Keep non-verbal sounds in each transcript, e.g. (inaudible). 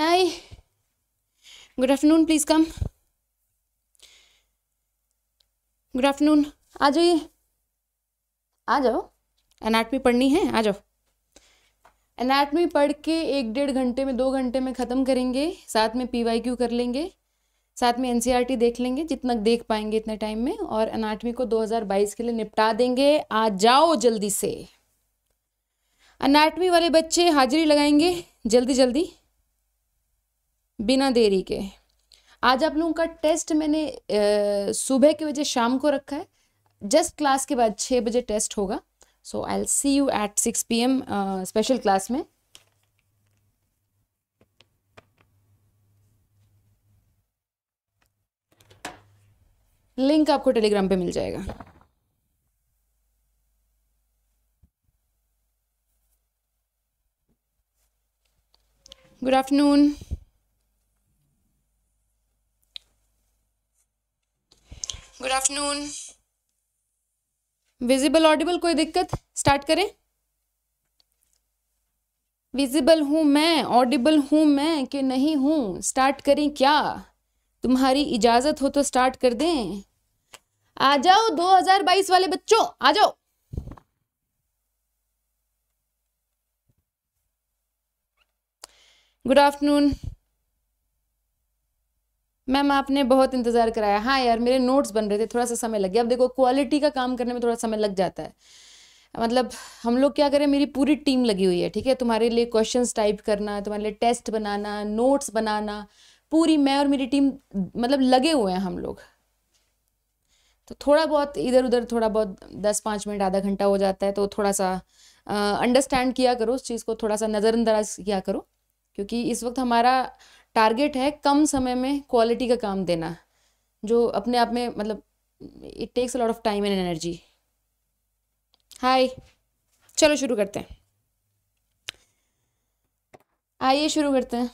Hi. Good afternoon. Please come. Good afternoon आ जाइए आ जाओ एनाटमी पढ़नी है आ जाओ एनाटमी पढ़ के एक डेढ़ घंटे में दो घंटे में ख़त्म करेंगे साथ में पी वाई क्यू कर लेंगे साथ में एनसीईआरटी e देख लेंगे जितना देख पाएंगे इतने टाइम में और अनाटमी को 2022 के लिए निपटा देंगे आ जाओ जल्दी से अनाटमी वाले बच्चे हाजिरी लगाएंगे जल्दी जल्दी बिना देरी के आज आप लोगों का टेस्ट मैंने सुबह के बजे शाम को रखा है जस्ट क्लास के बाद छः बजे टेस्ट होगा so I'll see you at six P M special class में लिंक आपको टेलीग्राम पे मिल जाएगा good afternoon good afternoon visible audible कोई दिक्कत स्टार्ट करें विजिबल हूँ मैं ऑडिबल हूं मैं कि नहीं हूं स्टार्ट करें क्या तुम्हारी इजाज़त हो तो स्टार्ट कर दें आ जाओ 2022 वाले बच्चों आ जाओ गुड आफ्टरनून मैम आपने बहुत इंतज़ार कराया हाँ यार मेरे नोट्स बन रहे थे थोड़ा सा समय लग गया अब देखो क्वालिटी का काम करने में थोड़ा समय लग जाता है मतलब हम लोग क्या करें मेरी पूरी टीम लगी हुई है ठीक है तुम्हारे लिए क्वेश्चन टाइप करना तुम्हारे लिए टेस्ट बनाना नोट्स बनाना पूरी मैं और मेरी टीम मतलब लगे हुए हैं हम लोग तो थोड़ा बहुत इधर उधर थोड़ा बहुत दस पाँच मिनट आधा घंटा हो जाता है तो थोड़ा सा अंडरस्टैंड किया करो उस चीज़ को थोड़ा सा नज़रअंदाज किया करो क्योंकि इस वक्त हमारा टारगेट है कम समय में क्वालिटी का काम देना जो अपने आप में मतलब it takes lot of time and energy hi चलो शुरू करते हैं आइए शुरू करते हैं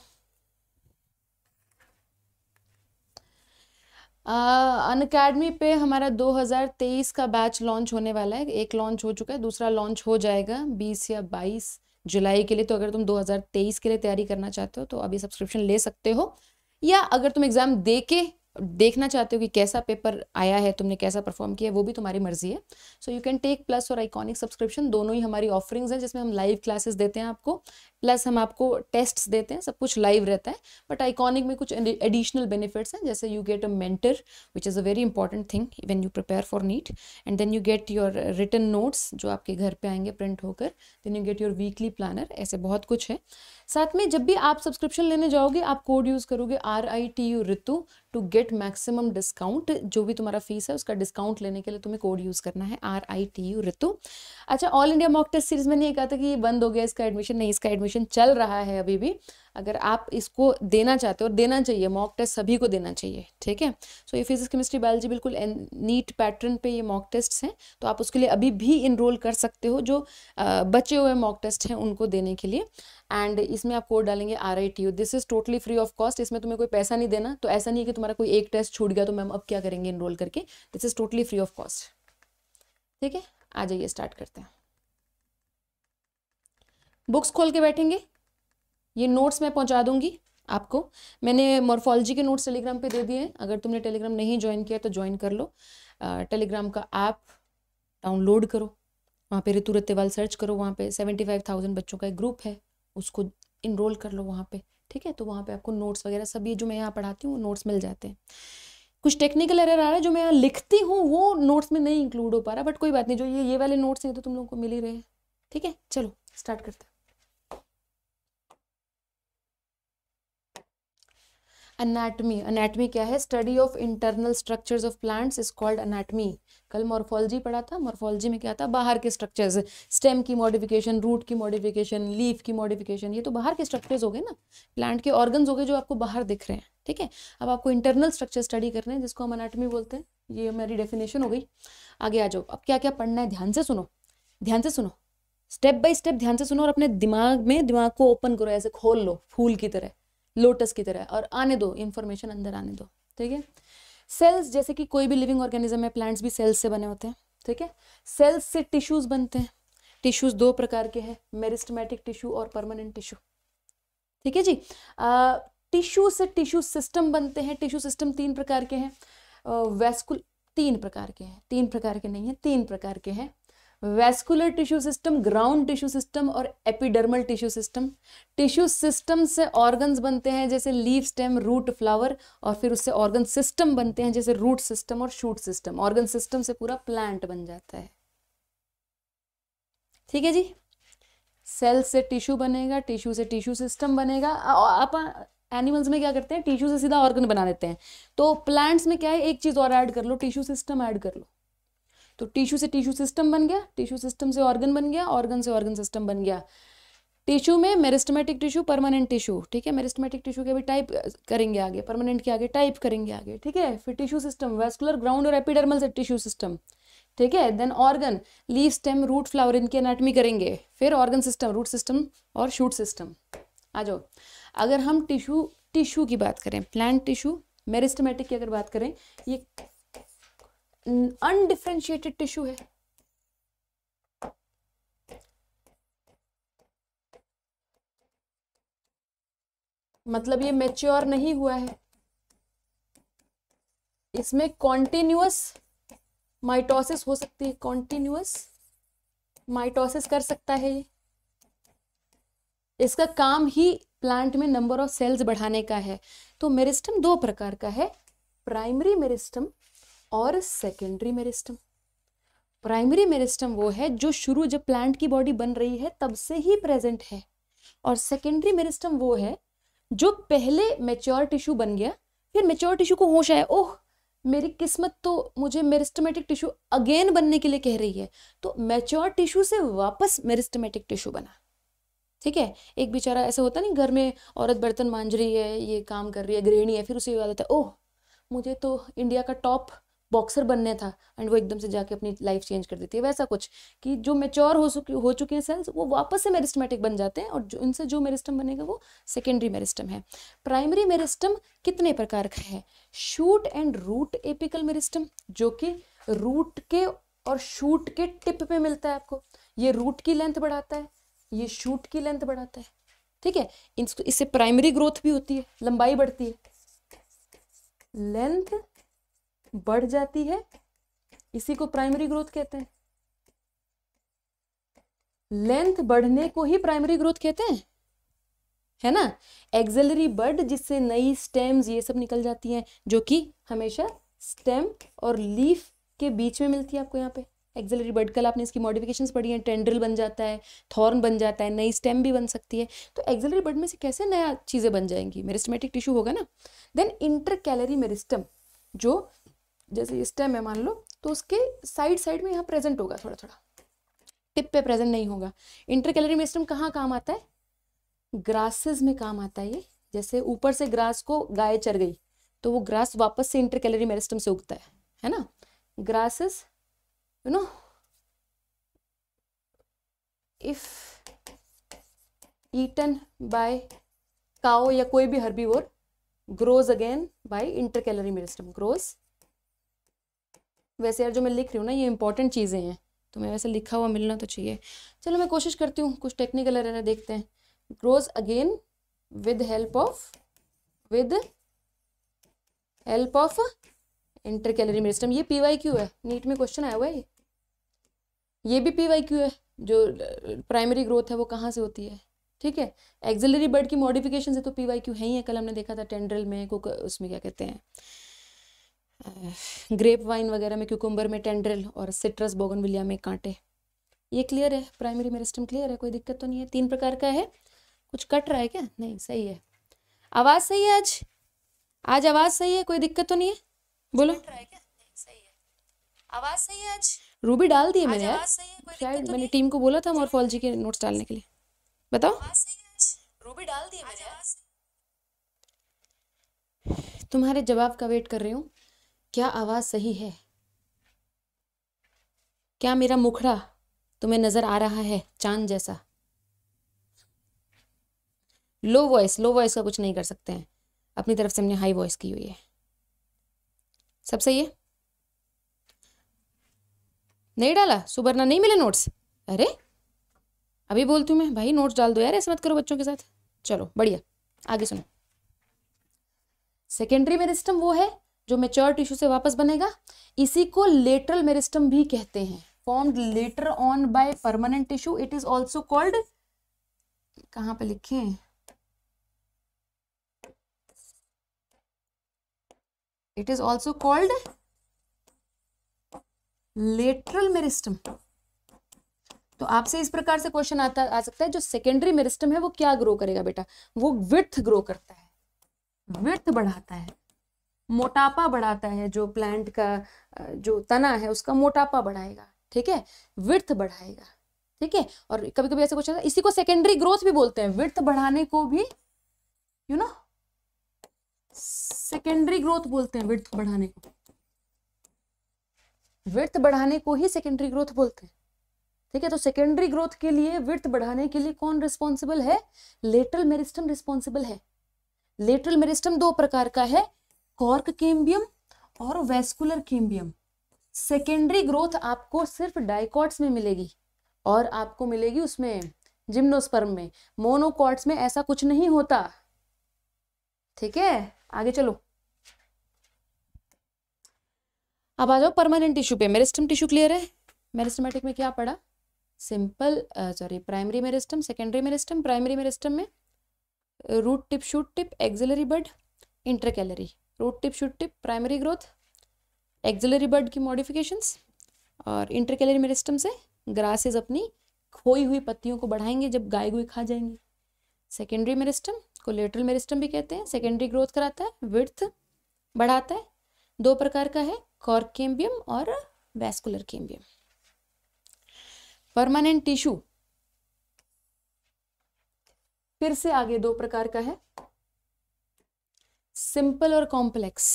अन uh, अकेडमी पे हमारा 2023 का बैच लॉन्च होने वाला है एक लॉन्च हो चुका है दूसरा लॉन्च हो जाएगा 20 या 22 जुलाई के लिए तो अगर तुम 2023 के लिए तैयारी करना चाहते हो तो अभी सब्सक्रिप्शन ले सकते हो या अगर तुम एग्ज़ाम दे के देखना चाहते हो कि कैसा पेपर आया है तुमने कैसा परफॉर्म किया वो भी तुम्हारी मर्जी है so you can take plus और आइकॉनिक सब्सक्रिप्शन दोनों ही हमारी ऑफरिंग्स हैं जिसमें हम लाइव क्लासेस देते हैं आपको प्लस हम आपको टेस्ट्स देते हैं सब कुछ लाइव रहता है बट आइकॉनिक में कुछ एडिशनल बेनिफिट्स हैं जैसे you get a mentor which is a very important thing when you prepare for NEET and then you get your return notes जो आपके घर पर आएंगे प्रिंट होकर then you get your weekly planner ऐसे बहुत कुछ है साथ में जब भी आप सब्सक्रिप्शन लेने जाओगे आप कोड यूज़ करोगे R I T U Ritu to get maximum discount जो भी तुम्हारा फीस है उसका डिस्काउंट लेने के लिए तुम्हें कोड यूज़ करना है R I T U Ritu अच्छा all India mock test series मैंने ये कहा था कि ये बंद हो गया इसका एडमिशन नहीं इसका एडमिशन चल रहा है अभी भी अगर आप इसको देना चाहते हो और देना चाहिए मॉक टेस्ट सभी को देना चाहिए ठीक है सो ये फिजिक्स केमिस्ट्री बायोलॉजी बिल्कुल नीट पैटर्न पे ये मॉक टेस्ट हैं तो आप उसके लिए अभी भी इनरोल कर सकते हो जो बचे हुए मॉक टेस्ट हैं उनको देने के लिए एंड इसमें आप कोड डालेंगे R I T U this is totally free of cost इसमें तुम्हें कोई पैसा नहीं देना तो ऐसा नहीं है कि तुम्हारा कोई एक टेस्ट छूट गया तो मैम अब क्या करेंगे इनरोल करके this is totally free of cost ठीक है आ जाइए स्टार्ट करते हैं बुक्स खोल के बैठेंगे ये नोट्स मैं पहुंचा दूंगी आपको मैंने मॉर्फोलॉजी के नोट्स टेलीग्राम पे दे दिए हैं अगर तुमने टेलीग्राम नहीं ज्वाइन किया तो ज्वाइन कर लो टेलीग्राम का ऐप डाउनलोड करो वहाँ पे ऋतु रत्तेवाल सर्च करो वहाँ पे सेवेंटी फाइव थाउजेंड बच्चों का एक ग्रुप है उसको इनरोल कर लो वहाँ पे ठीक है तो वहाँ पे आपको नोट्स वगैरह सभी जो मैं यहाँ पढ़ाती हूँ नोट्स मिल जाते हैं कुछ टेक्निकल एरर आ रहा है जो मैं यहाँ लिखती हूँ वो नोट्स में नहीं इंक्लूड हो पा रहा बट कोई बात नहीं जो ये ये वाले नोट्स हैं तो तुम लोगों को मिल ही रहे हैं ठीक है चलो स्टार्ट करते हैं अनाटमी अनाटमी क्या है study of internal structures of plants is called anatomy कल मॉर्फोलॉजी पढ़ा था मॉर्फोलॉजी में क्या था बाहर के स्ट्रक्चर्स स्टेम की मॉडिफिकेशन रूट की मॉडिफिकेशन लीफ की मॉडिफिकेशन ये तो बाहर के स्ट्रक्चर्स हो गए ना प्लांट के ऑर्गन्स हो गए जो आपको बाहर दिख रहे हैं ठीक है अब आपको इंटरनल स्ट्रक्चर स्टडी रहे हैं जिसको हम अनाटमी बोलते हैं ये मेरी डेफिनेशन हो गई आगे आ जाओ अब क्या क्या पढ़ना है ध्यान से सुनो ध्यान से सुनो स्टेप बाय स्टेप ध्यान से सुनो और अपने दिमाग में दिमाग को ओपन करो ऐसे खोल लो फूल की तरह लोटस की तरह और आने दो इन्फॉर्मेशन अंदर आने दो ठीक है सेल्स जैसे कि कोई भी लिविंग ऑर्गेनिज्म है प्लांट्स भी सेल्स से बने होते हैं ठीक है सेल्स से टिश्यूज बनते हैं टिश्यूज दो प्रकार के हैं मेरिस्टमेटिक टिश्यू और परमानेंट टिश्यू ठीक है जी टिश्यू से टिश्यू सिस्टम बनते हैं टिश्यू सिस्टम तीन प्रकार के हैं वेस्कुल तीन प्रकार के हैं तीन प्रकार के नहीं है तीन प्रकार के हैं vascular tissue system ground tissue system और epidermal tissue system tissue system से ऑर्गन्स बनते हैं जैसे लीव स्टेम रूट फ्लावर और फिर उससे ऑर्गन सिस्टम बनते हैं जैसे रूट सिस्टम और शूट सिस्टम ऑर्गन सिस्टम से पूरा प्लांट बन जाता है ठीक है जी सेल से टिश्यू बनेगा टिश्यू से टिश्यू सिस्टम बनेगा आप एनिमल्स में क्या करते हैं टिश्यू से सीधा ऑर्गन बना देते हैं तो प्लांट्स में क्या है एक चीज़ और ऐड कर लो टिश्यू सिस्टम ऐड कर लो तो टिश्यू से टिश्यू सिस्टम बन गया टिश्यू सिस्टम से ऑर्गन बन गया ऑर्गन से ऑर्गन सिस्टम बन गया टिश्यू में मेरिस्टमेटिक टिश्यू परमानेंट टिश्यू ठीक है मेरिस्टमेटिक टिश्यू के भी टाइप करेंगे आगे परमानेंट के आगे टाइप करेंगे आगे ठीक है फिर टिश्यू सिस्टम वेस्कुलर ग्राउंड और एपिडर्मल से टिश्यू सिस्टम ठीक है then organ leaf stem root flower इनकी एनाटमी करेंगे फिर ऑर्गन सिस्टम रूट सिस्टम और शूट सिस्टम आ जाओ अगर हम टिश्यू टिश्यू की बात करें प्लांट टिश्यू मेरिस्टमेटिक की अगर बात करें ये अनडिफ्रेंशिएटेड टिश्यू है मतलब ये मेच्योर नहीं हुआ है इसमें कॉन्टिन्यूस माइटोसिस हो सकती है कॉन्टिन्यूस माइटोसिस कर सकता है ये इसका काम ही प्लांट में नंबर ऑफ सेल्स बढ़ाने का है तो मेरिस्टम दो प्रकार का है प्राइमरी मेरिस्टम और सेकेंडरी मेरिस्टम प्राइमरी मेरिस्टम वो है जो शुरू जब प्लांट की बॉडी बन रही है तब से ही प्रेजेंट है और सेकेंडरी मेरिस्टम वो है जो पहले मेच्योर टिश्यू बन गया फिर मेच्योर टिश्यू को होश आया ओह मेरी किस्मत तो मुझे मेरिस्टमेटिक टिश्यू अगेन बनने के लिए कह रही है तो मेच्योर टिश्यू से वापस मेरिस्टमेटिक टिश्यू बना ठीक है एक बेचारा ऐसा होता नहीं घर में औरत बर्तन मांझ रही है ये काम कर रही है गृहिणी है फिर उसे याद आता है ओह मुझे तो इंडिया का टॉप बॉक्सर बनने था एंड वो एकदम से जाके अपनी लाइफ चेंज कर देती है वैसा कुछ कि जो मेच्योर हो चुकी हो चुके हैं सेल्स वो वापस से मेरिस्टमेटिक बन जाते हैं और जो इनसे जो मेरिस्टम बनेगा वो सेकेंडरी मेरिस्टम है प्राइमरी मेरिस्टम कितने प्रकार का है shoot and root apical meristem जो कि रूट के और शूट के टिप पे मिलता है आपको ये रूट की लेंथ बढ़ाता है ये शूट की लेंथ बढ़ाता है ठीक है इसको इससे प्राइमरी ग्रोथ भी होती है लंबाई बढ़ती है लेंथ बढ़ जाती है इसी को प्राइमरी ग्रोथ कहते हैं लेंथ बढ़ने को ही प्राइमरी ग्रोथ कहते हैं है ना एक्सेलरी बर्ड जिससे नई स्टेम्स ये सब निकल जाती हैं जो कि हमेशा स्टेम और लीफ के बीच में मिलती है आपको यहाँ पे एक्सेलरी बर्ड कल आपने इसकी मॉडिफिकेशंस पढ़ी हैं टेंड्रिल बन जाता है थॉर्न बन जाता है नई स्टेम भी बन सकती है तो एक्सेलरी बर्ड में से कैसे नया चीज़ें बन जाएंगी मेरिस्टमेटिक टिश्यू होगा ना देन इंटर कैलरी मेरिस्टम जो जैसे ये स्टेम है मान लो तो उसके साइड साइड में यहाँ प्रेजेंट होगा थोड़ा थोड़ा टिप पे प्रेजेंट नहीं होगा इंटर कैलोरी मेस्ट्रम कहाँ काम आता है ग्रासेस में काम आता है ये जैसे ऊपर से ग्रास को गाय चर गई तो वो ग्रास वापस से इंटर कैलोरी मेरिस्टम से उगता है है ना grasses you know if eaten by cow या कोई भी herbivore grows again by intercalary meristem grows वैसे यार जो मैं लिख रही हूँ ना ये इंपॉर्टेंट चीज़ें हैं तो मैं वैसे लिखा हुआ मिलना तो चाहिए चलो मैं कोशिश करती हूँ कुछ टेक्निकल एरर देखते हैं grows again with help of with help of intercalary meristem ये पी वाई क्यू है नीट में क्वेश्चन आया हुआ है ये भी पी वाई क्यू है जो प्राइमरी ग्रोथ है वो कहाँ से होती है ठीक है एक्जिलरी बर्ड की मॉडिफिकेशन से तो पी वाई क्यू है ही है कल हमने देखा था टेंड्रल में कुक उसमें क्या कहते हैं ग्रेप वाइन वगैरह में क्यूकुम्बर में टेंड्रिल और सिट्रस बोगनविलिया में कांटे ये क्लियर है प्राइमरी मेरिस्टम क्लियर है कोई दिक्कत तो नहीं है तीन प्रकार का है कुछ कट रहा है क्या नहीं सही है आवाज़ सही है आज आज आवाज़ सही है कोई दिक्कत तो नहीं है बोलो कट रहा है है क्या नहीं सही आवाज़ सही है आज रूबी डाल दिए मैंने यार शायद तो मैंने टीम को बोला था मॉर्फोलॉजी के नोट्स डालने के लिए बताओ रूबी डाल दिए मैंने तुम्हारे जवाब का वेट कर रही हूँ क्या आवाज़ सही है क्या मेरा मुखड़ा तुम्हें नज़र आ रहा है चांद जैसा लो वॉइस लो वॉइस का कुछ नहीं कर सकते हैं अपनी तरफ से हमने हाई वॉइस की हुई है सब सही है नहीं डाला सुबरना नहीं मिले नोट्स अरे अभी बोलती हूँ मैं भाई नोट्स डाल दो यार ऐसे मत करो बच्चों के साथ चलो बढ़िया आगे सुनो सेकेंडरी मेरिस्टम सिस्टम वो है जो मेच्योर टिश्यू से वापस बनेगा इसी को लेटरल मेरिस्टम भी कहते हैं formed later on by permanent tissue it is also called कहाँ पे लिखे it is also called lateral meristem तो आपसे इस प्रकार से क्वेश्चन आता आ सकता है जो सेकेंडरी मेरिस्टम है वो क्या ग्रो करेगा बेटा वो विथ ग्रो करता है विथ बढ़ाता है मोटापा बढ़ाता है जो प्लांट का जो तना है उसका मोटापा बढ़ाएगा ठीक है विर्थ बढ़ाएगा ठीक है और कभी कभी ऐसा कुछ इसी को सेकेंडरी ग्रोथ भी बोलते हैं विर्थ बढ़ाने को भी यू नो सेकेंडरी ग्रोथ बोलते हैं विर्थ बढ़ाने को विर्थ बढ़ाने को ही सेकेंडरी ग्रोथ बोलते हैं ठीक है तो सेकेंडरी ग्रोथ के लिए विर्थ बढ़ाने के लिए कौन रिस्पॉन्सिबल है लेटरल मेरिस्टम रिस्पॉन्सिबल है लेटरल मेरिस्टम दो प्रकार का है कॉर्क केम्बियम और वेस्कुलर केम्बियम सेकेंडरी ग्रोथ आपको सिर्फ डाइकॉट्स में मिलेगी और आपको मिलेगी उसमें जिम्नोस्पर्म में मोनोकॉट्स में ऐसा कुछ नहीं होता ठीक है आगे चलो अब आ जाओ परमानेंट टिश्यू पे मेरिस्टम टिश्यू क्लियर है मेरिस्टमेटिक में क्या पड़ा simple sorry primary meristem secondary meristem primary meristem में root tip shoot tip axillary bud कैलरी root tip shoot tip primary growth axillary bud की मॉडिफिकेशंस और इंटरकेलरी मेरिस्टम से ग्रासेस अपनी खोई हुई पत्तियों को बढ़ाएंगे जब गाय गुई खा जाएंगी सेकेंडरी मेरिस्टम को लेटरल मेरिस्टम भी कहते हैं सेकेंडरी ग्रोथ कराता है विर्थ बढ़ाता है दो प्रकार का है कॉर्केम्बियम और वैस्कुलर केम्बियम परमानेंट टिश्यू फिर से आगे दो प्रकार का है सिंपल और कॉम्प्लेक्स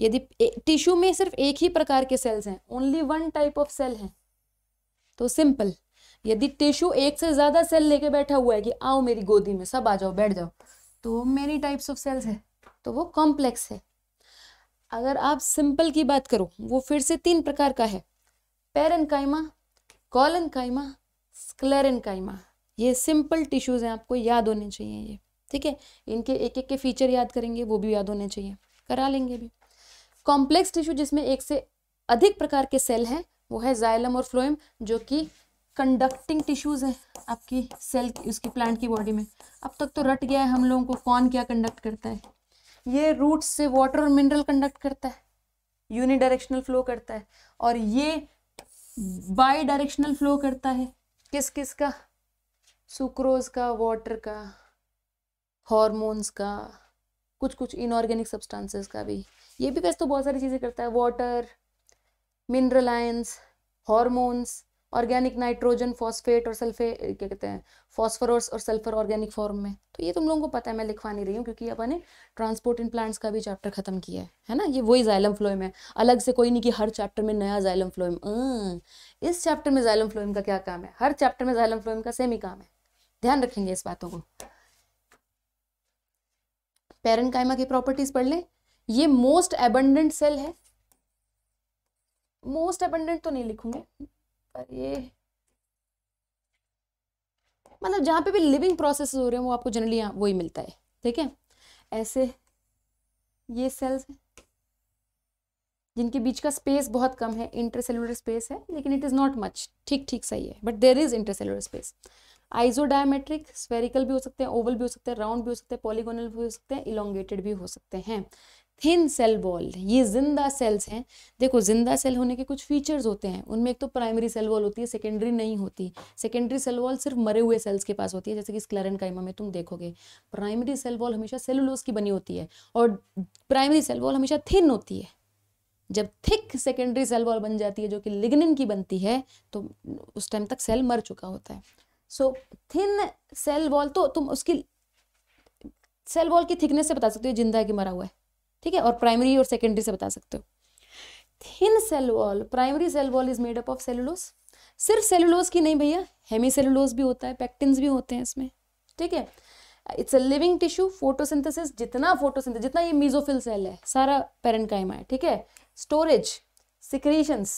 यदि टिश्यू में सिर्फ एक ही प्रकार के सेल्स हैं only one type of cell है तो सिंपल यदि टिश्यू एक से ज़्यादा सेल लेके बैठा हुआ है कि आओ मेरी गोदी में सब आ जाओ बैठ जाओ तो मेनी टाइप्स ऑफ सेल्स है तो वो कॉम्प्लेक्स है अगर आप सिंपल की बात करो वो फिर से तीन प्रकार का है पेरन कायमा कॉलन कायमा स्क्लेरन कायमा ये सिंपल टिश्यूज़ हैं आपको याद होने चाहिए ये ठीक है इनके एक एक के फीचर याद करेंगे वो भी याद होने चाहिए करा लेंगे भी कॉम्प्लेक्स टिश्यू जिसमें एक से अधिक प्रकार के सेल हैं वो है जाइलम और फ्लोएम जो कि कंडक्टिंग टिश्यूज़ हैं आपकी सेल उसकी प्लांट की बॉडी में अब तक तो रट गया है हम लोगों को कौन क्या कंडक्ट करता है ये रूट से वाटर और मिनरल कंडक्ट करता है यूनि डायरेक्शनल फ्लो करता है और ये बाई डायरेक्शनल फ्लो करता है किस किस का सुक्रोज का वाटर का हॉर्मोन्स का कुछ कुछ इनऑर्गेनिक सब्सटेंसेस का भी ये भी वैसे तो बहुत सारी चीज़ें करता है water mineral ions hormones organic nitrogen phosphate और सल्फे क्या कहते हैं फॉस्फोरस और सल्फर ऑर्गेनिक फॉर्म में तो ये तुम लोगों को पता है मैं लिखवा नहीं रही हूँ क्योंकि अपन ने ट्रांसपोर्ट इन प्लांट्स का भी चैप्टर खत्म किया है है ना ये वही जाइलम फ्लोइम है अलग से कोई नहीं कि हर चैप्टर में नया जाइलम फ्लोइम अं, इस चैप्टर में जाइलम फ्लोइम का क्या काम है हर चैप्टर में जाइलम फ्लोइम का सेम ही काम है ध्यान रखेंगे इस बातों को पेरन कायमा की प्रॉपर्टीज पढ़ लें ये मोस्ट एबंडेंट सेल है मोस्ट एबंडेंट तो नहीं लिखूंगे पर ये मतलब जहां पे भी लिविंग प्रोसेस हो रहे हैं वो आपको जनरली यहाँ वही मिलता है ठीक है ऐसे ये सेल्स हैं जिनके बीच का स्पेस बहुत कम है इंटरसेलुलर स्पेस है लेकिन इट इज़ नॉट मच ठीक ठीक सही है but there is intercellular space isodiametric spherical भी हो सकते हैं ओवल भी हो सकते हैं राउंड भी हो सकते हैं पॉलीगोनल भी हो सकते हैं इलोंगेटेड भी हो सकते हैं थिन सेल वॉल ये जिंदा सेल्स हैं देखो जिंदा सेल होने के कुछ फीचर्स होते हैं उनमें एक तो प्राइमरी सेल वॉल होती है सेकेंडरी नहीं होती सेकेंडरी सेल वॉल सिर्फ मरे हुए सेल्स के पास होती है जैसे कि स्क्लेरन काइमा में तुम देखोगे प्राइमरी सेल वॉल हमेशा सेलुलोज की बनी होती है और प्राइमरी सेल वॉल हमेशा थिन होती है जब थिक सेकेंडरी सेल वॉल बन जाती है जो कि लिग्निन की बनती है तो उस टाइम तक सेल मर चुका होता है सो थिन सेल वॉल तो तुम उसकी सेल वॉल की थिकनेस से बता सकते हो जिंदा है कि मरा हुआ है ठीक है और प्राइमरी और सेकेंडरी से बता सकते हो thin cell wall primary cell wall is made up of cellulose सिर्फ सेलुलोज की नहीं भैया हेमी सेलुलोज भी होता है पैक्टिन्स भी होते हैं इसमें ठीक है it's a living tissue photosynthesis जितना फोटोसिंथेसिस जितना ये मीजोफिल सेल है सारा पेरेंकाइमा है ठीक है स्टोरेज सिक्रीशंस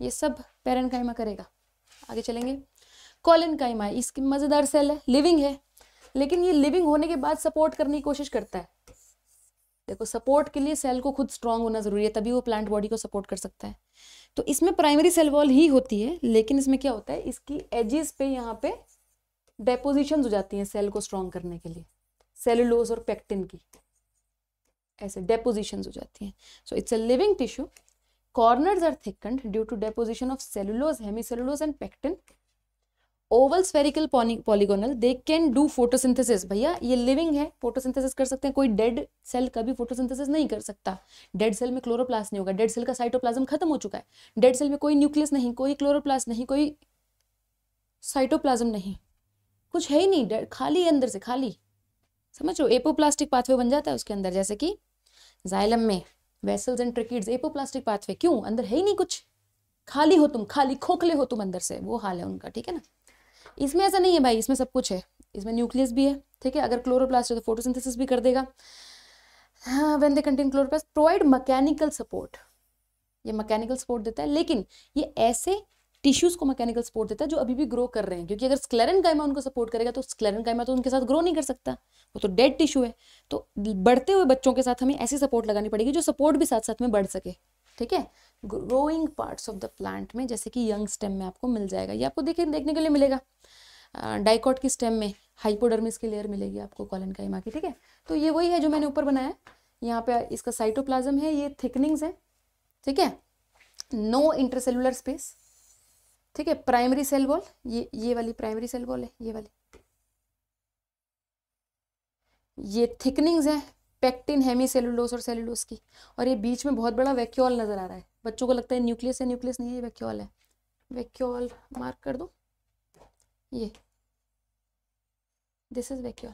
ये सब पेरेंकाइमा करेगा आगे चलेंगे कॉलन काइमा इसकी मज़ेदार सेल है लिविंग है लेकिन ये लिविंग होने के बाद सपोर्ट करने की कोशिश करता है देखो सपोर्ट के लिए सेल को खुद स्ट्रांग होना ज़रूरी है तभी वो प्लांट बॉडी को सपोर्ट कर सकता है तो इसमें प्राइमरी सेल वॉल ही होती है लेकिन इसमें क्या होता है इसकी एजेस पे यहाँ पे डेपोजिशन हो जाती हैं सेल को स्ट्रांग करने के लिए सेलुलोज और पेक्टिन की ऐसे डेपोजिशन हो जाती हैं so it's a living tissue corners are thickened due to deposition of cellulose hemicellulose and pectin oval spherical polygonal they can do photosynthesis भैया ये लिविंग है फोटोसिंथेसिस कर सकते हैं कोई डेड सेल कभी फोटोसिंथेसिस नहीं कर सकता डेड सेल में क्लोरोप्लास्ट नहीं होगा डेड सेल का साइटोप्लाज्म खत्म हो चुका है डेड सेल में कोई न्यूक्लियस नहीं कोई क्लोरोप्लास्ट नहीं कोई साइटोप्लाज्म नहीं कुछ है ही नहीं डेड खाली अंदर से खाली समझो एपोप्लास्टिक पाथवे बन जाता है उसके अंदर जैसे कि जाइलम में vessels and tracheids apoplastic pathway क्यों अंदर है ही नहीं कुछ खाली हो तुम खाली खोखले हो तुम अंदर से वो हाल है उनका ठीक है ना इसमें ऐसा नहीं है भाई इसमें सब कुछ है इसमें न्यूक्लियस भी है ठीक है अगर क्लोरोप्लास्ट है तो फोटोसिंथेसिस भी कर देगा when they contain chloroplast provide mechanical support ये मैकेनिकल सपोर्ट देता है लेकिन ये ऐसे टिश्यूज को मैकेनिकल सपोर्ट देता है जो अभी भी ग्रो कर रहे हैं क्योंकि अगर स्क्लेरन कायमा उनको सपोर्ट करेगा तो स्क्लेरन कायमा तो उनके साथ ग्रो नहीं कर सकता वो तो डेड टिश्यू है तो बढ़ते हुए बच्चों के साथ हमें ऐसी सपोर्ट लगानी पड़ेगी जो सपोर्ट भी साथ साथ में बढ़ सके ठीक है growing parts of the plant में जैसे कि यंग स्टेम में आपको मिल जाएगा ये आपको देखिए देखने के लिए मिलेगा डाइकॉट की स्टेम में हाइपोडर्मिस की लेयर मिलेगी आपको कॉलन काइमा की ठीक है तो ये वही है जो मैंने ऊपर बनाया यहाँ पे इसका साइटोप्लाज्म है ये थिकनिंग्स है ठीक है नो इंटरसेलुलर स्पेस ठीक है प्राइमरी सेल वॉल ये ये वाली प्राइमरी सेल वॉल है ये वाली ये थिकनिंग्स है पेक्टिन हेमी सेलुलोस और सेलुलोस की और ये बीच में बहुत बड़ा वैक्यूल नज़र आ रहा है बच्चों को लगता है न्यूक्लियस है न्यूक्लियस नहीं है वैक्यूल है वैक्यूल मार्क कर दो ये दिस इज वैक्यूल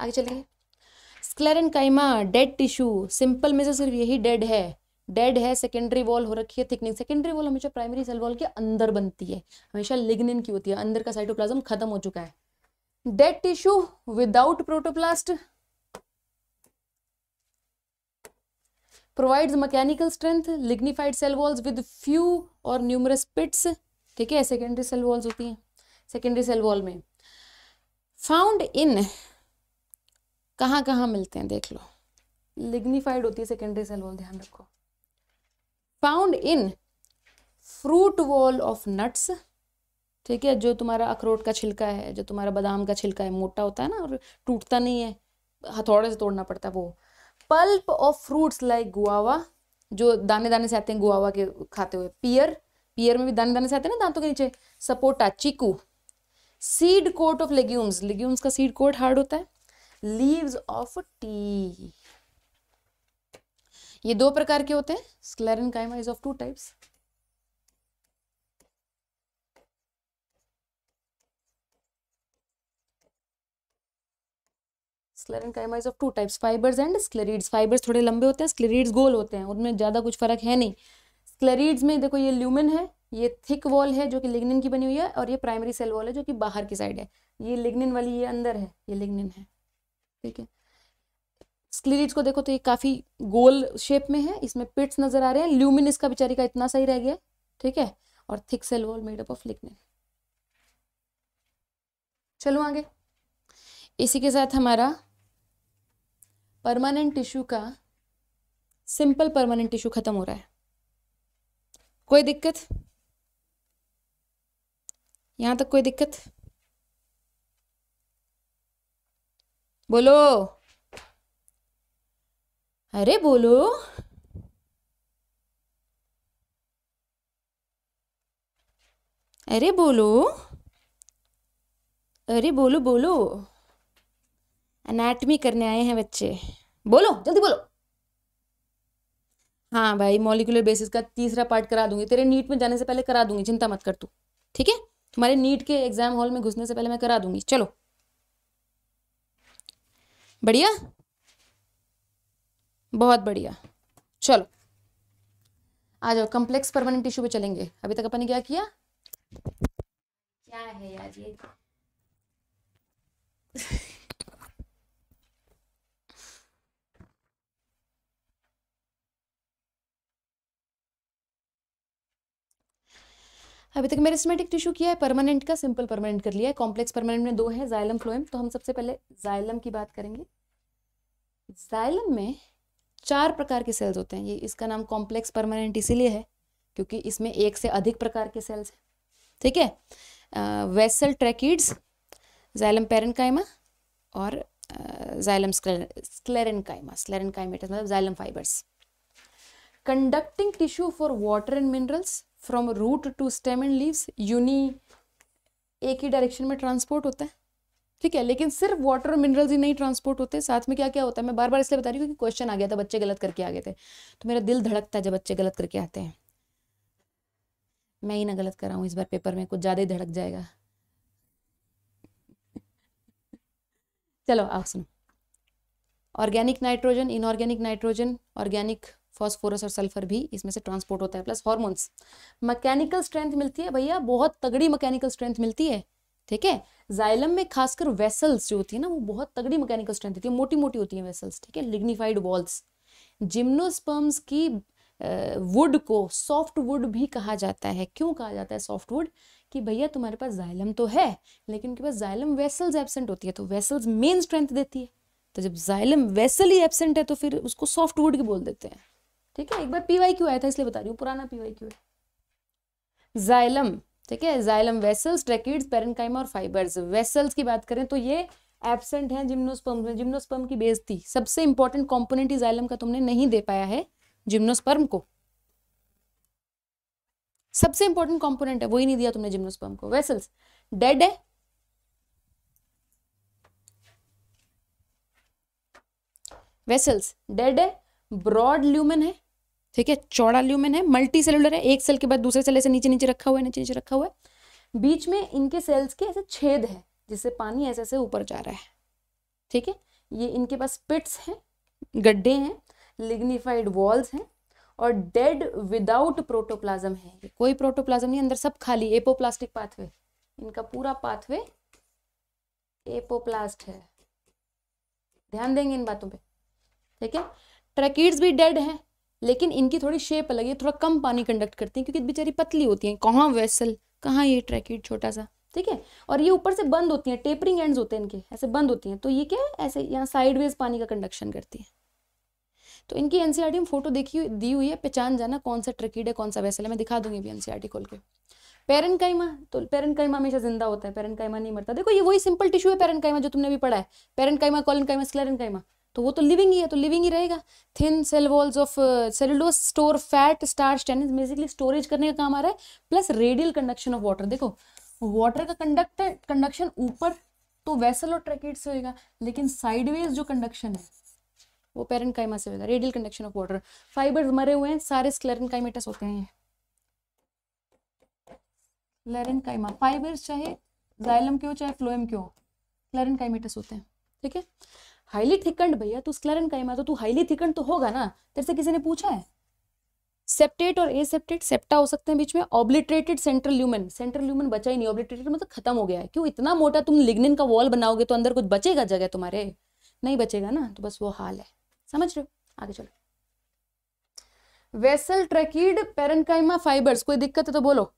आगे चलिए sclerenchyma dead tissue simple में से सिर्फ यही डेड है डेड है सेकेंडरी वॉल हो रखी है थिकनिंग सेकेंडरी वॉल हमेशा प्राइमरी सेल वॉल के अंदर बनती है हमेशा लिग्निन की होती है अंदर का साइटोप्लाज्म खत्म हो चुका है dead tissue without protoplast provide mechanical strength lignified cell walls with few और न्यूमरस पिट्स ठीक है सेकेंडरी सेल वॉल्स होती हैं सेकेंडरी सेल वॉल में फाउंड इन कहाँ कहाँ मिलते हैं देख लो लिग्निफाइड होती है सेकेंडरी सेल वॉल ध्यान रखो found in fruit wall of nuts ठीक है जो तुम्हारा अखरोट का छिलका है जो तुम्हारा बादाम का छिलका है मोटा होता है ना और टूटता नहीं है हथौड़े से तोड़ना पड़ता है वो pulp of fruits like guava जो दाने दाने से आते हैं गुआवा के खाते हुए पियर पियर में भी दाने दाने से आते हैं ना दांतों के नीचे सपोटा चीकू seed coat of legumes legumes का सीड कोट हार्ड होता है लीव्स ऑफ टी ये दो प्रकार के होते हैं sclerenchyma is of two types is of two types fibres and sclereids fibres थोड़े लंबे होते हैं स्क्लेरिड्स गोल होते हैं उनमें ज़्यादा कुछ फर्क है नहीं स्क्लेरिड्स में देखो ये ल्यूमिन है ये थिक वॉल है जो कि लिग्निन की बनी हुई है और ये प्राइमरी सेल वॉल है जो कि बाहर की साइड है ये लिग्निन वाली ये अंदर है ये लिग्निन है ठीक है स्क्लेरिड्स को देखो तो ये काफ़ी गोल शेप में है इसमें पिट्स नजर आ रहे हैं ल्यूमिन इसका बेचारी का इतना सही रह गया ठीक है और thick cell wall made up of lignin चलो आगे इसी के साथ हमारा परमानेंट टिश्यू का सिंपल परमानेंट टिश्यू खत्म हो रहा है कोई दिक्कत यहां तक कोई दिक्कत बोलो अरे बोलो अरे बोलो अरे बोलो बोलो एनाटमी करने आए हैं बच्चे बोलो जल्दी बोलो हाँ भाई मॉलिकुलर बेसिस का तीसरा पार्ट करा दूंगी तेरे नीट में जाने से पहले करा दूंगी चिंता मत कर तू ठीक है तुम्हारे नीट के एग्जाम हॉल में घुसने से पहले मैं करा दूंगी चलो बढ़िया बहुत बढ़िया चलो आ जाओ कम्प्लेक्स परमानेंट टिश्यू पे चलेंगे अभी तक अपन ने क्या किया क्या है यार ये अभी तक मेरे मेरिस्मेटिक टिश्यू किया है परमानेंट का सिंपल परमानेंट कर लिया है कॉम्प्लेक्स परमानेंट में दो है जाइलम फ्लोएम तो हम सबसे पहले जाइलम की बात करेंगे जाइलम में चार प्रकार के सेल्स होते हैं ये इसका नाम कॉम्प्लेक्स परमानेंट इसीलिए है क्योंकि इसमें एक से अधिक प्रकार के सेल्स हैं ठीक है वेसल ट्रैकिड्स जाइलम पेरेंकाइमा और जाइलम स्क्लेरनकाइमा स्क्लेरनकाइमेटस मतलब xylem fibres conducting tissue for water and minerals from root to stem and leaves uni एक ही डायरेक्शन में ट्रांसपोर्ट होता है ठीक है लेकिन सिर्फ वाटर और मिनरल्स ही नहीं ट्रांसपोर्ट होते साथ में क्या क्या होता है मैं बार बार इसलिए बता रही हूँ क्योंकि क्वेश्चन आ गया था बच्चे गलत करके आ गए थे तो मेरा दिल धड़कता है जब बच्चे गलत करके आते हैं मैं ही ना गलत कर रहा हूँ इस बार पेपर में कुछ ज़्यादा ही धड़क जाएगा चलो आप सुनो organic nitrogen inorganic nitrogen organic phosphorus और सल्फर भी इसमें से ट्रांसपोर्ट होता है प्लस हॉर्मोन्स मैकेनिकल स्ट्रेंथ मिलती है भैया बहुत तगड़ी मैकेनिकल स्ट्रेंथ मिलती है ठीक है जाइलम में खासकर वेसल्स जो होती है ना वो बहुत तगड़ी मैकेनिकल स्ट्रेंथ होती है मोटी मोटी होती है वेसल्स ठीक है लिग्निफाइड वॉल्स जिम्नोस्पर्म्स की वुड को सॉफ्ट वुड भी कहा जाता है क्यों कहा जाता है सॉफ्ट वुड कि भैया तुम्हारे पास जाइलम तो है लेकिन उनके पास जाइलम वेसल्स एबसेंट होती है तो वेसल्स मेन स्ट्रेंथ देती है तो जब जाइलम वेसल ही एबसेंट है तो फिर उसको सॉफ्ट वुड भी बोल देते हैं ठीक है एक बार पी वाई क्यू आया था इसलिए बता रही हूँ पुराना पी वाई क्यू है जाइलम ठीक है जाइलम वेसल्स ट्रेकिड्स पेरेंकाइमा और फाइबर्स वेसल्स की बात करें तो ये एबसेंट हैं जिम्नोस्पर्म में जिम्नोस्पर्म की बेस थी सबसे इंपॉर्टेंट कॉम्पोनेंट ही जाइलम का तुमने नहीं दे पाया है जिम्नोस्पर्म को सबसे इंपॉर्टेंट कॉम्पोनेंट है वही नहीं दिया तुमने जिम्नोस्पर्म को वेसल्स डेड है वेसल्स डेड है ब्रॉड ल्यूमन है ठीक है चौड़ा ल्यूमेन है मल्टी सेलुलर है एक सेल के बाद दूसरे सेल ऐसे नीचे नीचे रखा हुआ है नीचे नीचे रखा हुआ है बीच में इनके सेल्स के ऐसे छेद है जिससे पानी ऐसे ऐसे ऊपर जा रहा है ठीक है ये इनके पास पिट्स हैं गड्ढे हैं लिग्निफाइड वॉल्स हैं और डेड विदाउट प्रोटोप्लाज्म है ये कोई प्रोटोप्लाज्म नहीं अंदर सब खाली एपोप्लास्टिक पाथवे इनका पूरा पाथवे एपोप्लास्ट है ध्यान देंगे इन बातों पे ठीक है ट्रैकिड्स भी डेड हैं लेकिन इनकी थोड़ी शेप अलग है थोड़ा कम पानी कंडक्ट करती हैं क्योंकि बेचारी पतली होती हैं कहाँ वेसल कहाँ ये ट्रैकेट छोटा सा ठीक है और ये ऊपर से बंद होती हैं टेपरिंग एंड्स होते हैं इनके ऐसे बंद होती हैं तो ये क्या है ऐसे यहाँ साइडवेज पानी का कंडक्शन करती है तो इनकी एनसीआरटी e में फोटो देखी दी हुई है पहचान जाना कौन सा ट्रकीड है कौन सा वैसल है मैं दिखा दूंगी अभी एनसीआरटी e खोल के पेरन कैमा तो पेरन कैमा हमेशा जिंदा होता है पेरन काइमा नहीं मरता देखो ये वही सिंपल टिश्यू है पेरन कैमा जो तुमने भी पढ़ा है पेरन कैमा कॉलन काइमा स्क्लेरन कैमा तो वो तो लिविंग ही है तो लिविंग ही रहेगा thin cell walls of cellulose store fat starch tannin basically storage करने का काम आ रहा है plus radial conduction of water देखो वाटर का कंडक्ट कंडक्शन ऊपर तो वेसल और ट्रैकेट से होगा लेकिन साइडवेज जो कंडक्शन है वो पेरेंट कायमा से होगा radial conduction of water fibres मरे हुए हैं सारे स्क्लेरन काइमेटस होते हैं क्लेरन काइमा फाइबर्स चाहे जाइलम क्यों चाहे फ्लोएम क्यों क्लेरन काइमेटस होते हैं ठीक है हाईली थिकंड भैया तू स्क्लेरन का तो तू हाईली थिकंड तो होगा ना तेरे से किसी ने पूछा है सेप्टेट और एसेप्टेट सेप्टा हो सकते हैं बीच में obliterated central lumen central lumen बचा ही नहीं ऑब्लिट्रेटेड मतलब खत्म हो गया है क्यों इतना मोटा तुम लिग्निन का वॉल बनाओगे तो अंदर कुछ बचेगा जगह तुम्हारे नहीं बचेगा ना तो बस वो हाल है समझ रहे हो आगे चलो वेसल ट्रेकिड पेरनकाइमा फाइबर्स कोई दिक्कत है तो बोलो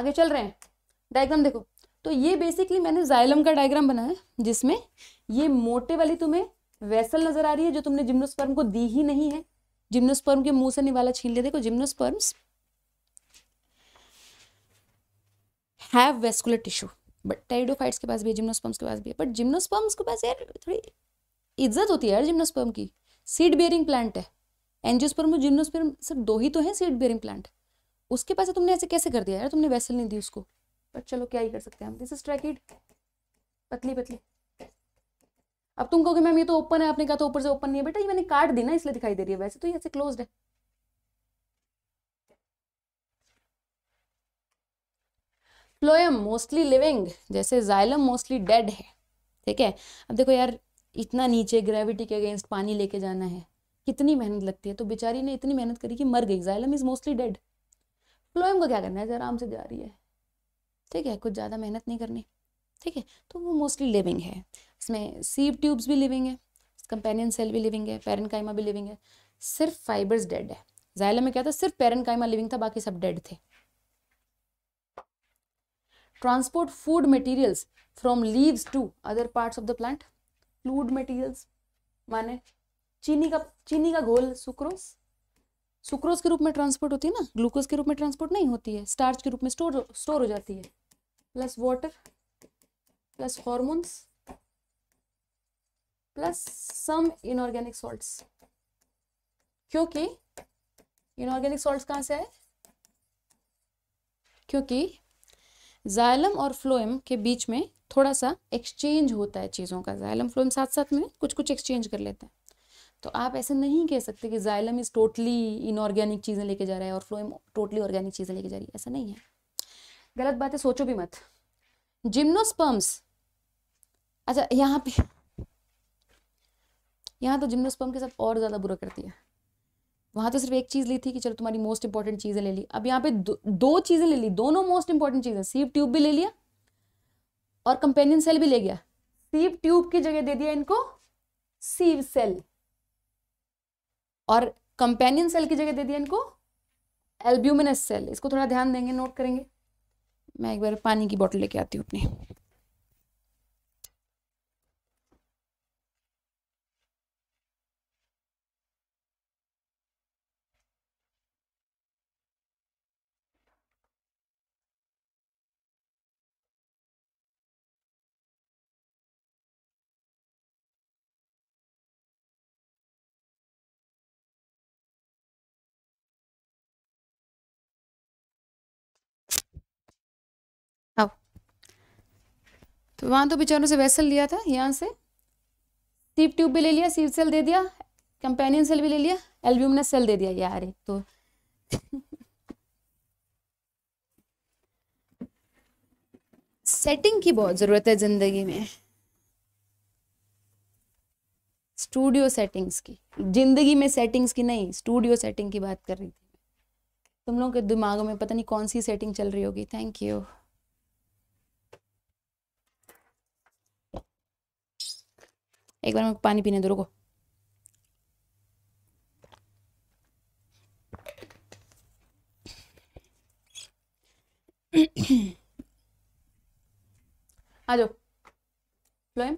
आगे चल रहे हैं डायग्राम देखो तो ये बेसिकली मैंने जाइलम का डायग्राम बनाया जिसमें ये मोटे वाली तुम्हें वैसल नजर आ रही है जो तुमने जिम्नोस्पर्म को दी ही नहीं है जिम्नोस्पर्म के मुंह से निवाला छीन लिया देखो gymnosperms have vascular tissue but pteridophytes के पास भी है जिम्नोस्पर्म्स के पास भी है बट जिम्नोस्पर्म्स के पास यार थोड़ी इज्जत होती है यार जिम्नोस्पर्म की सीड बियरिंग प्लांट है एनजियोस्पर्म और जिम्नोस्पर्म सिर्फ दो ही तो हैं सीड बियरिंग प्लांट उसके पास तुमने ऐसे कैसे कर दिया यार तुमने वैसल नहीं दी उसको पर तो चलो क्या ही कर सकते हैं हम दिस इज ट्रैकिड पतली पतली अब तुम कहोगे मैम ये तो ओपन है आपने कहा तो ऊपर से ओपन नहीं है बेटा ये मैंने काट दी ना इसलिए दिखाई दे रही है वैसे तो ये ऐसे क्लोज्ड है प्लोयम मोस्टली लिविंग जैसे जाइलम मोस्टली डेड है ठीक है अब देखो यार इतना नीचे ग्रेविटी के अगेंस्ट पानी लेके जाना है कितनी मेहनत लगती है तो बेचारी ने इतनी मेहनत करी कि मर गई xylem is mostly dead phloem को क्या करना है आराम से जा रही है ठीक है कुछ ज़्यादा मेहनत नहीं करनी ठीक है तो वो मोस्टली लिविंग है इसमें सीव ट्यूब्स भी लिविंग है कंपेनियन सेल भी लिविंग है पेरन भी लिविंग है सिर्फ फाइबर्स डेड है जायला में क्या था सिर्फ पेरन लिविंग था बाकी सब डेड थे transport food materials from leaves to other parts of the plant fluid materials माने चीनी का चीनी का घोल सुक्रोस सुक्रोज के रूप में ट्रांसपोर्ट होती है ना ग्लूकोज के रूप में ट्रांसपोर्ट नहीं होती है स्टार्च के रूप में स्टोर स्टोर हो जाती है plus water plus hormones plus some inorganic salts क्योंकि इनऑर्गेनिक सॉल्ट्स कहाँ से आए क्योंकि जायलम और फ्लोएम के बीच में थोड़ा सा एक्सचेंज होता है चीज़ों का जायलम फ्लोएम साथ साथ में कुछ कुछ एक्सचेंज कर लेते हैं तो आप ऐसे नहीं कह सकते कि जाइलम इज़ टोटली इनऑर्गेनिक चीज़ें लेके जा रहा है और फ्लोएम टोटली ऑर्गेनिक चीज़ें लेके जा रही है ऐसा नहीं है गलत बात है सोचो भी मत जिम्नोस्पर्म्स अच्छा यहाँ पे यहाँ तो जिम्नोस्पर्म के साथ और ज़्यादा बुरा करती है वहाँ तो सिर्फ एक चीज़ ली थी कि चलो तुम्हारी मोस्ट इंपॉर्टेंट चीज़ें ले ली अब यहाँ पे दो, दो चीज़ें ले ली दोनों मोस्ट इंपॉर्टेंट चीज़ें सीप ट्यूब भी ले लिया और कंपेनियन सेल भी ले गया सीप ट्यूब की जगह दे दिया इनको सीव सेल और कंपेनियन सेल की जगह दे दिया इनको एल्ब्यूमिनस सेल इसको थोड़ा ध्यान देंगे नोट करेंगे मैं एक बार पानी की बॉटल लेके आती हूँ अपनी तो वहाँ तो बेचारों से वैसल लिया था यहाँ से सीप ट्यूब भी ले लिया सीप सेल दे दिया कंपेनियन सेल भी ले लिया एल्ब्यूमिनस सेल दे दिया यार एक तो सेटिंग की बहुत ज़रूरत है ज़िंदगी में स्टूडियो सेटिंग्स की ज़िंदगी में सेटिंग्स की नहीं स्टूडियो सेटिंग की बात कर रही थी तुम लोगों के दिमागों में पता नहीं कौन सी सेटिंग चल रही होगी थैंक यू एक बार मैं पानी पीने दो रुको (clears throat) आ जाओ phloem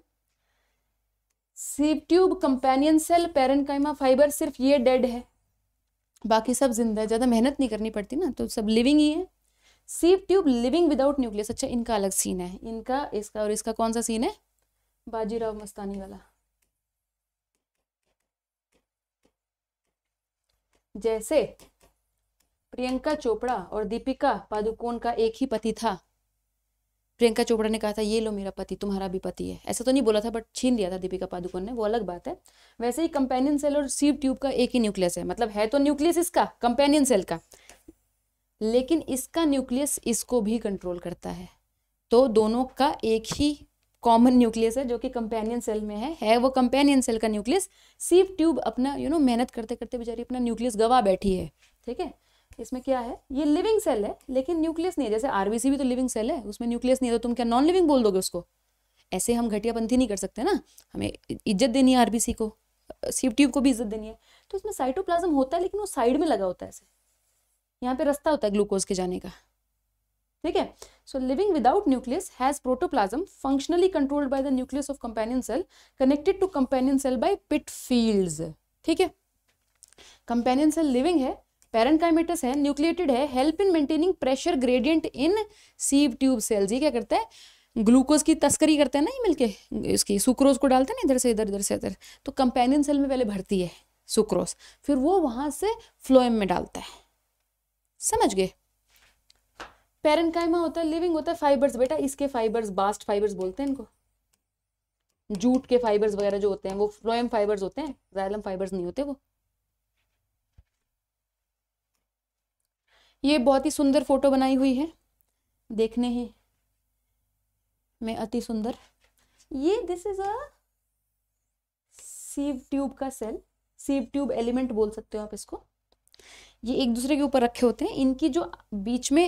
sieve tube companion cell parenchyma fibre सिर्फ ये डेड है बाकी सब जिंदा है ज़्यादा मेहनत नहीं करनी पड़ती ना तो सब लिविंग ही है सीप ट्यूब लिविंग विदाउट न्यूक्लियस अच्छा इनका अलग सीन है इनका इसका और इसका कौन सा सीन है बाजीराव मस्तानी वाला जैसे प्रियंका चोपड़ा और दीपिका पादुकोण का एक ही पति था प्रियंका चोपड़ा ने कहा था ये लो मेरा पति तुम्हारा भी पति है ऐसा तो नहीं बोला था बट छीन लिया था दीपिका पादुकोण ने वो अलग बात है वैसे ही कंपेनियन सेल और सीव ट्यूब का एक ही न्यूक्लियस है मतलब है तो न्यूक्लियस इसका कंपेनियन सेल का लेकिन इसका न्यूक्लियस इसको भी कंट्रोल करता है तो दोनों का एक ही कॉमन न्यूक्लियस है जो कि कंपेनियन सेल में है है वो कंपेनियन सेल का न्यूक्लियस सीप ट्यूब अपना यू you नो know, मेहनत करते करते बेचारी अपना न्यूक्लियस गवा बैठी है ठीक है इसमें क्या है ये लिविंग सेल है लेकिन न्यूक्लियस नहीं है जैसे आरबीसी भी तो लिविंग सेल है उसमें न्यूक्लियस नहीं है तो तुम क्या नॉन लिविंग बोल दोगे उसको ऐसे हम घटियापंथी नहीं कर सकते ना हमें इज्जत देनी है आरबीसी को सीप ट्यूब को भी इज्जत देनी है तो इसमें साइटोप्लाज्म होता है लेकिन वो साइड में लगा होता है ऐसे यहाँ पे रास्ता होता है ग्लूकोज के जाने का ठीक है so living without nucleus has protoplasm functionally controlled by the nucleus of companion cell connected to companion cell by pit fields ठीक है कंपेनियन सेल लिविंग है पैरेंकाइमेटस है न्यूक्लिएटेड है help in maintaining pressure gradient in sieve tube cells ये क्या करता है glucose की तस्करी करते हैं ना ये मिलके इसकी सुक्रोज को डालते हैं ना इधर से इधर इधर से इधर तो कंपेनियन सेल में पहले भरती है सुक्रोज फिर वो वहां से फ्लोएम में डालता है समझ गए पेरनकाइमा होता है लिविंग होता है फाइबर्स बेटा इसके फाइबर्स बास्ट फाइबर्स बोलते हैं इनको जूट के फाइबर्स वगैरह जो होते हैं वो फ्लोएम फाइबर्स होते हैं जाइलम फाइबर्स नहीं होते वो ये बहुत ही सुंदर फोटो बनाई हुई है देखने ही में अति सुंदर ये this is a sieve tube का सेल सीव ट्यूब एलिमेंट बोल सकते हो आप इसको ये एक दूसरे के ऊपर रखे होते हैं इनकी जो बीच में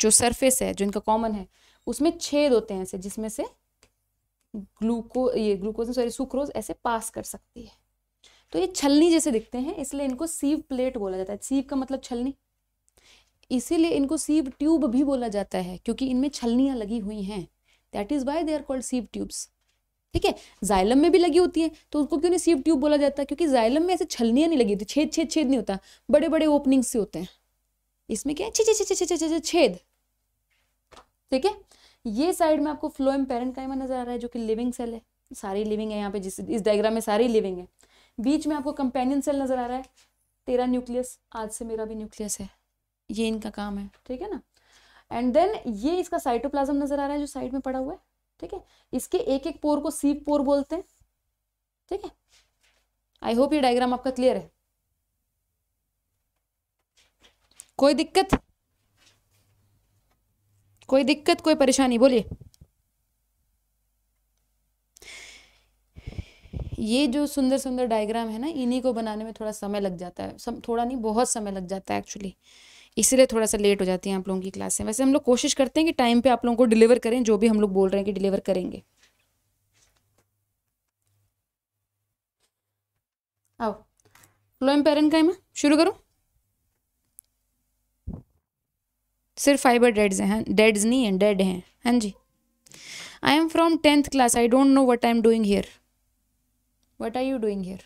जो सरफेस है जो इनका कॉमन है उसमें छेद होते हैं ऐसे जिसमें से ग्लूको ये ग्लूकोज सॉरी सुक्रोज ऐसे पास कर सकती है तो ये छलनी जैसे दिखते हैं इसलिए इनको सीव प्लेट बोला जाता है सीव का मतलब छलनी इसीलिए इनको सीव ट्यूब भी बोला जाता है क्योंकि इनमें छलनियाँ लगी हुई हैं that is why they are called sieve tubes ठीक है जाइलम में भी लगी होती है तो उसको क्यों नहीं सीव ट्यूब बोला जाता है क्योंकि जाइलम में ऐसे छलनियाँ नहीं लगी होती छेद छेद छेद नहीं होता बड़े बड़े ओपनिंग्स से होते हैं इसमें क्या है छे छेद ठीक है ये साइड में आपको फ्लो एम पेरेंट का नजर आ रहा है जो कि लिविंग सेल है सारी लिविंग है यहाँ पे जिस इस डायग्राम में सारी लिविंग है बीच में आपको कंपेनियन सेल नजर आ रहा है तेरा न्यूक्लियस आज से मेरा भी न्यूक्लियस है ये इनका काम है ठीक है ना एंड देन ये इसका साइटोप्लाज्म नजर आ रहा है जो साइड में पड़ा हुआ है ठीक है इसके एक एक पोर को सीप पोर बोलते हैं ठीक है आई होप ये डायग्राम आपका क्लियर है कोई दिक्कत कोई दिक्कत कोई परेशानी बोलिए ये जो सुंदर सुंदर डायग्राम है ना इन्हीं को बनाने में थोड़ा समय लग जाता है सम, थोड़ा नहीं बहुत समय लग जाता है एक्चुअली इसलिए थोड़ा सा लेट हो जाती है आप लोगों की क्लासें वैसे हम लोग कोशिश करते हैं कि टाइम पे आप लोगों को डिलीवर करें जो भी हम लोग बोल रहे हैं कि डिलीवर करेंगे आओ फ्लोएम पेरेंट का मैं शुरू करूँ सिर्फ फाइबर डेड्स हैं डेड्स नहीं हैं डेड हैं हाँ जी I am from tenth class I don't know what I am doing here what are you doing here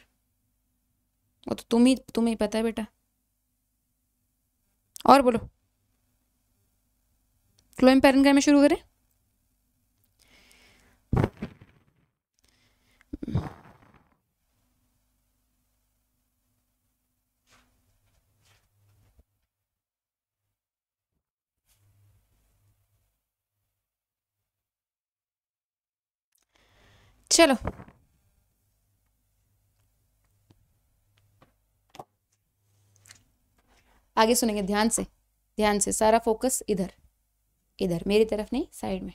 वो तो तुम ही तुम्हें पता है बेटा और बोलो क्लोइम पैरन का मैं शुरू करें चलो आगे सुनेंगे ध्यान से ध्यान से सारा फोकस इधर इधर मेरी तरफ नहीं साइड में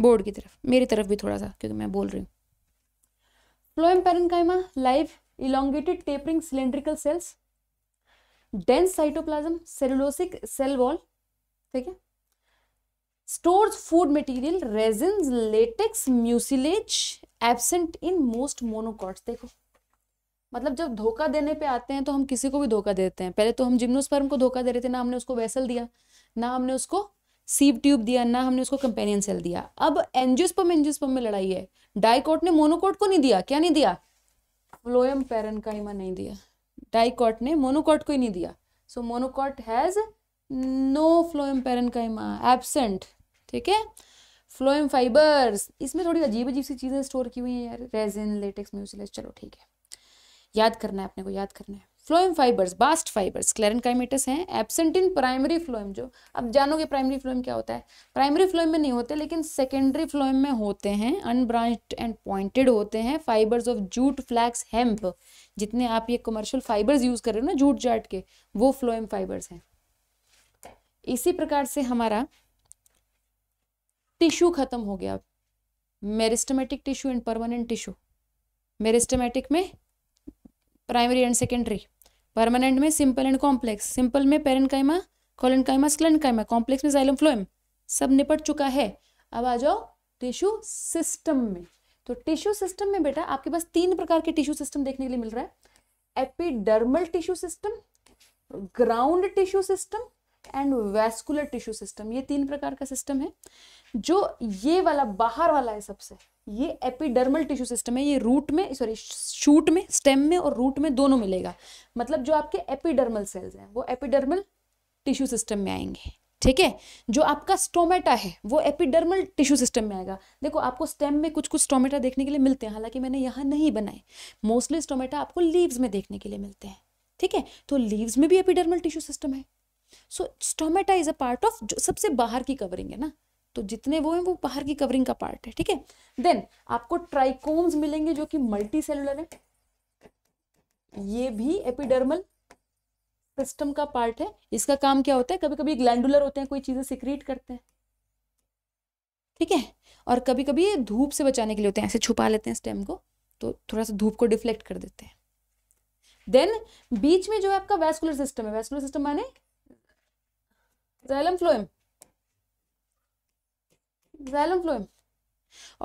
बोर्ड की तरफ मेरी तरफ भी थोड़ा सा क्योंकि मैं बोल रही हूँ phloem parenchyma live elongated tapering cylindrical cells dense cytoplasm cellulosic cell wall ठीक है stores food material resins latex mucilage absent in most monocot देखो मतलब जब धोखा देने पे आते हैं तो हम किसी को भी धोखा देते हैं पहले तो हम जिम्नोस्पर्म को धोखा दे रहे थे ना हमने उसको वेसल दिया ना हमने उसको सीप ट्यूब दिया ना हमने उसको कंपेनियन सेल दिया अब एनजियोस्पर्म एनजियोस्पर्म में लड़ाई है डाइकॉट ने मोनोकॉट को नहीं दिया क्या नहीं दिया फ्लोएम पेरन का हिमा नहीं दिया डाइकॉट ने मोनोकॉट को ही नहीं दिया so monocot has no phloem parenchyma absent ठीक है फ्लोएम फाइबर्स इसमें थोड़ी अजीब अजीब सी चीज़ें स्टोर की हुई हैं यार रेजिन लेटेक्स म्यूसिलेज चलो ठीक है याद करना है अपने को याद करना है phloem fibres bast fibres sclerenchymatous हैं एबसेंट इन प्राइमरी फ्लोइम जो अब जानोगे प्राइमरी फ्लोइम क्या होता है प्राइमरी फ्लोइम में नहीं होते लेकिन सेकेंडरी फ्लोइम में होते हैं अनब्रांच्ड एंड पॉइंटेड होते हैं fibres of jute flax hemp जितने आप ये कमर्शियल फाइबर्स यूज कर रहे हो ना जूट जाट के वो फ्लोइम फाइबर्स हैं इसी प्रकार से हमारा टिश्यू खत्म हो गया meristematic tissue and permanent tissue meristematic में प्राइमरी एंड सेकेंडरी परमानेंट में सिंपल एंड कॉम्प्लेक्स सिंपल में पेरन कायमा कॉलन कायमा कोलनकाइमा कायमा कॉम्प्लेक्स में जाइलम फ्लोएम सब निपट चुका है अब आ जाओ टिश्यू सिस्टम में तो टिश्यू सिस्टम में बेटा आपके पास तीन प्रकार के टिश्यू सिस्टम देखने के लिए मिल रहा है epidermal tissue system ground tissue system and vascular tissue system ये तीन प्रकार का सिस्टम है जो ये वाला बाहर वाला है सबसे ये एपिडर्मल टिश्यू सिस्टम है ये रूट में सॉरी शूट में स्टेम में और रूट में दोनों मिलेगा मतलब जो आपके एपिडर्मल सेल्स हैं वो एपिडर्मल टिश्यू सिस्टम में आएंगे ठीक है जो आपका स्टोमेटा है वो एपिडर्मल टिश्यू सिस्टम में आएगा देखो आपको स्टेम में कुछ कुछ स्टोमेटा देखने के लिए मिलते हैं हालांकि मैंने यहाँ नहीं बनाए मोस्टली स्टोमेटा आपको लीव्स में देखने के लिए मिलते हैं ठीक है तो लीव्स में भी एपिडर्मल टिश्यू सिस्टम है so stomata is a part of सबसे बाहर की कवरिंग है ना तो जितने वो हैं वो बाहर की कवरिंग का पार्ट है ठीक है देन आपको ट्राइकोम्स मिलेंगे जो कि मल्टी सेलुलर है ये भी एपिडर्मल सिस्टम का पार्ट है इसका काम क्या होता है कभी कभी ग्लैंडुलर होते हैं कोई चीज़ें सिक्रीट करते हैं ठीक है और कभी कभी ये धूप से बचाने के लिए होते हैं ऐसे छुपा लेते हैं स्टेम को तो थोड़ा सा धूप को डिफ्लेक्ट कर देते हैं देन बीच में जो है आपका वैस्कुलर सिस्टम है वैस्कुलर सिस्टम माने जैलम फ्लोएम जैलम फ्लोएम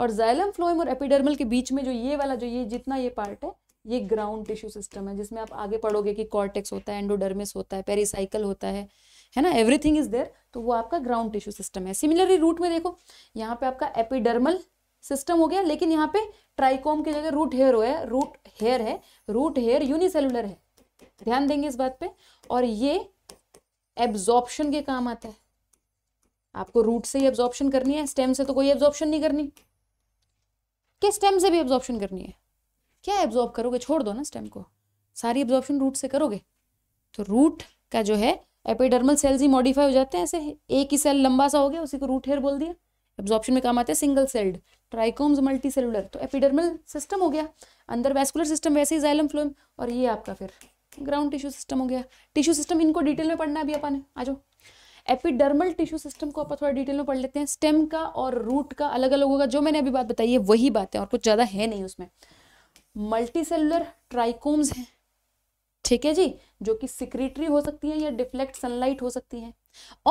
और जैलम फ्लोएम और एपिडर्मल के बीच में जो ये वाला जो ये जितना ये पार्ट है ये ग्राउंड टिश्यू सिस्टम है जिसमें आप आगे पढ़ोगे कि कॉर्टेक्स होता है एंडोडर्मिस होता है पेरिसाइकल होता है है ना एवरीथिंग इज देयर तो वो आपका ग्राउंड टिश्यू सिस्टम है सिमिलरली रूट में देखो यहाँ पे आपका एपिडर्मल सिस्टम हो गया लेकिन यहाँ पे ट्राइकोम की जगह रूट हेयर हो है रूट हेयर है रूट हेयर यूनिसेलुलर है ध्यान देंगे इस बात पे और ये एब्जॉर्प्शन के काम आता है आपको रूट से ही एब्जॉर्प्शन करनी है स्टेम से तो कोई एब्जॉर्प्शन नहीं करनी क्या स्टेम से भी एब्जॉर्प्शन करनी है क्या एब्जॉर्ब करोगे छोड़ दो ना स्टेम को सारी एब्जॉर्प्शन रूट से करोगे तो रूट का जो है एपिडर्मल सेल्स ही मॉडिफाई हो जाते हैं ऐसे एक ही सेल लंबा सा हो गया उसी को रूट हेयर बोल दिया एब्जॉर्प्शन में काम आते हैं single celled trichomes multi cellular तो एपिडर्मल सिस्टम हो गया अंदर वैस्कुलर सिस्टम वैसे ही जाइलम फ्लोम और ये आपका फिर ग्राउंड टिश्यू सिस्टम हो गया टिश्यू सिस्टम इनको डिटेल में पढ़ना है अभी अपने आ जाओ एपिडर्मल टिश्यू सिस्टम को आप थोड़ा डिटेल में पढ़ लेते हैं स्टेम का और रूट का अलग अलग होगा जो मैंने अभी बात बताई है वही बात है और कुछ ज़्यादा है नहीं उसमें मल्टी सेलुलर ट्राइकोम्स हैं ठीक है जी जो कि सिक्रेटरी हो सकती है या डिफ्लेक्ट सनलाइट हो सकती है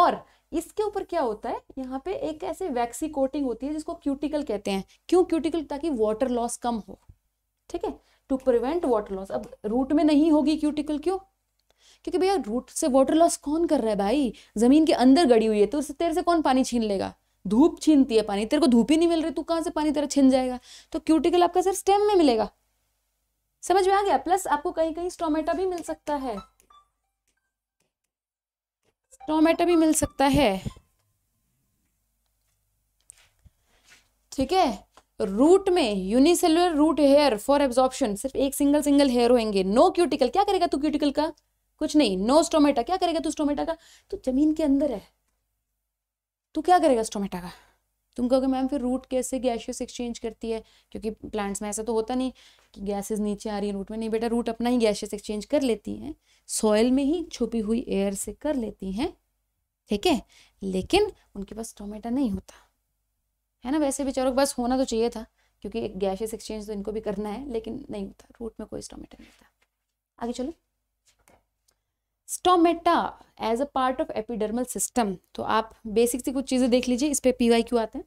और इसके ऊपर क्या होता है यहाँ पे एक ऐसे वैक्सी कोटिंग होती है जिसको क्यूटिकल कहते हैं क्यों क्यूटिकल ताकि वाटर लॉस कम हो ठीक है टू प्रिवेंट वाटर लॉस अब रूट में नहीं होगी क्यूटिकल क्यों क्योंकि भैया रूट से वाटर लॉस कौन कर रहा है भाई ज़मीन के अंदर गड़ी हुई है तो उससे तेरे से कौन पानी छीन लेगा धूप छीनती है पानी तेरे को धूप ही नहीं मिल रही तू कहाँ से पानी तेरा छीन जाएगा तो क्यूटिकल आपका सिर्फ स्टेम में मिलेगा समझ में आ गया प्लस आपको कहीं कहीं स्टोमेटा भी मिल सकता है स्टोमेटा भी मिल सकता है ठीक है रूट में unicellular root hair for absorption सिर्फ एक सिंगल सिंगल हेयर होंगे नो क्यूटिकल क्या करेगा तू क्यूटिकल का कुछ नहीं नो स्टोमेटा क्या करेगा तू स्टोमेटा का तो जमीन के अंदर है तू क्या करेगा स्टोमेटा का तुम कहोगे मैम फिर रूट कैसे गैशियस एक्सचेंज करती है क्योंकि प्लांट्स में ऐसा तो होता नहीं कि गैसेस नीचे आ रही है रूट में नहीं बेटा रूट अपना ही गैशियस एक्सचेंज कर लेती हैं सॉयल में ही छुपी हुई एयर से कर लेती हैं ठीक है लेकिन उनके पास टोमेटा नहीं होता है ना वैसे बेचारों के पास होना तो चाहिए था क्योंकि गैशियस एक्सचेंज तो इनको भी करना है लेकिन नहीं होता रूट में कोई स्टोमेटा नहीं होता आगे चलो stomata as a part of epidermal system तो आप बेसिक से कुछ चीज़ें देख लीजिए इस पर पी वाई क्यू आते हैं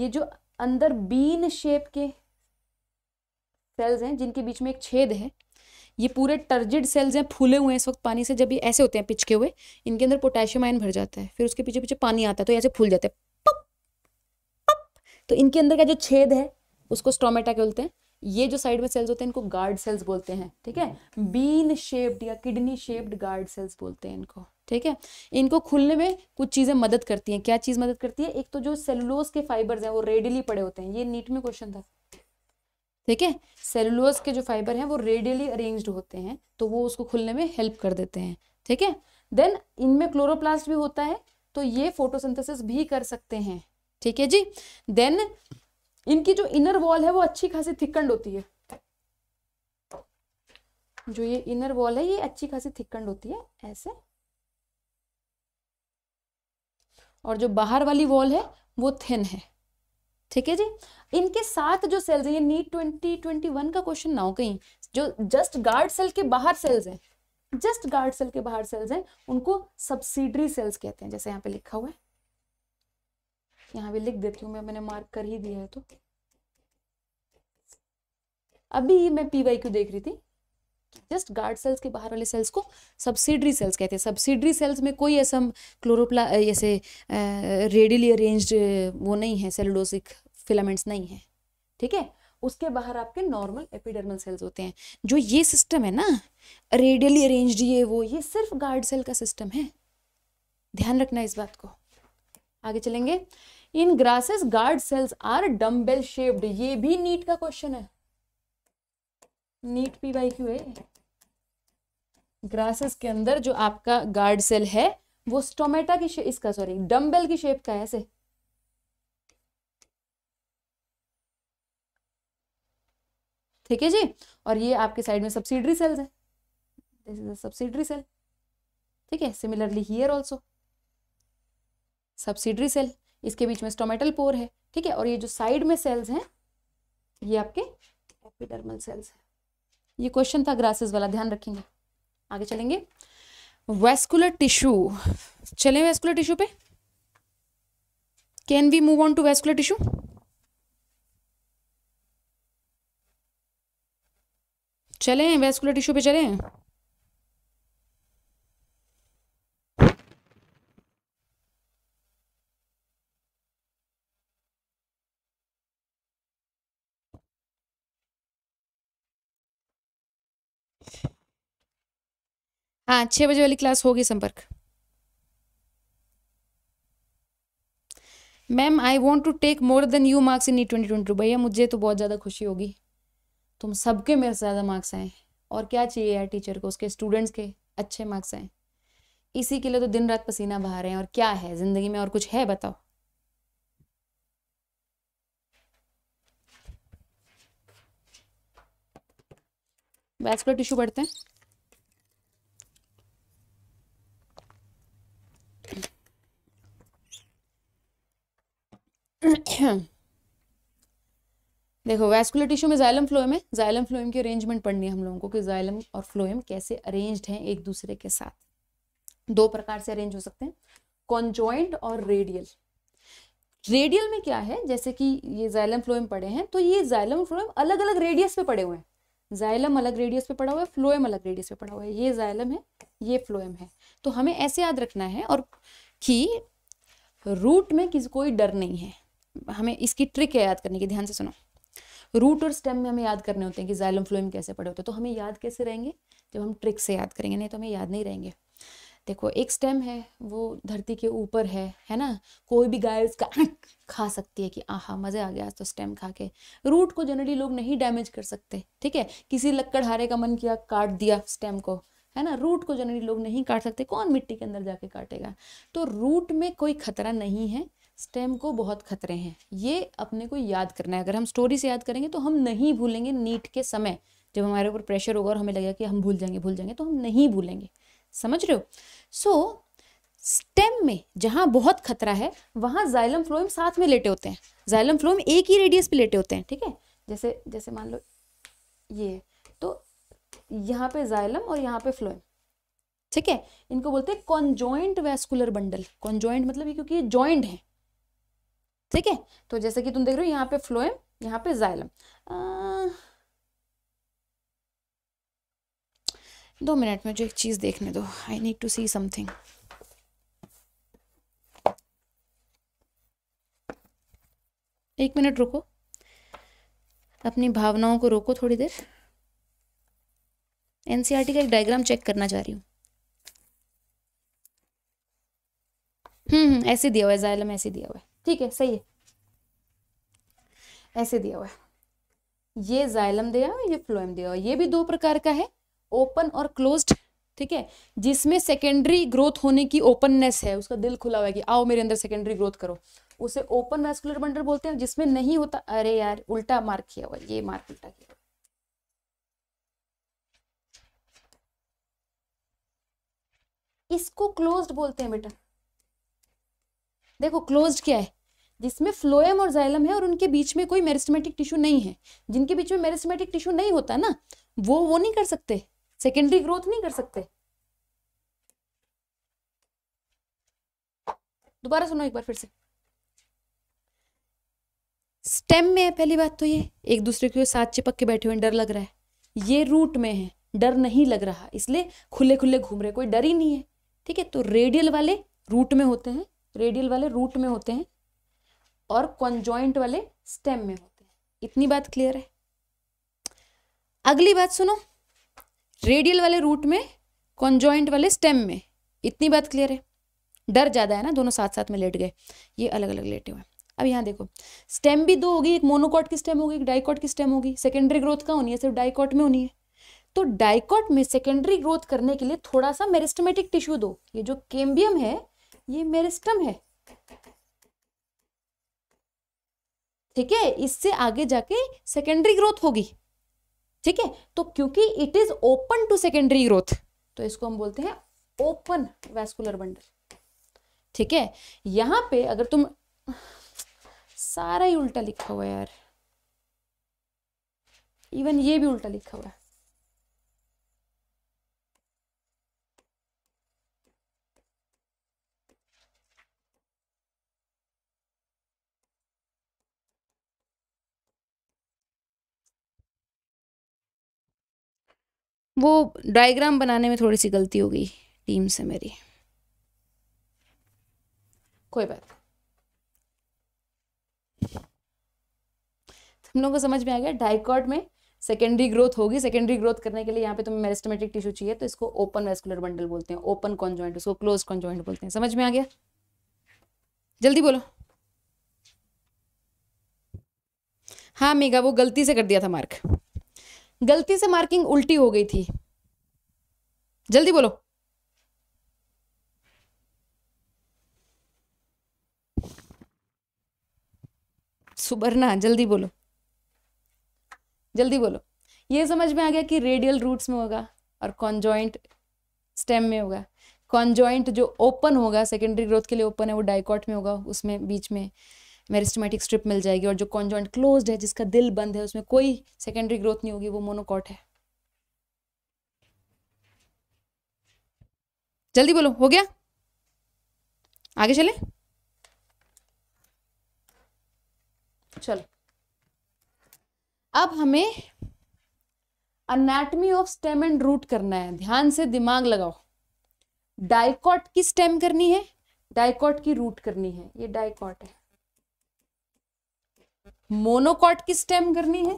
ये जो अंदर बीन शेप के सेल्स हैं जिनके बीच में एक छेद है ये पूरे टर्जिड सेल्स हैं फूले हुए हैं इस वक्त पानी से जब ये ऐसे होते हैं पिचके हुए इनके अंदर पोटेशियम आयन भर जाता है फिर उसके पीछे पीछे पानी आता है तो ऐसे फूल जाते हैं पप पप तो इनके अंदर का जो छेद है उसको स्टोमेटा बोलते हैं ये जो साइड में सेल्स होते हैं इनको गार्ड सेल्स बोलते हैं ठीक है बीन हम्म। शेप्ड या किडनी शेप्ड गार्ड सेल्स बोलते हैं इनको ठीक है इनको खुलने में कुछ चीज़ें मदद करती हैं क्या चीज़ मदद करती है एक तो जो सेलुलोज के फाइबर्स हैं वो रेडियली पड़े होते हैं ये नीट में क्वेश्चन था ठीक है सेलुलोज के जो फाइबर हैं वो रेडियली अरेंज होते हैं तो वो उसको खुलने में हेल्प कर देते हैं ठीक है देन इनमें क्लोरोप्लास्ट भी होता है तो ये फोटोसिंथेसिस भी कर सकते हैं ठीक है जी देन इनकी जो इनर वॉल है वो अच्छी खासी थिकंड होती है जो ये इनर वॉल है ये अच्छी खासी थिकंड होती है ऐसे और जो बाहर वाली वॉल है वो थिन है ठीक है जी इनके साथ जो सेल्स हैं ये नीट ट्वेंटी ट्वेंटी वन का क्वेश्चन ना हो कहीं जो जस्ट गार्ड सेल के बाहर सेल्स हैं जस्ट गार्ड सेल के बाहर सेल्स हैं उनको सब्सिडरी सेल्स कहते हैं जैसे यहाँ पे लिखा हुआ है यहाँ भी लिख देती हूँ मैं मैंने मार्क कर ही दिया है तो अभी मैं पी वाई क्यू देख रही थी जस्ट गार्ड सेल्स के बाहर वाले सेल्स को सब्सिडरी सेल्स कहते हैं सब्सिडरी सेल्स में कोई ऐसा क्लोरोप्ला ऐसे रेडिली अरेंज्ड वो नहीं है सेलुलोसिक फिलामेंट्स नहीं है ठीक है उसके बाहर आपके नॉर्मल एपिडर्मल सेल्स होते हैं जो ये सिस्टम है ना रेडियली अरेंज्ड ये वो ये सिर्फ गार्ड सेल का सिस्टम है ध्यान रखना इस बात को आगे चलेंगे in grasses guard cells are dumbbell shaped ये भी नीट का क्वेश्चन है NEET P Y Q grasses के अंदर जो आपका गार्ड सेल है वो स्टोमेटा की इसका सॉरी डम्बेल की शेप का है ऐसे ठीक है जी और ये आपके साइड में सब्सिडरी सेल्स है this is a subsidiary cell ठीक है similarly here also subsidiary cell इसके बीच में स्टोमेटल पोर है ठीक है और ये जो साइड में सेल्स हैं ये आपके एपिडर्मल सेल्स हैं ये क्वेश्चन था ग्रासेस वाला ध्यान रखेंगे आगे चलेंगे वेस्कुलर टिश्यू चले वेस्कुलर टिश्यू पे can we move on to vascular tissue चले वेस्कुलर टिश्यू पे चले हाँ छः बजे वाली क्लास होगी संपर्क ma'am I want to take more than you marks in E twenty twenty भैया मुझे तो बहुत ज़्यादा खुशी होगी तुम सबके मेरे से ज़्यादा मार्क्स आए और क्या चाहिए यार टीचर को उसके स्टूडेंट्स के अच्छे मार्क्स आए इसी के लिए तो दिन रात पसीना बहा रहे हैं और क्या है ज़िंदगी में और कुछ है बताओ बैचलर टिश्यू बढ़ते हैं (coughs) देखो वैस्कुलर टिश्यू में जाइलम फ्लोएम है जाइलम फ्लोएम की अरेंजमेंट पढ़नी है हम लोगों को कि जाइलम और फ्लोएम कैसे अरेंज्ड हैं एक दूसरे के साथ दो प्रकार से अरेंज हो सकते हैं कॉन्जॉइंट और रेडियल रेडियल में क्या है जैसे कि ये जाइलम फ्लोएम पड़े हैं तो ये जाइलम और फ्लोएम अलग अलग रेडियस पे पड़े हुए हैं जाइलम अलग रेडियस पे पड़ा हुआ है फ्लोएम अलग रेडियस पे पड़ा हुआ है ये जाइलम है ये फ्लोएम है तो हमें ऐसे याद रखना है और कि रूट में किसी कोई डर नहीं है हमें इसकी ट्रिक है याद करने की ध्यान से सुनो रूट और स्टेम में हमें याद करने होते हैं कि जाइलम फ्लोइम कैसे पड़े होते हैं तो हमें याद कैसे रहेंगे जब हम ट्रिक से याद करेंगे नहीं तो हमें याद नहीं रहेंगे देखो एक स्टेम है वो धरती के ऊपर है है ना कोई भी गाय उसका (coughs) खा सकती है कि आहा मज़े आ गया आज तो स्टेम खा के रूट को जनरली लोग नहीं डैमेज कर सकते ठीक है किसी लक्कड़हारे का मन किया काट दिया स्टेम को है ना रूट को जनरली लोग नहीं काट सकते कौन मिट्टी के अंदर जाके काटेगा तो रूट में कोई खतरा नहीं है स्टेम को बहुत खतरे हैं ये अपने को याद करना है अगर हम स्टोरी से याद करेंगे तो हम नहीं भूलेंगे नीट के समय जब हमारे ऊपर प्रेशर होगा और हमें लगेगा कि हम भूल जाएंगे भूल जाएंगे तो हम नहीं भूलेंगे समझ रहे हो सो स्टेम में जहाँ बहुत खतरा है वहाँ जाइलम फ्लोएम साथ में लेटे होते हैं जाइलम फ्लोएम एक ही रेडियस पे लेटे होते हैं ठीक है जैसे जैसे मान लो ये तो यहाँ पे जाइलम और यहाँ पे फ्लोएम ठीक है इनको बोलते हैं कॉन्जॉइंट वेस्कुलर बंडल कॉन्जॉइंट मतलब ये क्योंकि ये जॉइंट है ठीक है तो जैसे कि तुम देख रहे हो यहाँ पे फ्लोएम यहाँ पे जाइलम दो मिनट में जो एक चीज़ देखने दो I need to see something एक मिनट रुको अपनी भावनाओं को रोको थोड़ी देर एनसीईआरटी e का एक डायग्राम चेक करना चाह रही हूँ हम्म, हम्म ऐसे दिया हुआ है जाइलम ऐसे दिया हुआ है ठीक है सही है ऐसे दिया हुआ है ये जाइलम दिया हुआ ये फ्लोएम दिया हुआ ये भी दो प्रकार का है ओपन और क्लोज ठीक है जिसमें सेकेंडरी ग्रोथ होने की ओपननेस है उसका दिल खुला हुआ है कि आओ मेरे अंदर सेकेंडरी ग्रोथ करो उसे ओपन वेस्कुलर बंडल बोलते हैं जिसमें नहीं होता अरे यार उल्टा मार्क किया हुआ ये मार्क उल्टा किया हुआ इसको क्लोज्ड बोलते हैं बेटा देखो क्लोज क्या है जिसमें फ्लोएम और जाइलम है और उनके बीच में कोई मेरिस्टमेटिक टिश्यू नहीं है जिनके बीच में मेरिस्टमेटिक टिश्यू नहीं होता ना वो वो नहीं कर सकते सेकेंडरी ग्रोथ नहीं कर सकते दोबारा सुनो एक बार फिर से स्टेम में है पहली बात तो ये एक दूसरे के साथ चिपक के बैठे हुए डर लग रहा है ये रूट में है डर नहीं लग रहा इसलिए खुले खुले घूम रहे कोई डर ही नहीं है ठीक है तो रेडियल वाले रूट में होते हैं रेडियल वाले रूट में होते हैं और कॉन्जॉइंट वाले स्टेम में होते हैं इतनी बात क्लियर है अगली बात सुनो रेडियल वाले रूट में कॉन्जॉइंट वाले स्टेम में इतनी बात क्लियर है डर ज़्यादा है ना दोनों साथ साथ में लेट गए ये अलग अलग लेटे हुए अब यहाँ देखो स्टेम भी दो होगी एक मोनोकॉट की स्टेम होगी एक डाइकॉट की स्टेम होगी सेकेंडरी ग्रोथ का होनी है सिर्फ डाइकॉट में होनी है तो डाइकॉट में सेकेंडरी ग्रोथ करने के लिए थोड़ा सा मेरिस्टमेटिक टिश्यू दो ये जो केम्बियम है ये मेरिस्टम है ठीक है इससे आगे जाके सेकेंडरी ग्रोथ होगी ठीक है तो क्योंकि it is open to secondary growth तो इसको हम बोलते हैं ओपन वैस्कुलर बंडल ठीक है यहां पे अगर तुम सारा ही उल्टा लिखा हुआ है यार इवन ये भी उल्टा लिखा हुआ है वो डायग्राम बनाने में थोड़ी सी गलती हो गई टीम से मेरी कोई बात तुम लोगों को समझ में आ गया डाइकॉट में सेकेंडरी ग्रोथ होगी सेकेंडरी ग्रोथ करने के लिए यहाँ पे तुम्हें मेरिस्टमेटिक टिश्यू चाहिए तो इसको ओपन वेस्कुलर बंडल बोलते हैं ओपन कॉन्जॉइंट उसको क्लोज कॉन्जॉइंट बोलते हैं समझ में आ गया जल्दी बोलो हाँ मेगा वो गलती से कर दिया था मार्क गलती से मार्किंग उल्टी हो गई थी जल्दी बोलो सुबरना जल्दी बोलो जल्दी बोलो ये समझ में आ गया कि रेडियल रूट्स में होगा और कॉन्जॉइंट स्टेम में होगा कॉन्जॉइंट जो ओपन होगा सेकेंडरी ग्रोथ के लिए ओपन है वो डाइकॉट में होगा उसमें बीच में मेरिस्टमेटिक स्ट्रिप मिल जाएगी और जो कॉन्जॉइंट क्लोज है जिसका दिल बंद है उसमें कोई सेकेंडरी ग्रोथ नहीं होगी वो मोनोकॉट है जल्दी बोलो हो गया आगे चले चलो अब हमें anatomy of stem and root करना है ध्यान से दिमाग लगाओ डाइकॉट की स्टेम करनी है डाइकॉट की रूट करनी है ये डाइकॉट है मोनोकॉट की स्टेम करनी है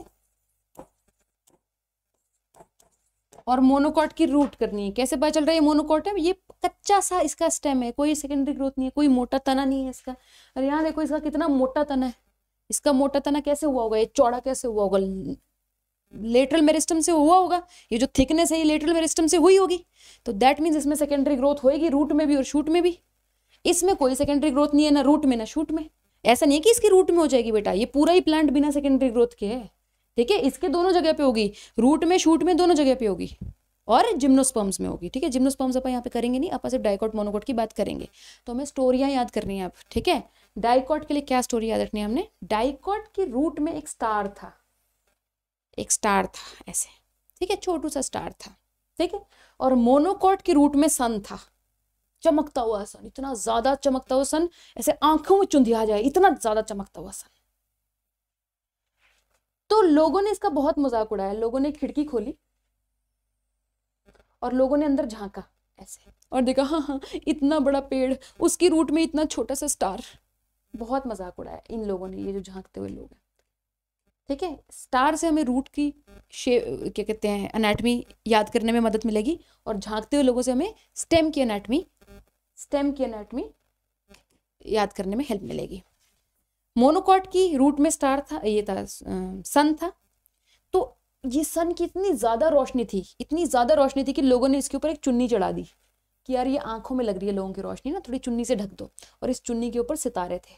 और मोनोकॉट की रूट करनी है कैसे पता चल रहा है मोनोकॉट है ये कच्चा सा इसका स्टेम है कोई सेकेंडरी ग्रोथ नहीं है कोई मोटा तना नहीं है इसका अरे यहाँ देखो इसका कितना मोटा तना है इसका मोटा तना कैसे हुआ होगा ये चौड़ा कैसे हुआ होगा लेटरल मेरिस्टम से हुआ होगा ये जो थिकनेस है ये लेटरल मेरिस्टम से हुई होगी तो दैट मीन्स इसमें सेकेंडरी ग्रोथ होगी रूट में भी और शूट में भी इसमें कोई सेकेंडरी ग्रोथ नहीं है ना रूट में ना शूट में ऐसा नहीं है कि इसके रूट में हो जाएगी बेटा ये पूरा ही प्लांट बिना सेकेंडरी ग्रोथ के है ठीक है इसके दोनों जगह पे होगी रूट में शूट में दोनों जगह पे होगी और जिम्नोस्पम्स में होगी ठीक है जिम्नोस्पम्स अपन यहाँ पे करेंगे नहीं अपन सिर्फ डाइकॉट मोनोकॉट की बात करेंगे तो हमें स्टोरियाँ याद करनी है आप ठीक है डाइकॉट के लिए क्या स्टोरी याद रखनी है हमने डाइकॉट के रूट में एक स्टार था एक स्टार था ऐसे ठीक है छोटू सा स्टार था ठीक है और मोनोकॉट के रूट में सन था चमकता हुआ सन इतना ज्यादा चमकता हुआ सन ऐसे आंखों में चुंधिया जाए इतना ज्यादा चमकता हुआ सन तो लोगों ने इसका बहुत मजाक उड़ाया लोगों ने खिड़की खोली और लोगों ने अंदर झांका ऐसे और देखा हाँ हाँ इतना बड़ा पेड़ उसकी रूट में इतना छोटा सा स्टार बहुत मजाक उड़ाया इन लोगों ने ये जो झांकते हुए लोग हैं ठीक है स्टार से हमें रूट की शे क्या कहते हैं अनाटमी याद करने में मदद मिलेगी और झांकते हुए लोगों से हमें स्टेम की अनाटमी स्टेम की एनाटमी याद करने में हेल्प मिलेगी मोनोकॉट की रूट में स्टार था ये था सन था तो ये सन की इतनी ज़्यादा रोशनी थी इतनी ज़्यादा रोशनी थी कि लोगों ने इसके ऊपर एक चुन्नी चढ़ा दी कि यार ये आंखों में लग रही है लोगों की रोशनी ना थोड़ी चुन्नी से ढक दो और इस चुन्नी के ऊपर सितारे थे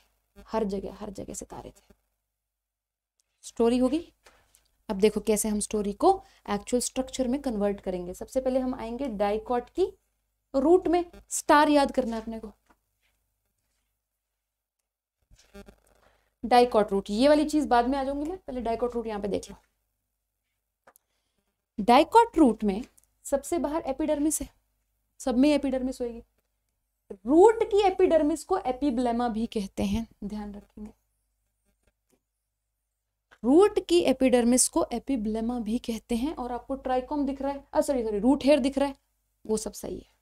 हर जगह हर जगह सितारे थे स्टोरी होगी अब देखो कैसे हम स्टोरी को एक्चुअल स्ट्रक्चर में कन्वर्ट करेंगे सबसे पहले हम आएंगे डाइकॉट की रूट में स्टार याद करना है अपने को डाइकॉट रूट ये वाली चीज बाद में आ जाऊंगी मैं पहले डाइकॉट रूट यहां पे देख लो डाइकॉट रूट में सबसे बाहर एपिडर्मिस है सब में एपिडर्मिस होगी रूट की एपिडर्मिस को एपिब्लेमा भी कहते हैं ध्यान रखेंगे रूट की एपिडर्मिस को एपिब्लेमा भी कहते हैं और आपको ट्राइकोम दिख रहा है सॉरी सॉरी रूट हेयर दिख रहा है वो सब सही है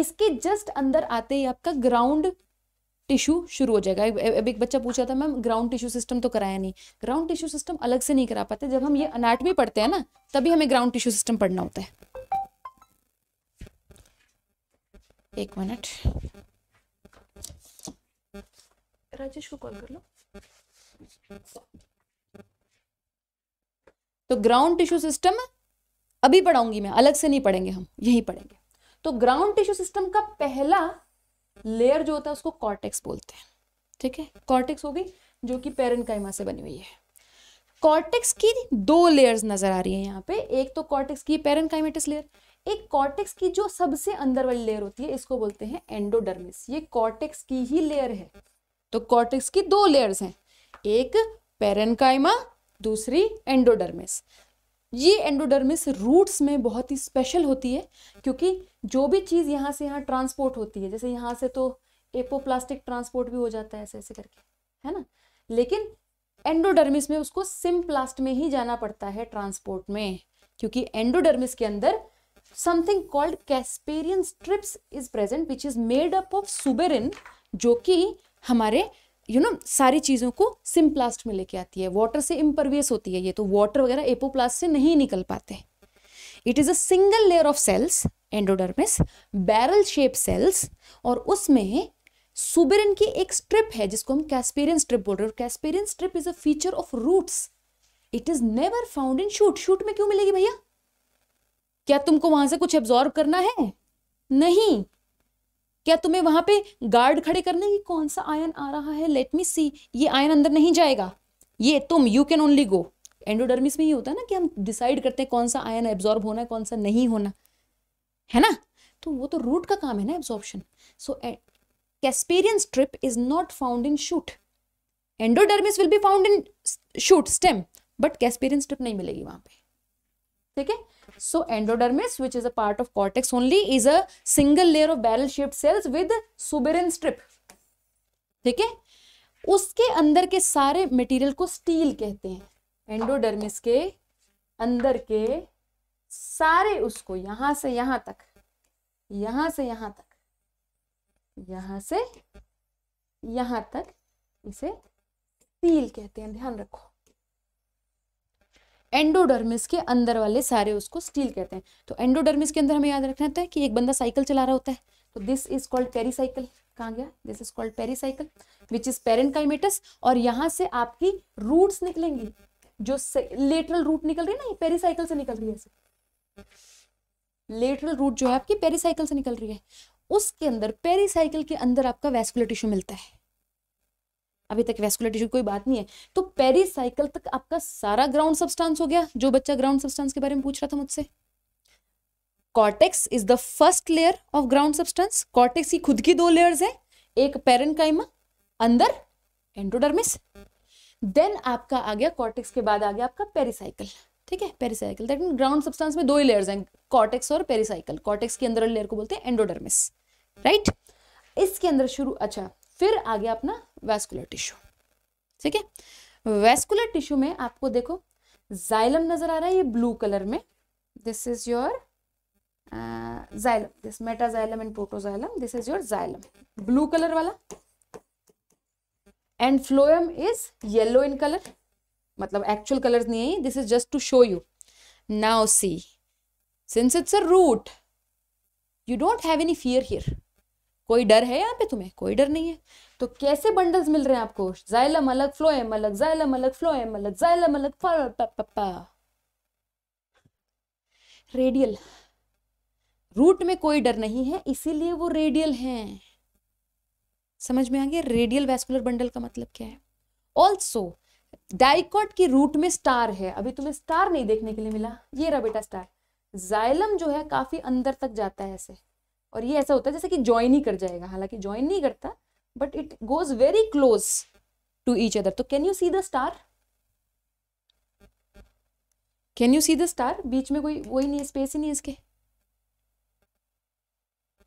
इसके जस्ट अंदर आते ही आपका ग्राउंड टिश्यू शुरू हो जाएगा अब एक बच्चा पूछा था मैम ग्राउंड टिश्यू सिस्टम तो कराया नहीं ग्राउंड टिश्यू सिस्टम अलग से नहीं करा पाते जब हम ये अनाटमी पढ़ते हैं ना तभी हमें ग्राउंड टिश्यू सिस्टम पढ़ना होता है एक मिनट राजेश को कॉल कर लो तो ग्राउंड टिश्यू सिस्टम अभी पढ़ाऊंगी मैं अलग से नहीं पढ़ेंगे हम यही पढ़ेंगे तो ग्राउंड टिश्यू सिस्टम का पहला लेयर जो होता है उसको कॉर्टेक्स बोलते हैं ठीक है कॉर्टेक्स हो गई जो कि पेरेंकाइमा से बनी हुई है कॉर्टेक्स की दो लेयर्स नजर आ रही है यहाँ पे एक तो कॉर्टेक्स की पेरेंकाइमेटिस लेयर एक कॉर्टेक्स की जो सबसे अंदर वाली लेयर होती है इसको बोलते हैं एंडोडर्मिस ये कॉर्टेक्स की ही लेयर है तो कॉर्टेक्स की दो लेयर्स हैं एक पेरेनकाइमा दूसरी एंडोडर्मिस ये एंडोडर्मिस रूट्स में बहुत ही स्पेशल होती है क्योंकि जो भी चीज़ यहाँ से यहाँ ट्रांसपोर्ट होती है जैसे यहाँ से तो एपोप्लास्टिक ट्रांसपोर्ट भी हो जाता है ऐसे ऐसे करके है ना लेकिन एंडोडर्मिस में उसको प्लास्ट में ही जाना पड़ता है ट्रांसपोर्ट में क्योंकि एंडोडर्मिस के अंदर something called Casparian strips is present which is made up of suberin जो कि हमारे यू नो सारी चीज़ों को सिम्प्लास्ट में लेके आती है वाटर से इम्परवियस होती है ये तो वाटर वगैरह एपोप्लास्ट से नहीं निकल पाते it is a single layer of cells endodermis barrel shape cells और उसमें सुबेरन की एक स्ट्रिप है जिसको हम कैस्पेरियन स्ट्रिप बोल रहे हैं और Casparian strip is a feature of roots it is never found in shoot shoot में क्यों मिलेगी भैया क्या तुमको वहां से कुछ एब्जॉर्ब करना है नहीं क्या तुम्हें वहां पे गार्ड खड़े करने की कौन सा आयन आ रहा है लेट मी सी ये आयन अंदर नहीं जाएगा ये तुम you can only go endodermis में ये होता है ना कि हम डिसाइड करते हैं कौन सा आयन एब्जॉर्ब होना है कौन सा नहीं होना है ना तो वो तो रूट का काम है ना absorption so Casparian strip is not found in shoot endodermis will be found in shoot stem but Casparian strip नहीं मिलेगी वहां पे ठीक है so endodermis which is a part of cortex only is a single layer of barrel shape cells with suberin strip ठीक है उसके अंदर के सारे मटेरियल को स्टील कहते हैं एंडोडर्मिस के अंदर के सारे उसको यहां से यहां तक यहां से यहां तक यहां से यहां तक इसे स्टील कहते हैं ध्यान रखो एंडोडर्मिस के अंदर वाले सारे उसको स्टील कहते हैं तो एंडोडर्मिस के अंदर हमें याद रखना होता है कि एक बंदा साइकिल चला रहा होता है तो दिस इज कॉल्ड पेरीसाइकिल कहाँ गया this is called pericycle which is parenchymatous और यहाँ से आपकी रूट्स निकलेंगी जो लेटरल रूट निकल रही है ना ये पेरीसाइकिल से निकल रही है ऐसे लेटरल रूट जो है आपकी पेरीसाइकिल से निकल रही है उसके अंदर पेरीसाइकिल के अंदर आपका वेस्कुलर टिश्यू मिलता है अभी तक वेस्कुलर टिश्यू कोई बात नहीं है तो पेरीसाइकिल तक आपका सारा ग्राउंड सब्सटेंस हो गया जो बच्चा ग्राउंड सब्सटेंस के बारे में पूछ रहा था मुझसे cortex is the first layer of ground substance cortex की खुद की दो लेयर्स हैं एक पेरेंकाइमा अंदर एंडोडर्मिस देन आपका आ गया कॉर्टेक्स के बाद आ गया आपका पेरीसाइकिल ठीक है pericycle that mean ground substance में दो ही लेयर्स हैं कॉर्टेक्स और पेरीसाइकिल कॉर्टेक्स के अंदर लेयर को बोलते हैं एंडोडर्मिस राइट इसके अंदर शुरू अच्छा फिर आ गया अपना वेस्कुलर टिश्यू ठीक है वेस्कुलर टिश्यू में आपको देखो जाइलम नजर आ रहा है ये ब्लू कलर में this is your xylem this metaxylem and protoxylem this is your xylem blue colour वाला and phloem is yellow in colour मतलब एक्चुअल कलर नहीं है this is just to show you now see since it's a root you don't have any fear here कोई डर है यहाँ पे तुम्हें कोई डर नहीं है तो कैसे बंडल्स मिल रहे हैं आपको जायलम अलग एम अलग जायलम अलग एम अलग जायलम अलग रेडियल रूट में कोई डर नहीं है इसीलिए वो रेडियल हैं समझ में आ गया रेडियल वैस्कुलर बंडल का मतलब क्या है ऑल्सो डाइकॉट की रूट में स्टार है अभी तुम्हें स्टार नहीं देखने के लिए मिला ये रहा बेटा स्टार जायलम जो है काफी अंदर तक जाता है ऐसे और ये ऐसा होता है जैसे कि ज्वाइन ही कर जाएगा हालांकि ज्वाइन नहीं करता but it goes very close to each other तो can you see the star can you see the star बीच में कोई वही नहीं स्पेस ही नहीं इसके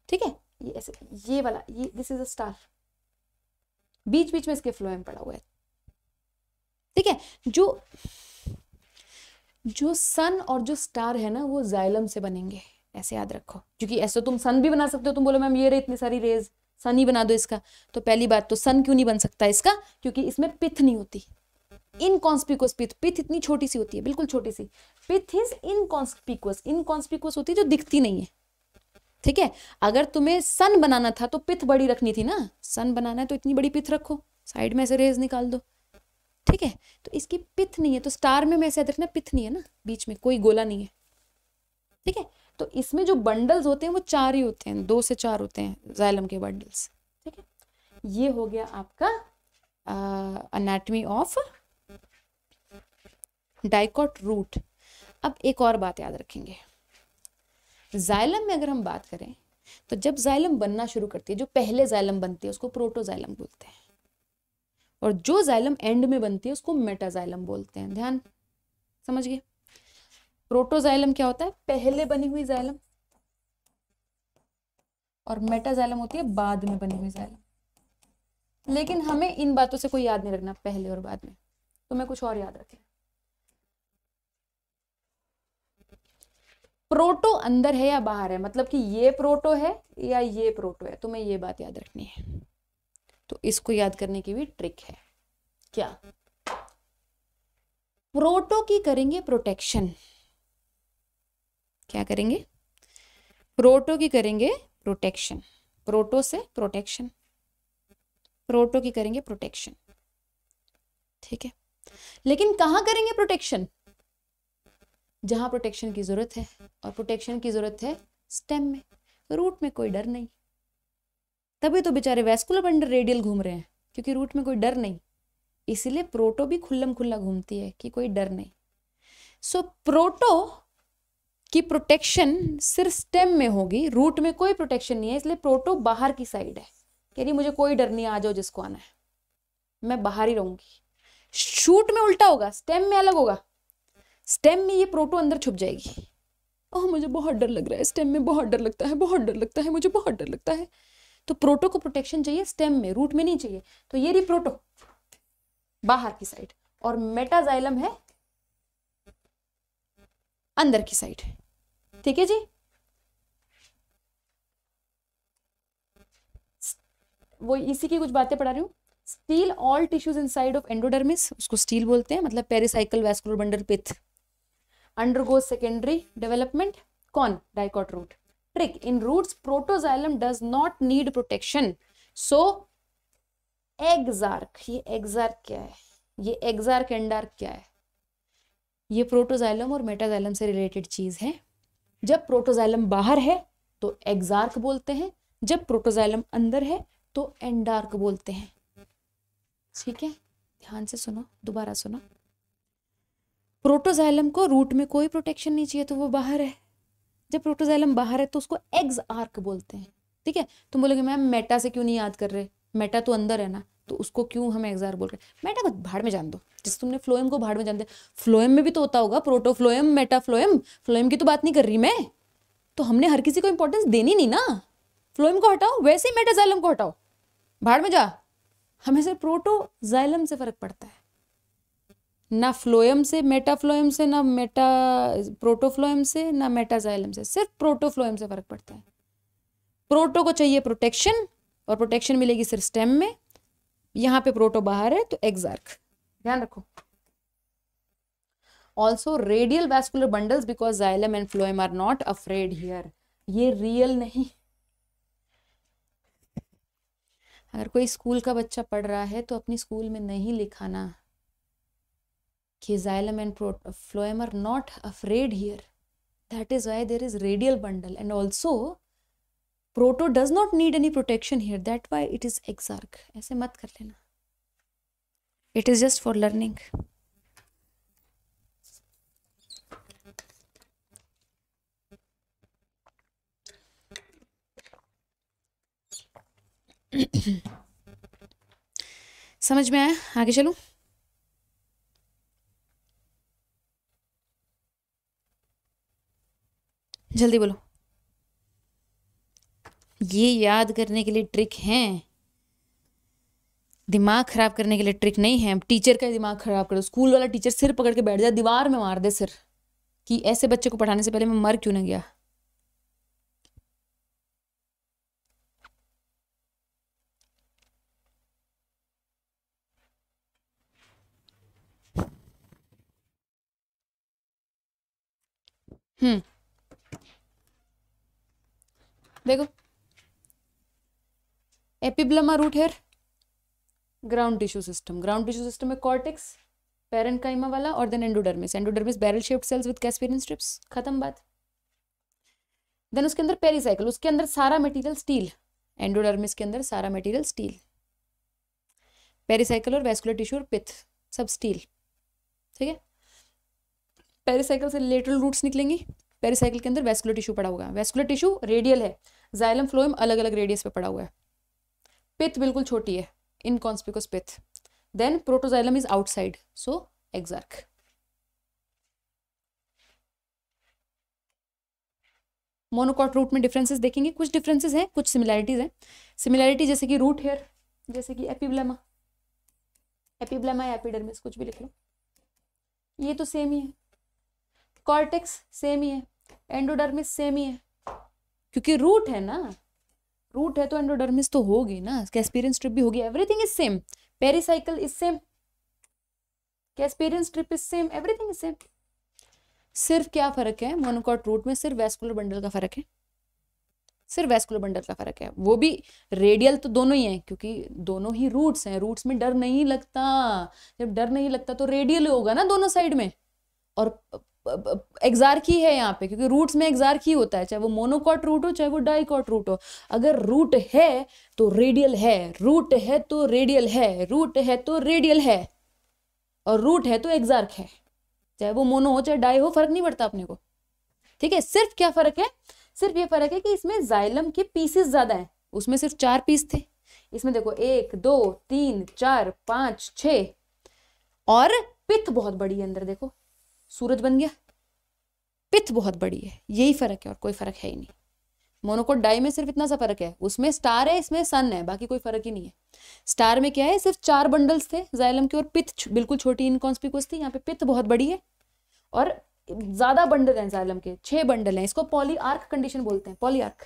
ठीक है ये ऐसे ये वाला ये दिस इज अ स्टार बीच बीच में इसके फ्लोएम पड़ा हुआ है ठीक है जो जो सन और जो स्टार है ना वो जाइलम से बनेंगे ऐसे याद रखो क्योंकि ऐसे तो तुम सन भी बना सकते हो तुम बोलो मैम ये रे इतनी सारी रेज सन ही बना दो इसका तो पहली बात तो सन क्यों नहीं बन सकता इसका क्योंकि इसमें पिथ नहीं होती इनकॉन्सपिकुअस पिथ पिथ इतनी छोटी सी होती है बिल्कुल छोटी सी पिथ इज इनकॉन्सपिकुअस इनकॉन्सपिकुअस होती है जो दिखती नहीं है ठीक है अगर तुम्हें सन बनाना था तो पिथ बड़ी रखनी थी ना सन बनाना है तो इतनी बड़ी पिथ रखो साइड में ऐसे रेज निकाल दो ठीक है तो इसकी पिथ नहीं है तो स्टार में मैं ऐसे रखना पिथ नहीं है ना बीच में कोई गोला नहीं है ठीक है तो इसमें जो बंडल्स होते हैं वो चार ही होते हैं दो से चार होते हैं जाइलम के बंडल्स ठीक है ये हो गया आपका अनाटमी ऑफ डाइकॉट रूट अब एक और बात याद रखेंगे जाइलम में अगर हम बात करें तो जब जाइलम बनना शुरू करती है जो पहले जाइलम बनती है उसको प्रोटोजाइलम बोलते हैं और जो जाइलम एंड में बनती है उसको मेटाजाइलम बोलते हैं ध्यान समझ गए प्रोटोजाइलम क्या होता है पहले बनी हुई जाइलम और मेटाजाइलम होती है बाद में बनी हुई जाइलम लेकिन हमें इन बातों से कोई याद नहीं रखना पहले और बाद में तुम्हें तो कुछ और याद रखना प्रोटो अंदर है या बाहर है मतलब कि ये प्रोटो है या ये प्रोटो है तुम्हें ये बात याद रखनी है तो इसको याद करने की भी ट्रिक है क्या प्रोटो की करेंगे प्रोटेक्शन क्या करेंगे प्रोटो की करेंगे प्रोटेक्शन प्रोटो से प्रोटेक्शन प्रोटो की करेंगे प्रोटेक्शन ठीक है लेकिन कहां करेंगे प्रोटेक्शन जहां प्रोटेक्शन की ज़रूरत है और प्रोटेक्शन की ज़रूरत है स्टेम में रूट में कोई डर नहीं तभी तो बेचारे वेस्कुलर अंडर रेडियल घूम रहे हैं क्योंकि रूट में कोई डर नहीं इसीलिए प्रोटो भी खुल्लम खुल्ला घूमती है कि कोई डर नहीं सो so, प्रोटो कि प्रोटेक्शन सिर्फ स्टेम में होगी रूट में कोई प्रोटेक्शन नहीं है इसलिए प्रोटो बाहर की साइड है कह रही मुझे कोई डर नहीं आ जाओ जिसको आना है मैं बाहर ही रहूंगी शूट में उल्टा होगा स्टेम में अलग होगा स्टेम में ये प्रोटो अंदर छुप जाएगी ओह मुझे बहुत डर लग रहा है स्टेम में बहुत डर लगता है बहुत डर लगता है मुझे बहुत डर लगता है तो प्रोटो को प्रोटेक्शन चाहिए स्टेम में रूट में नहीं चाहिए तो ये रही प्रोटो बाहर की साइड और मेटाजाइलम है अंदर की साइड ठीक है जी वो इसी की कुछ बातें पढ़ा रही हूँ stele all tissues inside of endodermis उसको स्टील बोलते हैं मतलब pericycle vascular bundle pith undergo secondary development कौन dicot root trick in roots protoxylem does not need protection so exarch ये एग्जार्क क्या है ये एग्जार्क एंडार्क क्या है ये प्रोटोजाइलम और मेटाजाइलम से रिलेटेड चीज है जब प्रोटोजाइलम बाहर है तो एग्जार्क बोलते हैं जब प्रोटोजाइलम अंदर है तो एंडार्क बोलते हैं ठीक है ध्यान से सुनो दोबारा सुनो प्रोटोजाइलम को रूट में कोई प्रोटेक्शन नहीं चाहिए तो वो बाहर है जब प्रोटोजाइलम बाहर है तो उसको एग्ज आर्क बोलते हैं ठीक है तुम तो बोलोगे मैम मेटा से क्यों नहीं याद कर रहे मेटा तो अंदर है ना तो उसको क्यों हम एग्जार बोल रहे हैं मेटा को भाड़ में जान दो जैसे तुमने फ्लोएम को भाड़ में जान दिया फ्लोएम में भी तो होता होगा प्रोटोफ्लोएम मेटाफ्लोएम फ्लोएम की तो बात नहीं कर रही मैं तो हमने हर किसी को इंपॉर्टेंस देनी नहीं ना फ्लोएम को हटाओ वैसे ही मेटाजाइलम को हटाओ भाड़ में जा हमें सिर्फ प्रोटोजाइलम से फ़र्क पड़ता है ना फ्लोएम से मेटाफ्लोएम से ना मेटा प्रोटोफ्लोएम से ना मेटाजाइलम से सिर्फ प्रोटोफ्लोएम से फ़र्क पड़ता है प्रोटो को चाहिए प्रोटेक्शन और प्रोटेक्शन मिलेगी सिर्फ स्टेम में यहाँ पे प्रोटो बाहर है तो एग्जार्क ध्यान रखो also radial vascular bundles because xylem and phloem are not afraid here ये रियल नहीं अगर कोई स्कूल का बच्चा पढ़ रहा है तो अपनी स्कूल में नहीं लिखाना कि xylem and phloem are not afraid here that is why there is radial bundle and also proto does not need any protection here that why it is exarch ऐसे मत कर लेना it is just for learning समझ में आया आगे चलू जल्दी बोलो ये याद करने के लिए ट्रिक हैं दिमाग खराब करने के लिए ट्रिक नहीं है टीचर का दिमाग खराब करो स्कूल वाला टीचर सिर पकड़ के बैठ जाए दीवार में मार दे सिर कि ऐसे बच्चे को पढ़ाने से पहले मैं मर क्यों ना गया हम्म देखो epiblema root hair ground tissue system ground tissue system में कॉर्टेक्स पेरेंकाइमा वाला और then endodermis endodermis barrel shaped cells with Casparian strips खत्म बात देन उसके अंदर पेरीसाइकिल उसके अंदर सारा मटेरियल स्टील एंडोडर्मिस के अंदर सारा मटेरियल स्टील पेरीसाइकिल और वेस्कुलर टिश्यू और पिथ सब स्टील ठीक है पेरीसाइकिल से लेटरल रूट्स निकलेंगी पेरीसाइकिल के अंदर वेस्कुलर टिश्यू पड़ा हुआ है वेस्कुलर टिश्यू रेडियल है जाइलम फ्लोएम अलग अलग रेडियस पे पड़ा हुआ है पिथ बिल्कुल छोटी है inconspicuous pith then protoxylem is outside so exarch monocot root में डिफरेंसेस देखेंगे कुछ डिफरेंसेस हैं कुछ सिमिलैरिटीज हैं सिमिलैरिटी जैसे कि रूट हेयर जैसे कि एपिब्लेमा एपिब्लेमा या एपिडर्मिस कुछ भी लिख लो ये तो सेम ही है कॉर्टेक्स सेम ही है एंडोडर्मिस सेम ही है क्योंकि रूट है ना रूट है तो एंडोडर्मिस तो होगी ना कैस्पेरियन स्ट्रिप भी होगी everything is same pericycle is same Casparian strip is same everything is same सिर्फ क्या फर्क है मोनोकॉट रूट में सिर्फ वेस्कुलर बंडल का फर्क है सिर्फ वेस्कुलर बंडल का फर्क है वो भी रेडियल तो दोनों ही हैं क्योंकि दोनों ही रूट्स हैं रूट्स में डर नहीं लगता जब डर नहीं लगता तो रेडियल होगा ना दोनों साइड में और एग्जारकी है यहाँ पे क्योंकि रूट्स में एग्जारकी होता है चाहे वो मोनोकॉट रूट हो चाहे वो डाइकॉट रूट हो अगर रूट है तो रेडियल है रूट है तो रेडियल है रूट है तो रेडियल है और रूट है तो एग्जार्क है चाहे वो मोनो हो चाहे डाई हो फर्क नहीं पड़ता अपने को ठीक है सिर्फ क्या फर्क है सिर्फ ये फर्क है कि इसमें जाइलम के पीसेस ज्यादा हैं उसमें सिर्फ चार पीस थे इसमें देखो एक दो तीन चार पांच छ और पिथ बहुत बड़ी है अंदर देखो सूरज बन गया पिथ बहुत बड़ी है यही फर्क है और कोई फर्क है ही नहीं मोनोकोट डाई में सिर्फ इतना सा फर्क है उसमें स्टार है इसमें सन है बाकी कोई फर्क ही नहीं है स्टार में क्या है सिर्फ चार बंडल्स थे जाइलम के और पिथ बिल्कुल छोटी इनकॉन्स्पिकुअस थी यहाँ पे पिथ बहुत बड़ी है और ज्यादा बंडल हैं जाइलम के छह बंडल हैं इसको पॉली आर्क कंडीशन बोलते हैं पॉली आर्क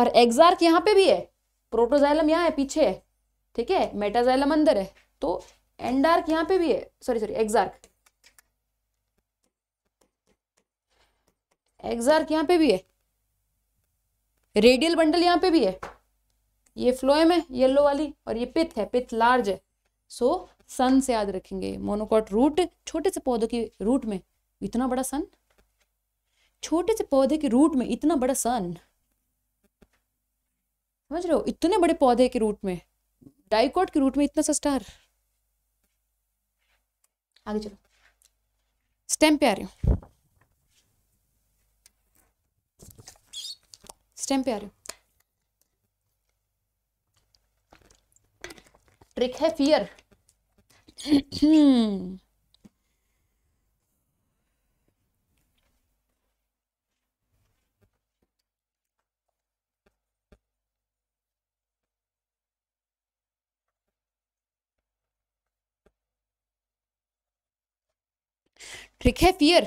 और एग्जार्क यहाँ पे भी है प्रोटोजाइलम यहाँ है पीछे है ठीक है मेटाजाइलम अंदर है तो एंडार्क यहाँ पे भी है सॉरी सॉरी एग्जार्क एक्सार्क यहाँ पे भी है रेडियल बंडल यहां पे भी है ये फ्लोएम है येलो वाली और ये पिथ है पिथ लार्ज है सो सन से याद रखेंगे मोनोकॉट रूट छोटे से पौधों के रूट में इतना बड़ा सन छोटे से पौधे के रूट में इतना बड़ा सन समझ रहे हो इतने बड़े पौधे के रूट में डाइकॉट के रूट में इतना सा स्टार आगे चलो स्टेम पे आ रही हूँ स्टेम पे आ रही हूँ ट्रिक है फियर (clears throat) ठीक है फियर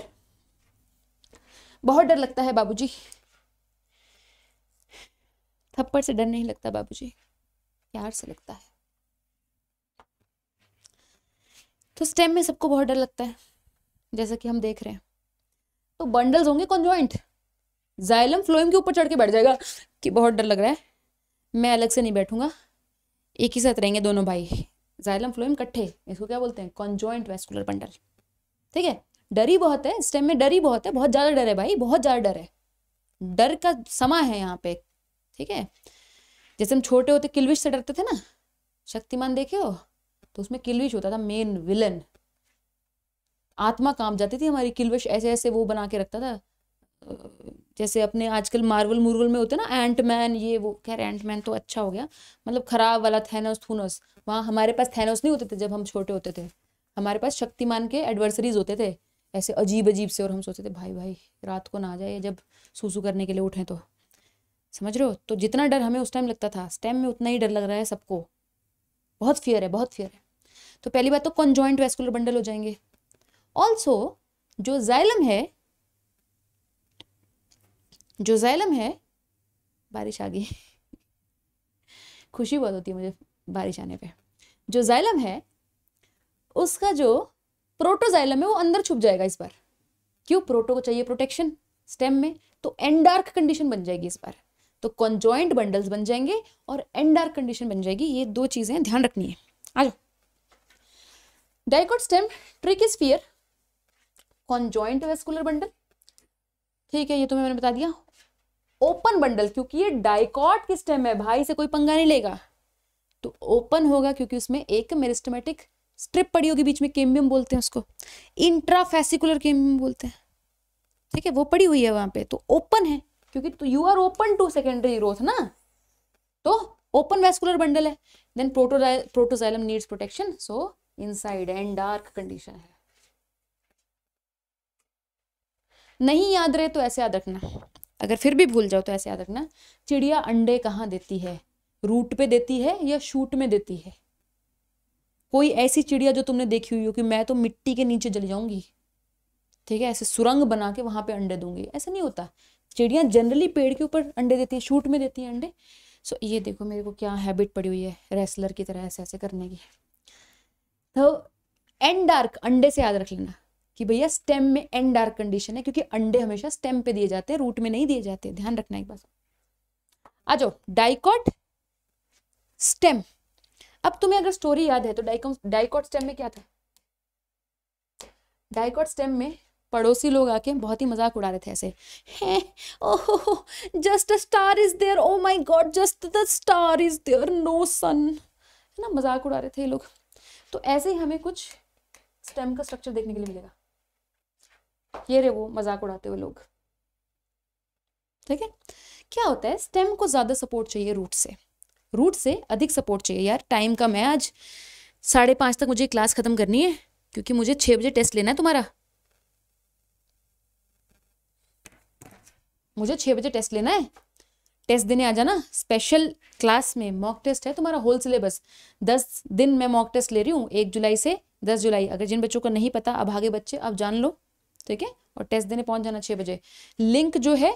बहुत डर लगता है बाबूजी थप्पड़ से डर नहीं लगता बाबूजी प्यार से लगता है तो स्टेम में सबको बहुत डर लगता है जैसा कि हम देख रहे हैं तो बंडल्स होंगे कॉन्जॉइंट जाइलम फ्लोइम के ऊपर चढ़ के बैठ जाएगा कि बहुत डर लग रहा है मैं अलग से नहीं बैठूंगा एक ही साथ रहेंगे दोनों भाई जाइलम फ्लोइम कट्ठे इसको क्या बोलते हैं कॉन्जॉइंट वेस्कुलर बंडल ठीक है डरी बहुत है इस टाइम में डरी बहुत है बहुत ज़्यादा डर है भाई बहुत ज़्यादा डर है डर का समा है यहाँ पे ठीक है जैसे हम छोटे होते किलविश से डरते थे ना शक्तिमान देखे हो तो उसमें किलविश होता था मेन विलन आत्मा काम जाती थी हमारी किलविश ऐसे ऐसे वो बना के रखता था जैसे अपने आजकल मार्वल मुरवल में होते ना एंट मैन ये वो खैर एंट मैन तो अच्छा हो गया मतलब खराब वाला थैनोस थूनोस वहाँ हमारे पास थैनोस नहीं होते थे जब हम छोटे होते थे हमारे पास शक्तिमान के एडवर्सरीज होते थे ऐसे अजीब अजीब से और हम सोचते थे भाई भाई रात को ना आ जाए जब सूसू करने के लिए उठें तो समझ रहे हो तो जितना डर हमें उस टाइम लगता था स्टेम में उतना ही डर लग रहा है सबको बहुत फियर है बहुत फियर है तो पहली बात तो कॉन्जॉइंट वेस्कुलर बंडल हो जाएंगे ऑल्सो जो जाइलम है जो जाइलम है बारिश आ गई खुशी बहुत होती है मुझे बारिश आने पे जो जाइलम है उसका जो प्रोटोजाइलम है वो अंदर छुप जाएगा इस बार क्यों प्रोटो को चाहिए प्रोटेक्शन स्टेम में तो एंडार्क कंडीशन बन जाएगी इस बार तो कॉन्जॉइंट बंडल्स बन जाएंगे और एंडार्क कंडीशन बन जाएगी ये दो चीजें ध्यान रखनी है आ जाओ dicot stem trick is fear conjoint vascular bundle ठीक है ये तुम्हें मैंने बता दिया ओपन बंडल क्योंकि ये डाइकॉट की स्टेम है भाई से कोई पंगा नहीं लेगा तो ओपन होगा क्योंकि उसमें एक मेरिस्टमेटिक स्ट्रिप पड़ी होगी बीच में केम्बियम बोलते हैं उसको इंट्राफेसिकुलर केम्बियम बोलते हैं ठीक है वो पड़ी हुई है वहां पे तो ओपन है क्योंकि तो you are open to secondary growth ना तो ओपन वेस्कुलर बंडल है then protoxylem needs protection so inside endarch condition है नहीं याद रहे तो ऐसे याद रखना अगर फिर भी भूल जाओ तो ऐसे याद रखना चिड़िया अंडे कहाँ देती है रूट पे देती है या शूट में देती है कोई ऐसी चिड़िया जो तुमने देखी हुई हो कि मैं तो मिट्टी के नीचे जल जाऊंगी ठीक है ऐसे सुरंग बना के वहां पे अंडे दूंगी ऐसा नहीं होता चिड़िया जनरली पेड़ के ऊपर अंडे देती हैं शूट में देती हैं अंडे सो so, ये देखो मेरे को क्या हैबिट पड़ी हुई है रेसलर की तरह ऐसे ऐसे करने की तो एंड डार्क अंडे से याद रख लेना कि भैया स्टेम में एंड डार्क कंडीशन है क्योंकि अंडे हमेशा स्टेम पे दिए जाते हैं रूट में नहीं दिए जाते ध्यान रखना एक बात आ जाओ डाइकॉट स्टेम अब तुम्हें अगर स्टोरी याद है तो डाइकॉम डाइकॉट स्टेम में क्या था डाइकॉट स्टेम में पड़ोसी लोग आके बहुत ही मजाक उड़ा रहे थे ऐसे oh just a star is there oh my God just the star is there no sun है ना मजाक उड़ा रहे थे ये लोग तो ऐसे ही हमें कुछ स्टेम का स्ट्रक्चर देखने के लिए मिलेगा ये रे वो मजाक उड़ाते हुए लोग ठीक है क्या होता है स्टेम को ज्यादा सपोर्ट चाहिए रूट से रूट से अधिक सपोर्ट चाहिए यार टाइम कम है आज साढ़े पाँच तक मुझे क्लास ख़त्म करनी है क्योंकि मुझे छः बजे टेस्ट लेना है तुम्हारा मुझे छः बजे टेस्ट लेना है टेस्ट देने आ जाना स्पेशल क्लास में मॉक टेस्ट है तुम्हारा होल सिलेबस दस दिन मैं मॉक टेस्ट ले रही हूँ एक जुलाई से दस जुलाई अगर जिन बच्चों को नहीं पता अब आगे बच्चे अब जान लो ठीक है और टेस्ट देने पहुँच जाना छः बजे लिंक जो है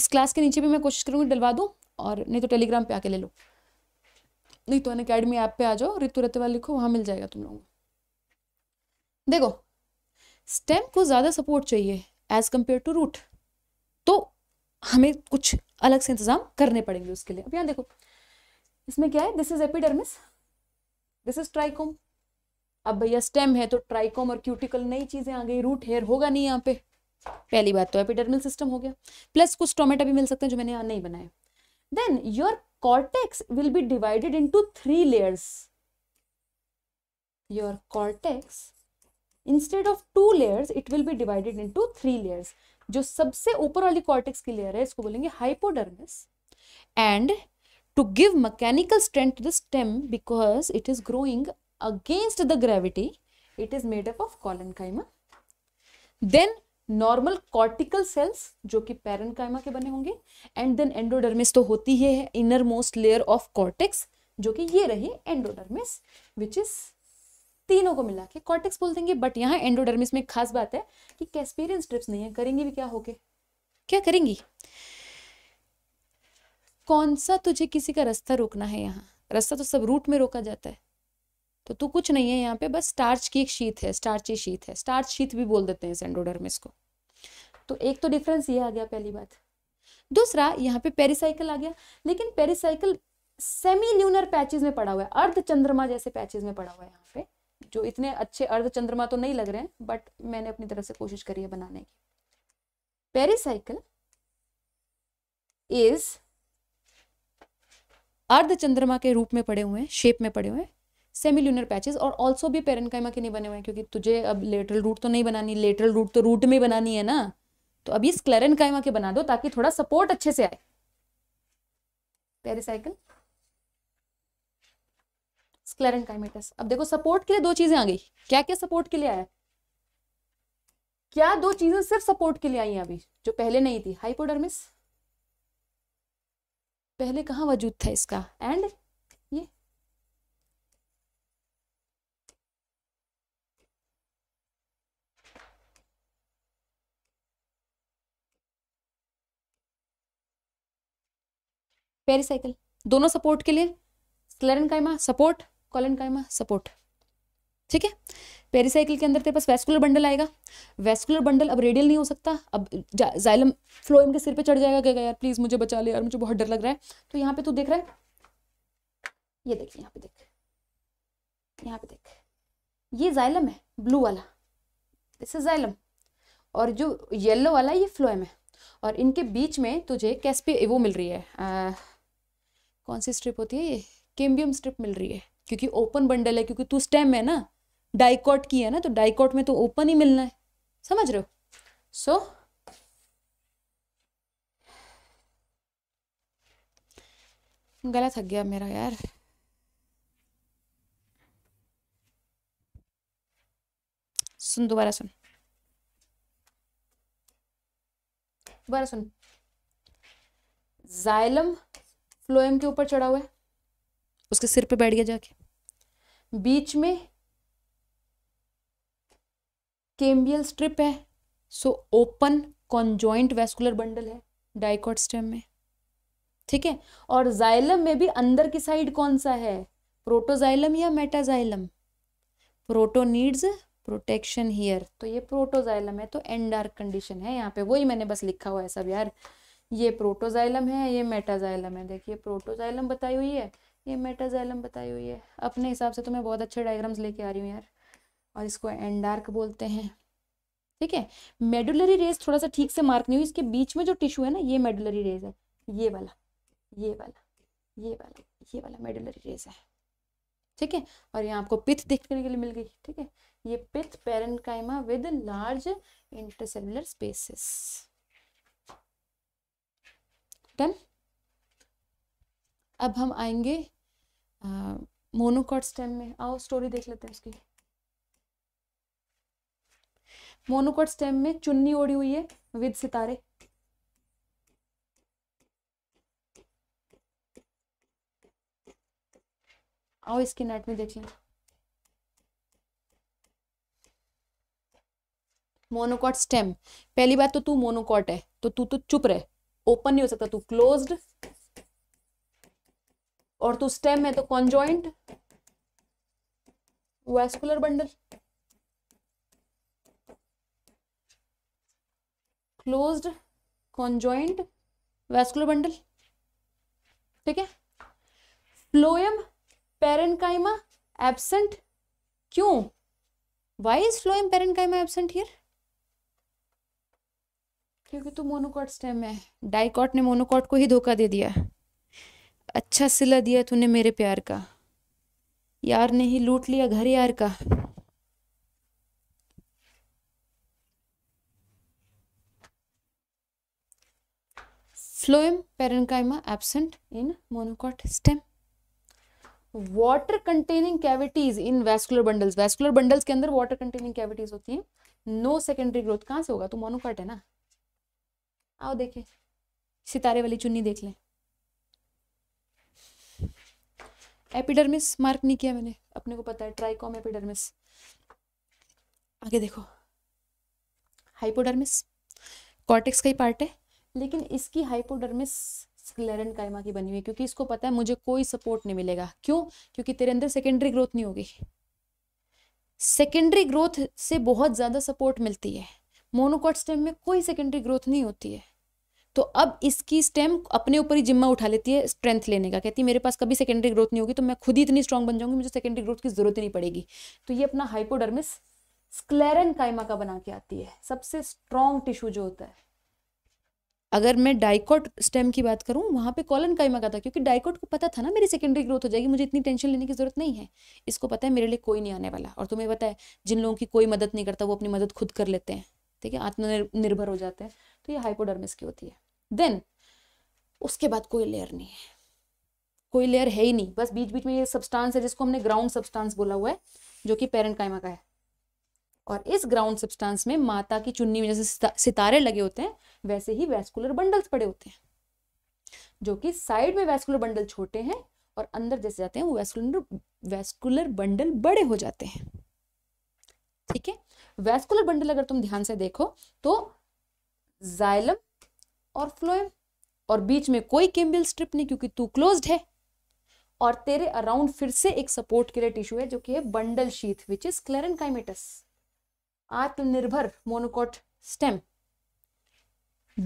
इस क्लास के नीचे भी मैं कोशिश करूँगी डलवा दूँ और नहीं तो टेलीग्राम पे आके ले लो नहीं तो अन अकेडमी ऐप पे आ जाओ ऋतु रतेवाल लिखो वहाँ मिल जाएगा तुम लोगों को देखो स्टेम को ज़्यादा सपोर्ट चाहिए एज कम्पेयर टू रूट तो हमें कुछ अलग से इंतज़ाम करने पड़ेंगे उसके लिए अब यहाँ देखो इसमें क्या है this is epidermis this is trichome अब भैया स्टेम है तो ट्राइकोम और क्यूटिकल नई चीज़ें आ गई रूट हेयर होगा नहीं यहाँ पे पहली बात तो एपिडर्मल सिस्टम हो गया प्लस कुछ टोमेटा भी मिल सकते हैं जो मैंने यहाँ नहीं बनाया then your cortex will be divided into three layers. Your cortex instead of two layers it will be divided into three layers. जो सबसे ऊपर वाली कॉर्टेक्स की लेयर है इसको बोलेंगे hypodermis and to give mechanical strength to the stem because it is growing against the gravity it is made up of collenchyma then normal cortical cells जो कि पैरनकाइमा के बने होंगे एंड देन एंडोडर्मिस तो होती ही है innermost layer of cortex जो कि ये रही एंडोडर्मिस विच इज तीनों को मिला के कॉर्टिक्स बोल देंगे बट यहाँ एंडोडर्मिस में खास बात है कि कैस्पेरियन स्ट्रिप्स नहीं है करेंगी भी क्या होके क्या करेंगी कौन सा तुझे किसी का रास्ता रोकना है यहाँ रास्ता तो सब रूट में रोका जाता है तो तू कुछ नहीं है यहाँ पे बस स्टार्च की एक शीत है स्टार्ची शीत है स्टार्च शीत भी बोल देते हैं सेंडोडर्मिस को तो एक तो डिफरेंस ये आ गया पहली बात दूसरा यहाँ पे पेरिसाइकिल आ गया लेकिन पेरिसाइकिल सेमी ल्यूनर पैचेज में पड़ा हुआ है अर्ध चंद्रमा जैसे पैचेज में पड़ा हुआ है यहाँ पे जो इतने अच्छे अर्ध चंद्रमा तो नहीं लग रहे हैं बट मैंने अपनी तरफ से कोशिश करी है बनाने की पेरिसाइकिल इज अर्ध चंद्रमा के रूप में पड़े हुए हैं शेप में पड़े हुए हैं सेमी ल्यूनर पैचेज और ऑल्सो भी पेरेनकाइमा के नहीं बने हुए हैं क्योंकि तुझे अब लेटरल रूट तो नहीं बनानी लेटरल रूट तो रूट में बनानी है ना तो अभी स्क्लेरनकाइमा के बना दो ताकि थोड़ा सपोर्ट अच्छे से आए पेरिसाइकिल स्क्लेरनकाइमेटस अब देखो सपोर्ट के लिए दो चीजें आ गई क्या क्या सपोर्ट के लिए आया क्या दो चीजें सिर्फ सपोर्ट के लिए आई हैं अभी जो पहले नहीं थी हाइपोडर्मिस पहले कहाँ वजूद था इसका एंड पेरिसाइकिल दोनों सपोर्ट के लिए स्लेरन कायमा सपोर्ट कॉलन कायमा सपोर्ट ठीक है पेरिसाइकिल के अंदर तेरे पास वेस्कुलर बंडल आएगा वेस्कुलर बंडल अब रेडियल नहीं हो सकता अब जाइलम फ्लोएम के सिर पे चढ़ जाएगा कहेगा यार प्लीज मुझे बचा ले यार मुझे बहुत डर लग रहा है तो यहाँ पे तू देख रहा है ये देख यहाँ पे देख यहाँ पे देख ये जाइलम है ब्लू वाला दिस इज जाइलम और जो येलो वाला ये फ्लोएम है और इनके बीच में तुझे कैसपी वो मिल रही है आ, कौन सी स्ट्रिप होती है ये केम्बियम स्ट्रिप मिल रही है क्योंकि ओपन बंडल है क्योंकि तू स्टेम है ना डाइकॉट की है ना तो डाइकॉट में तो ओपन ही मिलना है समझ रहे हो सो so, गला थक गया मेरा यार सुन दोबारा सुन दोबारा सुन जाइलम फ्लोएम के ऊपर चढ़ा हुआ है उसके सिर पे बैठ गया जाके बीच में केम्बियल स्ट्रिप है so open conjoint vascular bundle है डाइकॉट स्टेम में ठीक है और जाइलम में भी अंदर की साइड कौन सा है प्रोटोजाइलम या metaxylem proto needs protection here तो ये प्रोटोजाइलम है तो एंड डार्क कंडीशन है यहाँ पे वही मैंने बस लिखा हुआ है सब यार ये प्रोटोजाइलम है ये मेटाजाइलम है देखिए प्रोटोजाइलम बताई हुई है ये मेटाजाइलम बताई हुई है अपने हिसाब से तो मैं बहुत अच्छे डायग्राम्स लेके आ रही हूँ यार और इसको एंडार्क बोलते हैं ठीक है मेडुलरी रेस थोड़ा सा ठीक से मार्क नहीं हुई इसके बीच में जो टिश्यू है ना ये मेडुलरी रेज है ये वाला ये वाला ये वाला ये वाला मेडुलरी रेज है ठीक है और यहाँ आपको पिथ देखने के लिए मिल गई ठीक है ये pith parenchyma with large intercellular spaces stem अब हम आएंगे मोनोकॉट स्टेम में आओ स्टोरी देख लेते हैं उसकी मोनोकॉट स्टेम में चुन्नी ओढ़ी हुई है विद सितारे आओ इसकी नेट में देख लें मोनोकॉट स्टेम पहली बात तो तू मोनोकॉट है तो तू तो चुप रहे ओपन नहीं हो सकता तू क्लोज्ड और तू स्टेम है तो conjoint vascular bundle closed conjoint vascular bundle ठीक है फ्लोएम पेरेंकाइमा एब्सेंट क्यों why is phloem parenchyma absent here क्योंकि तू मोनोकॉट स्टेम है डाइकॉट ने मोनोकॉट को ही धोखा दे दिया अच्छा सिला दिया तूने मेरे प्यार का यार ने ही लूट लिया घर यार का phloem parenchyma absent in monocot stem water containing cavities in vascular bundles vascular bundles के अंदर वाटर कंटेनिंग कैविटीज होती है नो सेकेंडरी ग्रोथ कहां से होगा तो मोनोकॉट है ना आओ देखें सितारे वाली चुन्नी देख लें एपिडर्मिस मार्क नहीं किया मैंने अपने को पता है ट्राइकॉम एपिडर्मिस आगे देखो हाइपोडर्मिस कॉर्टेक्स का ही पार्ट है लेकिन इसकी हाइपोडर्मिस स्क्लेरन कायमा की बनी हुई है क्योंकि इसको पता है मुझे कोई सपोर्ट नहीं मिलेगा क्यों क्योंकि तेरे अंदर सेकेंडरी ग्रोथ नहीं होगी सेकेंडरी ग्रोथ से बहुत ज़्यादा सपोर्ट मिलती है मोनोकॉट स्टेम में कोई सेकेंडरी ग्रोथ नहीं होती है तो अब इसकी स्टेम अपने ऊपर ही जिम्मा उठा लेती है स्ट्रेंथ लेने का कहती है मेरे पास कभी सेकेंडरी ग्रोथ नहीं होगी तो मैं खुद ही इतनी स्ट्रॉन्ग बन जाऊंगी मुझे सेकेंडरी ग्रोथ की जरूरत ही नहीं पड़ेगी तो ये अपना हाइपोडर्मिस स्क्लेरन कायमा का बना के आती है सबसे स्ट्रॉन्ग टिश्यू जो होता है अगर मैं डाइकोट स्टेम की बात करूं वहां पे कॉलन कायमा का था क्योंकि डाइकॉट को पता था ना मेरी सेकेंडरी ग्रोथ हो जाएगी मुझे इतनी टेंशन लेने की जरूरत नहीं है इसको पता है मेरे लिए कोई नहीं आने वाला और तुम्हें पता है जिन लोगों की कोई मदद नहीं करता वो अपनी मदद खुद कर लेते हैं ठीक है आत्मनिर्भर हो जाते हैं तो ये हाइपोडर्मिस की होती है देन उसके बाद कोई लेयर नहीं है कोई लेयर है ही नहीं बस बीच बीच में ये सब्सटेंस है जिसको हमने ग्राउंड सब्सटेंस बोला हुआ है जो कि पेरेंट कायमा का है और इस ग्राउंड सब्सटेंस में माता की चुन्नी में जैसे सितारे लगे होते हैं वैसे ही वैस्कुलर बंडल्स पड़े होते हैं जो कि साइड में वैस्कुलर बंडल छोटे हैं और अंदर जैसे जाते हैं वो वैस्कुलर वैस्कुलर बंडल बड़े हो जाते हैं ठीक है वेस्कुलर बंडल अगर तुम ध्यान से देखो तो जाइलम और फ्लोएम और बीच में कोई केम्बियल स्ट्रिप नहीं क्योंकि तू क्लोज्ड है और तेरे अराउंड फिर से एक सपोर्ट के लिए टिश्यू है जो कि है bundle sheath which is sclerenchymatous आत्मनिर्भर मोनोकोट स्टेम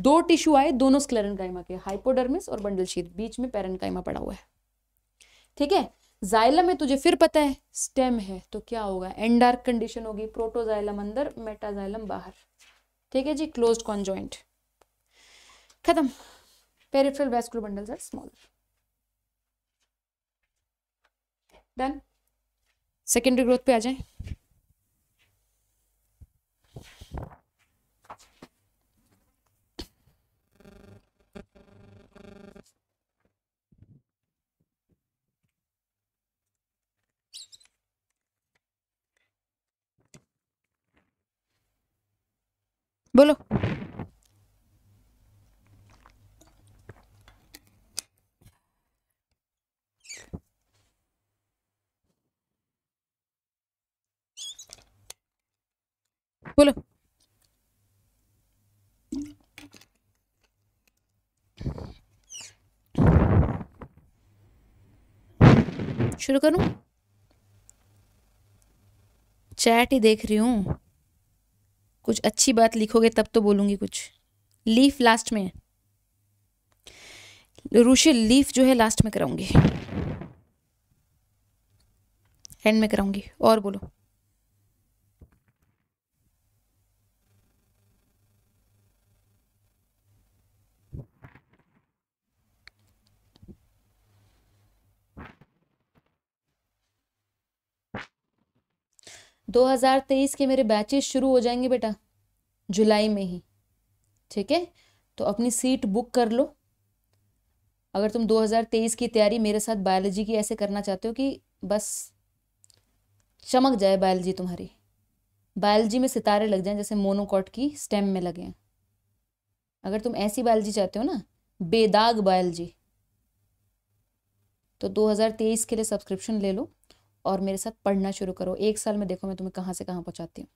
दो टिश्यू आए दोनों स्क्लेरन काइमा के हाइपोडर्मिस और बंडल शीथ बीच में पेरन पड़ा हुआ है ठीक है जाइलम है तुझे फिर पता है स्टेम है तो क्या होगा एंडार्क कंडीशन होगी प्रोटोजाइलम अंदर मेटाजाइलम बाहर ठीक है जी क्लोज कॉन्जॉइंट खत्म peripheral vascular bundles are small done secondary growth पे आ जाए बोलो बोलो शुरू करूं चैट ही देख रही हूं कुछ अच्छी बात लिखोगे तब तो बोलूंगी कुछ लीफ लास्ट में रूशे लीफ जो है लास्ट में कराऊंगी एंड में कराऊंगी और बोलो 2023 के मेरे बैचेस शुरू हो जाएंगे बेटा जुलाई में ही ठीक है तो अपनी सीट बुक कर लो अगर तुम 2023 की तैयारी मेरे साथ बायोलॉजी की ऐसे करना चाहते हो कि बस चमक जाए बायोलॉजी तुम्हारी बायोलॉजी में सितारे लग जाएं जैसे मोनोकॉट की स्टेम में लगे हैं अगर तुम ऐसी बायोलॉजी चाहते हो ना बेदाग बायोलॉजी तो 2023 के लिए सब्सक्रिप्शन ले लो और मेरे साथ पढ़ना शुरू करो एक साल में देखो मैं तुम्हें कहाँ से कहाँ पहुँचाती हूँ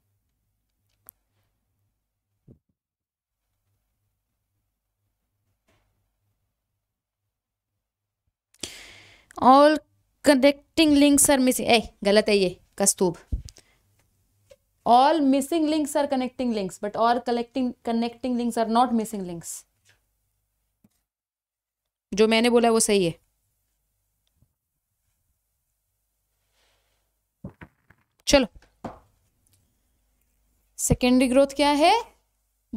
all connecting links are missing ऐ गलत है ये Kaustubh all missing links are connecting links but all collecting connecting links are not missing links जो मैंने बोला वो सही है चलो सेकेंडरी ग्रोथ क्या है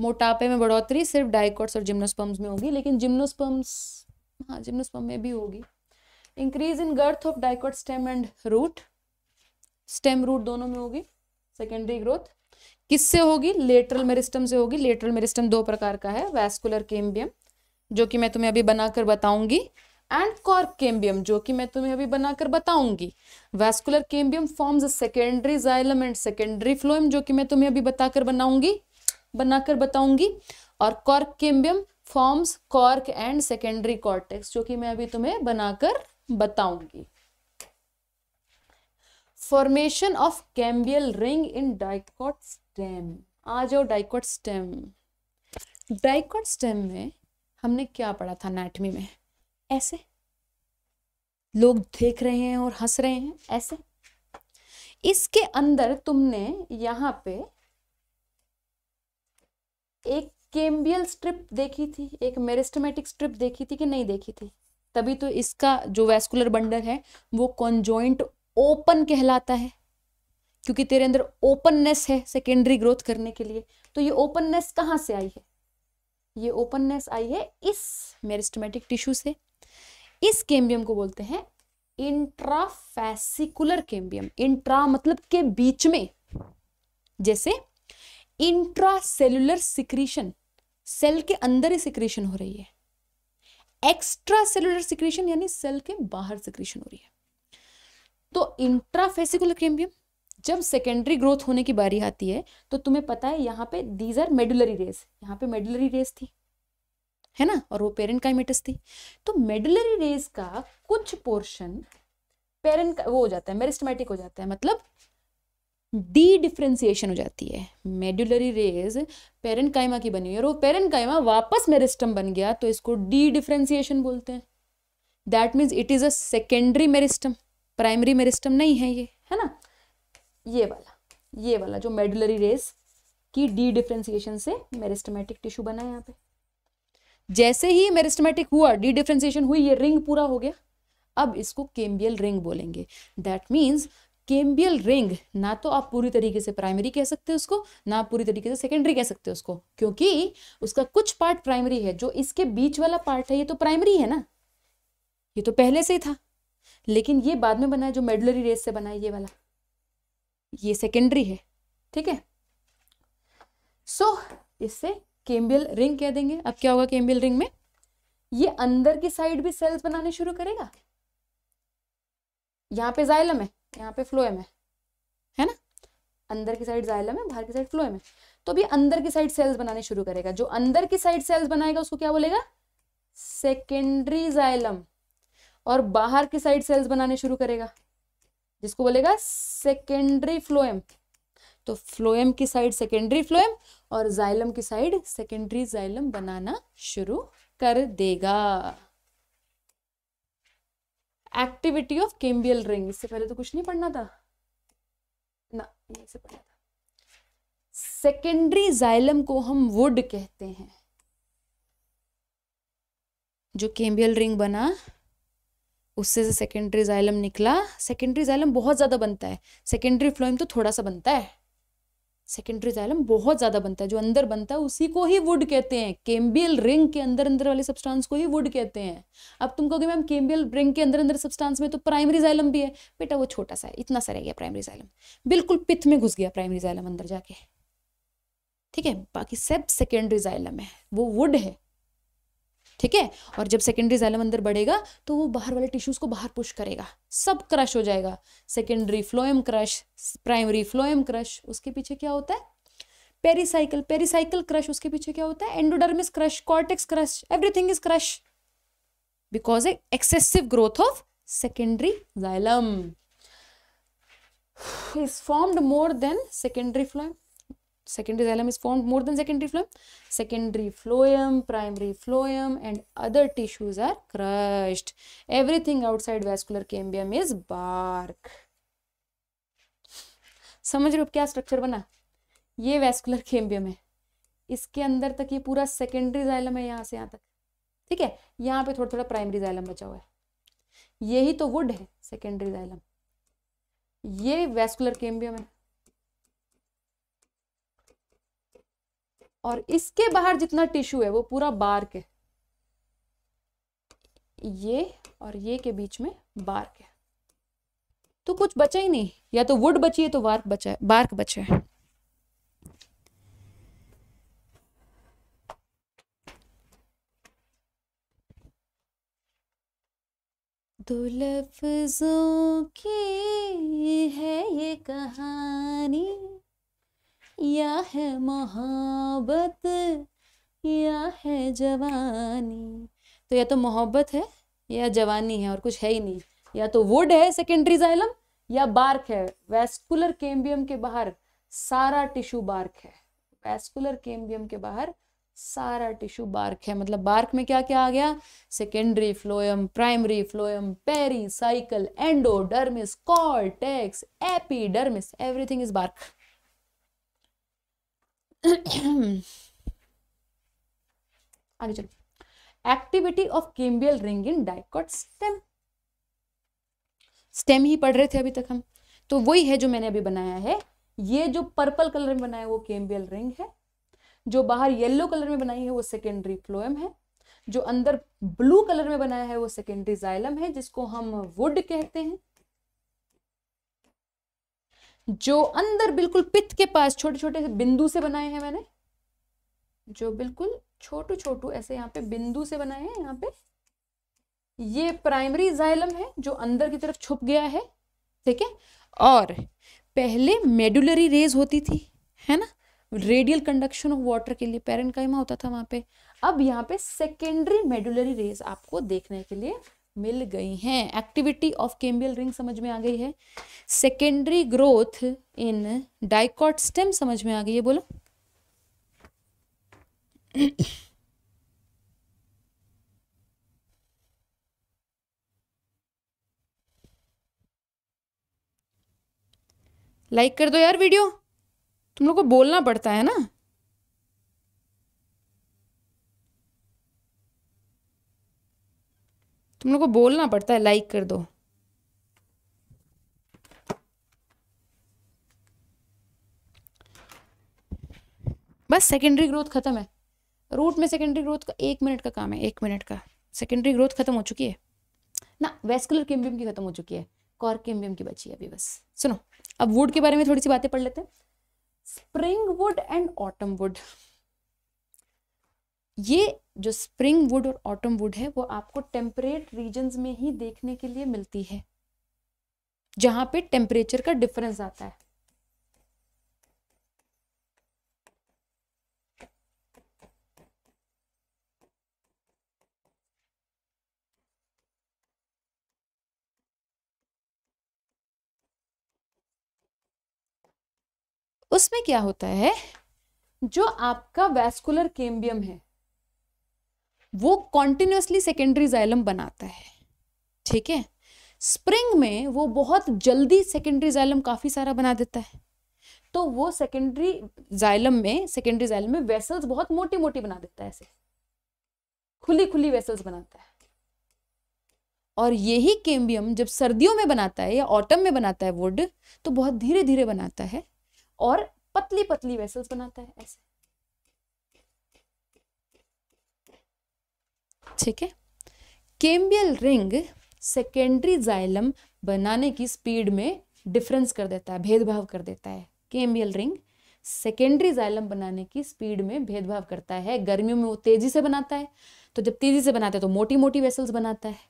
मोटापे में बढ़ोतरी सिर्फ डाइकोट्स और जिम्नोस्पम्स में होगी लेकिन जिम्नोस्पम्स हाँ जिम्नोस्पम में भी होगी increase in girth of dicot stem and root stem root दोनों में होगी सेकेंडरी ग्रोथ किससे होगी लेटरल मेरिस्टम से होगी लेटरल मेरिस्टम दो प्रकार का है वैस्कुलर केम्बियम जो कि मैं तुम्हें अभी बनाकर बताऊंगी एंड कॉर्क केम्बियम जो कि मैं तुम्हें अभी बनाकर बताऊंगी vascular cambium forms secondary xylem and secondary phloem जो कि मैं तुम्हें अभी बताकर बनाऊंगी बनाकर बताऊंगी और cork cambium forms cork and secondary cortex जो कि मैं अभी तुम्हें बनाकर बताऊंगी formation of cambial ring in dicot stem आ जाओ डाइकॉट स्टेम डाइकॉट स्टेम में हमने क्या पढ़ा था नैटमी में ऐसे लोग देख रहे हैं और हंस रहे हैं ऐसे इसके अंदर तुमने यहां पे एक केम्बियल स्ट्रिप देखी थी एक मेरिस्टमेटिक स्ट्रिप देखी थी कि नहीं देखी थी तभी तो इसका जो वैस्कुलर बंडल है वो कॉन्जॉइंट ओपन कहलाता है क्योंकि तेरे अंदर ओपननेस है सेकेंडरी ग्रोथ करने के लिए तो ये ओपननेस कहाँ से आई है ये ओपननेस आई है इस मेरिस्टमेटिक टिश्यू से इस केम्बियम को बोलते हैं इंट्राफेसिकुलर केम्बियम इंट्रा मतलब के बीच में जैसे इंट्रासेलुलर सिक्रीशन सेल के अंदर ही सिक्रीशन हो रही है एक्स्ट्रा सेलुलर सिक्रीशन यानी सेल के बाहर सिक्रीशन हो रही है तो इंट्राफेसिकुलर केम्बियम जब सेकेंडरी ग्रोथ होने की बारी आती है तो तुम्हें पता है यहाँ पे दीज आर मेडुलरी रेस यहाँ पे मेडुलरी रेस थी है ना और वो पेरेंट काइमेटिस थी तो मेडलरी रेज का कुछ पोर्शन पेरेंट का वो हो जाता है मेरिस्टमेटिक हो जाता है मतलब डी डिफ्रेंसिएशन हो जाती है मेडुलरी रेज पेरेंट कायमा की बनी हुई है और वो पेरेंट कायमा वापस मेरिस्टम बन गया तो इसको डी डिफ्रेंसिएशन बोलते हैं that means it is a secondary meristem primary meristem नहीं है ये है ना ये वाला ये वाला जो मेडुलरी रेज की डी डिफ्रेंसिएशन से मेरिस्टमेटिक टिश्यू बना है यहाँ पे जैसे ही मेरिस्टमेटिक हुआ डी डिफ्रेंसिएशन हुई ये रिंग पूरा हो गया अब इसको केम्बियल रिंग बोलेंगे दैट मीन्स केम्बियल रिंग ना तो आप पूरी तरीके से प्राइमरी कह सकते हो उसको ना पूरी तरीके से सेकेंडरी कह सकते हो उसको क्योंकि उसका कुछ पार्ट प्राइमरी है जो इसके बीच वाला पार्ट है ये तो प्राइमरी है ना ये तो पहले से ही था लेकिन ये बाद में बना है जो मेडलरी रेस से बना है ये वाला ये सेकेंडरी है ठीक है सो so, इससे केम्बियल रिंग कह देंगे अब क्या होगा केम्बियल रिंग में ये अंदर की साइड भी सेल्स बनाने शुरू करेगा यहाँ पे जाइलम है यहाँ पे फ्लोएम है है ना अंदर की साइड जाइलम है बाहर की साइड फ्लोएम है तो अभी अंदर की साइड सेल्स बनाने शुरू करेगा जो अंदर की साइड सेल्स बनाएगा उसको क्या बोलेगा सेकेंडरी जाइलम और बाहर की साइड सेल्स बनाने शुरू करेगा जिसको बोलेगा सेकेंडरी फ्लोएम तो फ्लोएम की साइड सेकेंडरी फ्लोएम और जाइलम की साइड सेकेंडरी जाइलम बनाना शुरू कर देगा एक्टिविटी ऑफ केम्बियल रिंग इससे पहले तो कुछ नहीं पढ़ना था ना पढ़ना था सेकेंडरी जाइलम को हम वुड कहते हैं जो केम्बियल रिंग बना उससे से सेकेंडरी जाइलम निकला सेकेंडरी जाइलम बहुत ज़्यादा बनता है सेकेंडरी फ्लोइम तो थोड़ा सा बनता है सेकेंडरी जाइलम बहुत ज़्यादा बनता है जो अंदर बनता है उसी को ही वुड कहते हैं केम्बियल रिंग के अंदर अंदर वाले सब्सटेंस को ही वुड कहते हैं अब तुम कहोगे मैम केम्बियल रिंग के अंदर अंदर सब्सटेंस में तो प्राइमरी जाइलम भी है बेटा वो छोटा सा है इतना सा रह गया प्राइमरी जाइलम बिल्कुल पिथ में घुस गया प्राइमरी जाइलम अंदर जाके ठीक है बाकी सब सेकेंडरी जाइलम है वो वुड है ठीक है और जब सेकेंडरी जैलम अंदर बढ़ेगा तो वो बाहर वाले टिश्यूज को बाहर पुश करेगा सब क्रश हो जाएगा secondary phloem crush primary phloem crush उसके पीछे क्या होता है पेरीसाइकिल पेरीसाइकिल क्रश उसके पीछे क्या होता है endodermis crush cortex crush everything is crush because a excessive growth of secondary xylem is formed more than secondary phloem secondary xylem is formed more than secondary phloem secondary phloem primary phloem and other tissues are crushed everything outside vascular cambium is bark समझ रहे हो क्या structure बना ये vascular cambium है इसके अंदर तक ये पूरा सेकेंडरी जाइलम है यहाँ से यहाँ तक ठीक है यहाँ पे थोड़ा थोड़ा प्राइमरी जाइलम बचा हुआ है यही तो वुड है सेकेंडरी जाइलम ये वैस्कुलर केम्बियम है और इसके बाहर जितना टिश्यू है वो पूरा बार्क है ये और ये के बीच में बार्क है तो कुछ बचा ही नहीं या तो वुड बची है तो वार्क बचा है बार्क बचा है दो लफ्जों की है ये कहानी या है मोहब्बत या है जवानी तो या तो मोहब्बत है या जवानी है और कुछ है ही नहीं या तो वुड है सेकेंडरी जाइलम या बार्क है वेस्कुलर केम्बियम के बाहर सारा टिश्यू बार्क है वेस्कुलर केम्बियम के बाहर सारा टिश्यू बार्क है मतलब बार्क में क्या क्या आ गया secondary phloem primary phloem pericycle endodermis cortex epidermis everything is bark (coughs) आगे चलो activity of cambial ring in dicot stem stem ही पढ़ रहे थे अभी तक हम तो वही है जो मैंने अभी बनाया है ये जो पर्पल कलर में बनाया वो केम्बियल रिंग है जो बाहर येलो कलर में बनाई है वो सेकेंडरी फ्लोएम है जो अंदर ब्लू कलर में बनाया है वो सेकेंडरी जाइलम है जिसको हम वुड कहते हैं जो अंदर बिल्कुल पित्त के पास छोटे छोटे बिंदु से बनाए हैं मैंने जो बिल्कुल छोटू छोटू ऐसे यहाँ पे बिंदु से बनाए हैं यहाँ पे ये प्राइमरी जाइलम है जो अंदर की तरफ छुप गया है ठीक है और पहले मेडुलरी रेज होती थी है ना रेडियल कंडक्शन ऑफ वाटर के लिए पेरेंट होता था वहां पे अब यहाँ पे सेकेंडरी मेडुलरी रेज आपको देखने के लिए मिल गई हैं एक्टिविटी ऑफ केम्बियल रिंग समझ में आ गई है secondary growth in dicot stem समझ में आ गई है बोलो लाइक like कर दो यार वीडियो तुम लोग को बोलना पड़ता है ना तुम लोग को बोलना पड़ता है लाइक कर दो बस सेकेंडरी ग्रोथ खत्म है रूट में सेकेंडरी ग्रोथ का एक मिनट का काम है एक मिनट का सेकेंडरी ग्रोथ खत्म हो चुकी है ना वेस्कुलर किम्बियम की खत्म हो चुकी है कॉर किम्बियम की बची है अभी बस सुनो अब वुड के बारे में थोड़ी सी बातें पढ़ लेते हैं spring wood and autumn wood ये जो स्प्रिंग वुड और ऑटम वुड है वो आपको टेम्परेट रीजन में ही देखने के लिए मिलती है जहां पे टेम्परेचर का डिफरेंस आता है उसमें क्या होता है जो आपका वैस्कुलर केम्बियम है वो कॉन्टिन्यूसली सेकेंडरी जाइलम बनाता है ठीक है स्प्रिंग में वो बहुत जल्दी सेकेंडरी जाइलम काफ़ी सारा बना देता है तो वो सेकेंडरी जाइलम में सेकेंडरी जाइलम में वेसल्स बहुत मोटी मोटी बना देता है ऐसे खुली खुली वेसल्स बनाता है और यही केम्बियम जब सर्दियों में बनाता है या ऑटम में बनाता है वुड तो बहुत धीरे धीरे बनाता है और पतली पतली वेसल्स बनाता है ऐसे ठीक है केम्बियल रिंग सेकेंडरी जाइलम बनाने की स्पीड में डिफरेंस कर देता है भेदभाव कर देता है केम्बियल रिंग सेकेंडरी जाइलम बनाने की स्पीड में भेदभाव करता है गर्मियों में वो तेजी से बनाता है तो जब तेजी से बनाता है तो मोटी मोटी वेसल्स बनाता है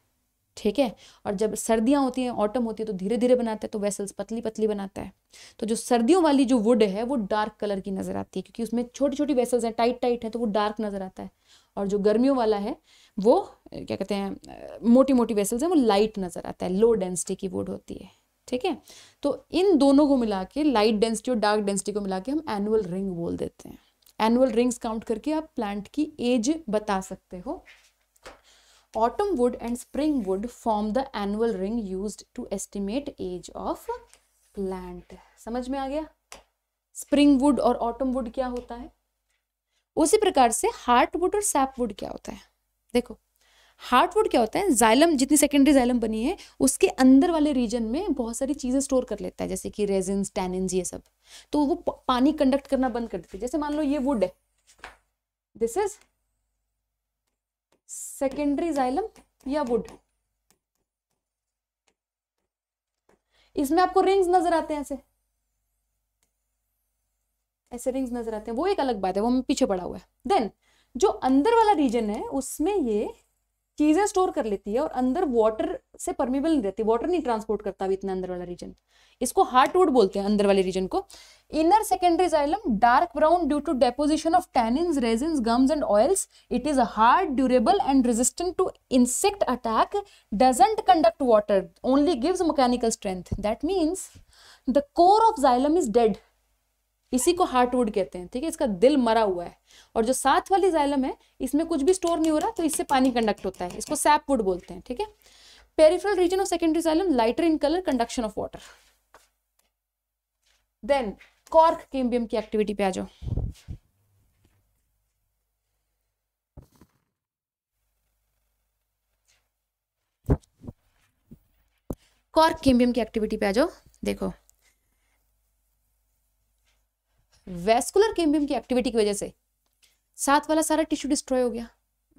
ठीक है और जब सर्दियां होती हैं ऑटम होती है तो धीरे धीरे बनाता है तो वेसल्स पतली पतली बनाता है तो जो सर्दियों वाली जो वुड है वो डार्क कलर की नज़र आती है क्योंकि उसमें छोटी छोटी वेसल्स हैं टाइट टाइट है तो वो डार्क नज़र आता है और जो गर्मियों वाला है वो क्या कहते हैं मोटी मोटी वेसल्स हैं वो लाइट नज़र आता है लो डेंसिटी की वुड होती है ठीक है तो इन दोनों को मिला के लाइट डेंसिटी और डार्क डेंसिटी को मिला के हम एनुअल रिंग बोल देते हैं एनुअल रिंग्स काउंट करके आप प्लांट की एज बता सकते हो autumn wood and spring wood form the annual ring use to estimate age of plant समझ में आ गया स्प्रिंग वुड और ऑटम वुड क्या होता है उसी प्रकार से हार्ट वुड और सैप वुड क्या होता है देखो हार्डवुड क्या होता है जाइलम जितनी सेकेंडरी जाइलम बनी है उसके अंदर वाले रीजन में बहुत सारी चीज़ें स्टोर कर लेता है जैसे कि रेजिन टैनिन्स ये सब तो वो पानी कंडक्ट करना बंद कर देते हैं जैसे मान लो ये वुड है दिस इज सेकेंडरी जाइलम या वुड इसमें आपको रिंग्स नजर आते हैं ऐसे ऐसे रिंग्स नजर आते हैं वो एक अलग बात है वो पीछे पड़ा हुआ है देन जो अंदर वाला रीजन है उसमें ये चीज़ें स्टोर कर लेती है और अंदर वाटर से परमिबल नहीं रहती वाटर नहीं ट्रांसपोर्ट करता अभी इतना अंदर वाला रीजन इसको हार्ट वुड बोलते हैं अंदर वाले रीजन को inner secondary xylem dark brown due to deposition of tannins resin gums and oils it is hard durable and resistant to insect attack doesn't conduct water only gives mechanical strength that means the core of xylem is dead इसी को heartwood कहते हैं ठीक है इसका दिल मरा हुआ है और जो साथ वाली जाइलम है इसमें कुछ भी स्टोर नहीं हो रहा तो इससे पानी कंडक्ट होता है इसको सैपवुड बोलते हैं ठीक है peripheral region of secondary xylem lighter in colour conduction of water then cork cambium की एक्टिविटी पे आ जाओ कॉर्क केम्बियम की एक्टिविटी पे आ जाओ देखो वेस्कुलर कैम्बियम की एक्टिविटी की वजह से साथ वाला सारा टिश्यू डिस्ट्रॉय हो गया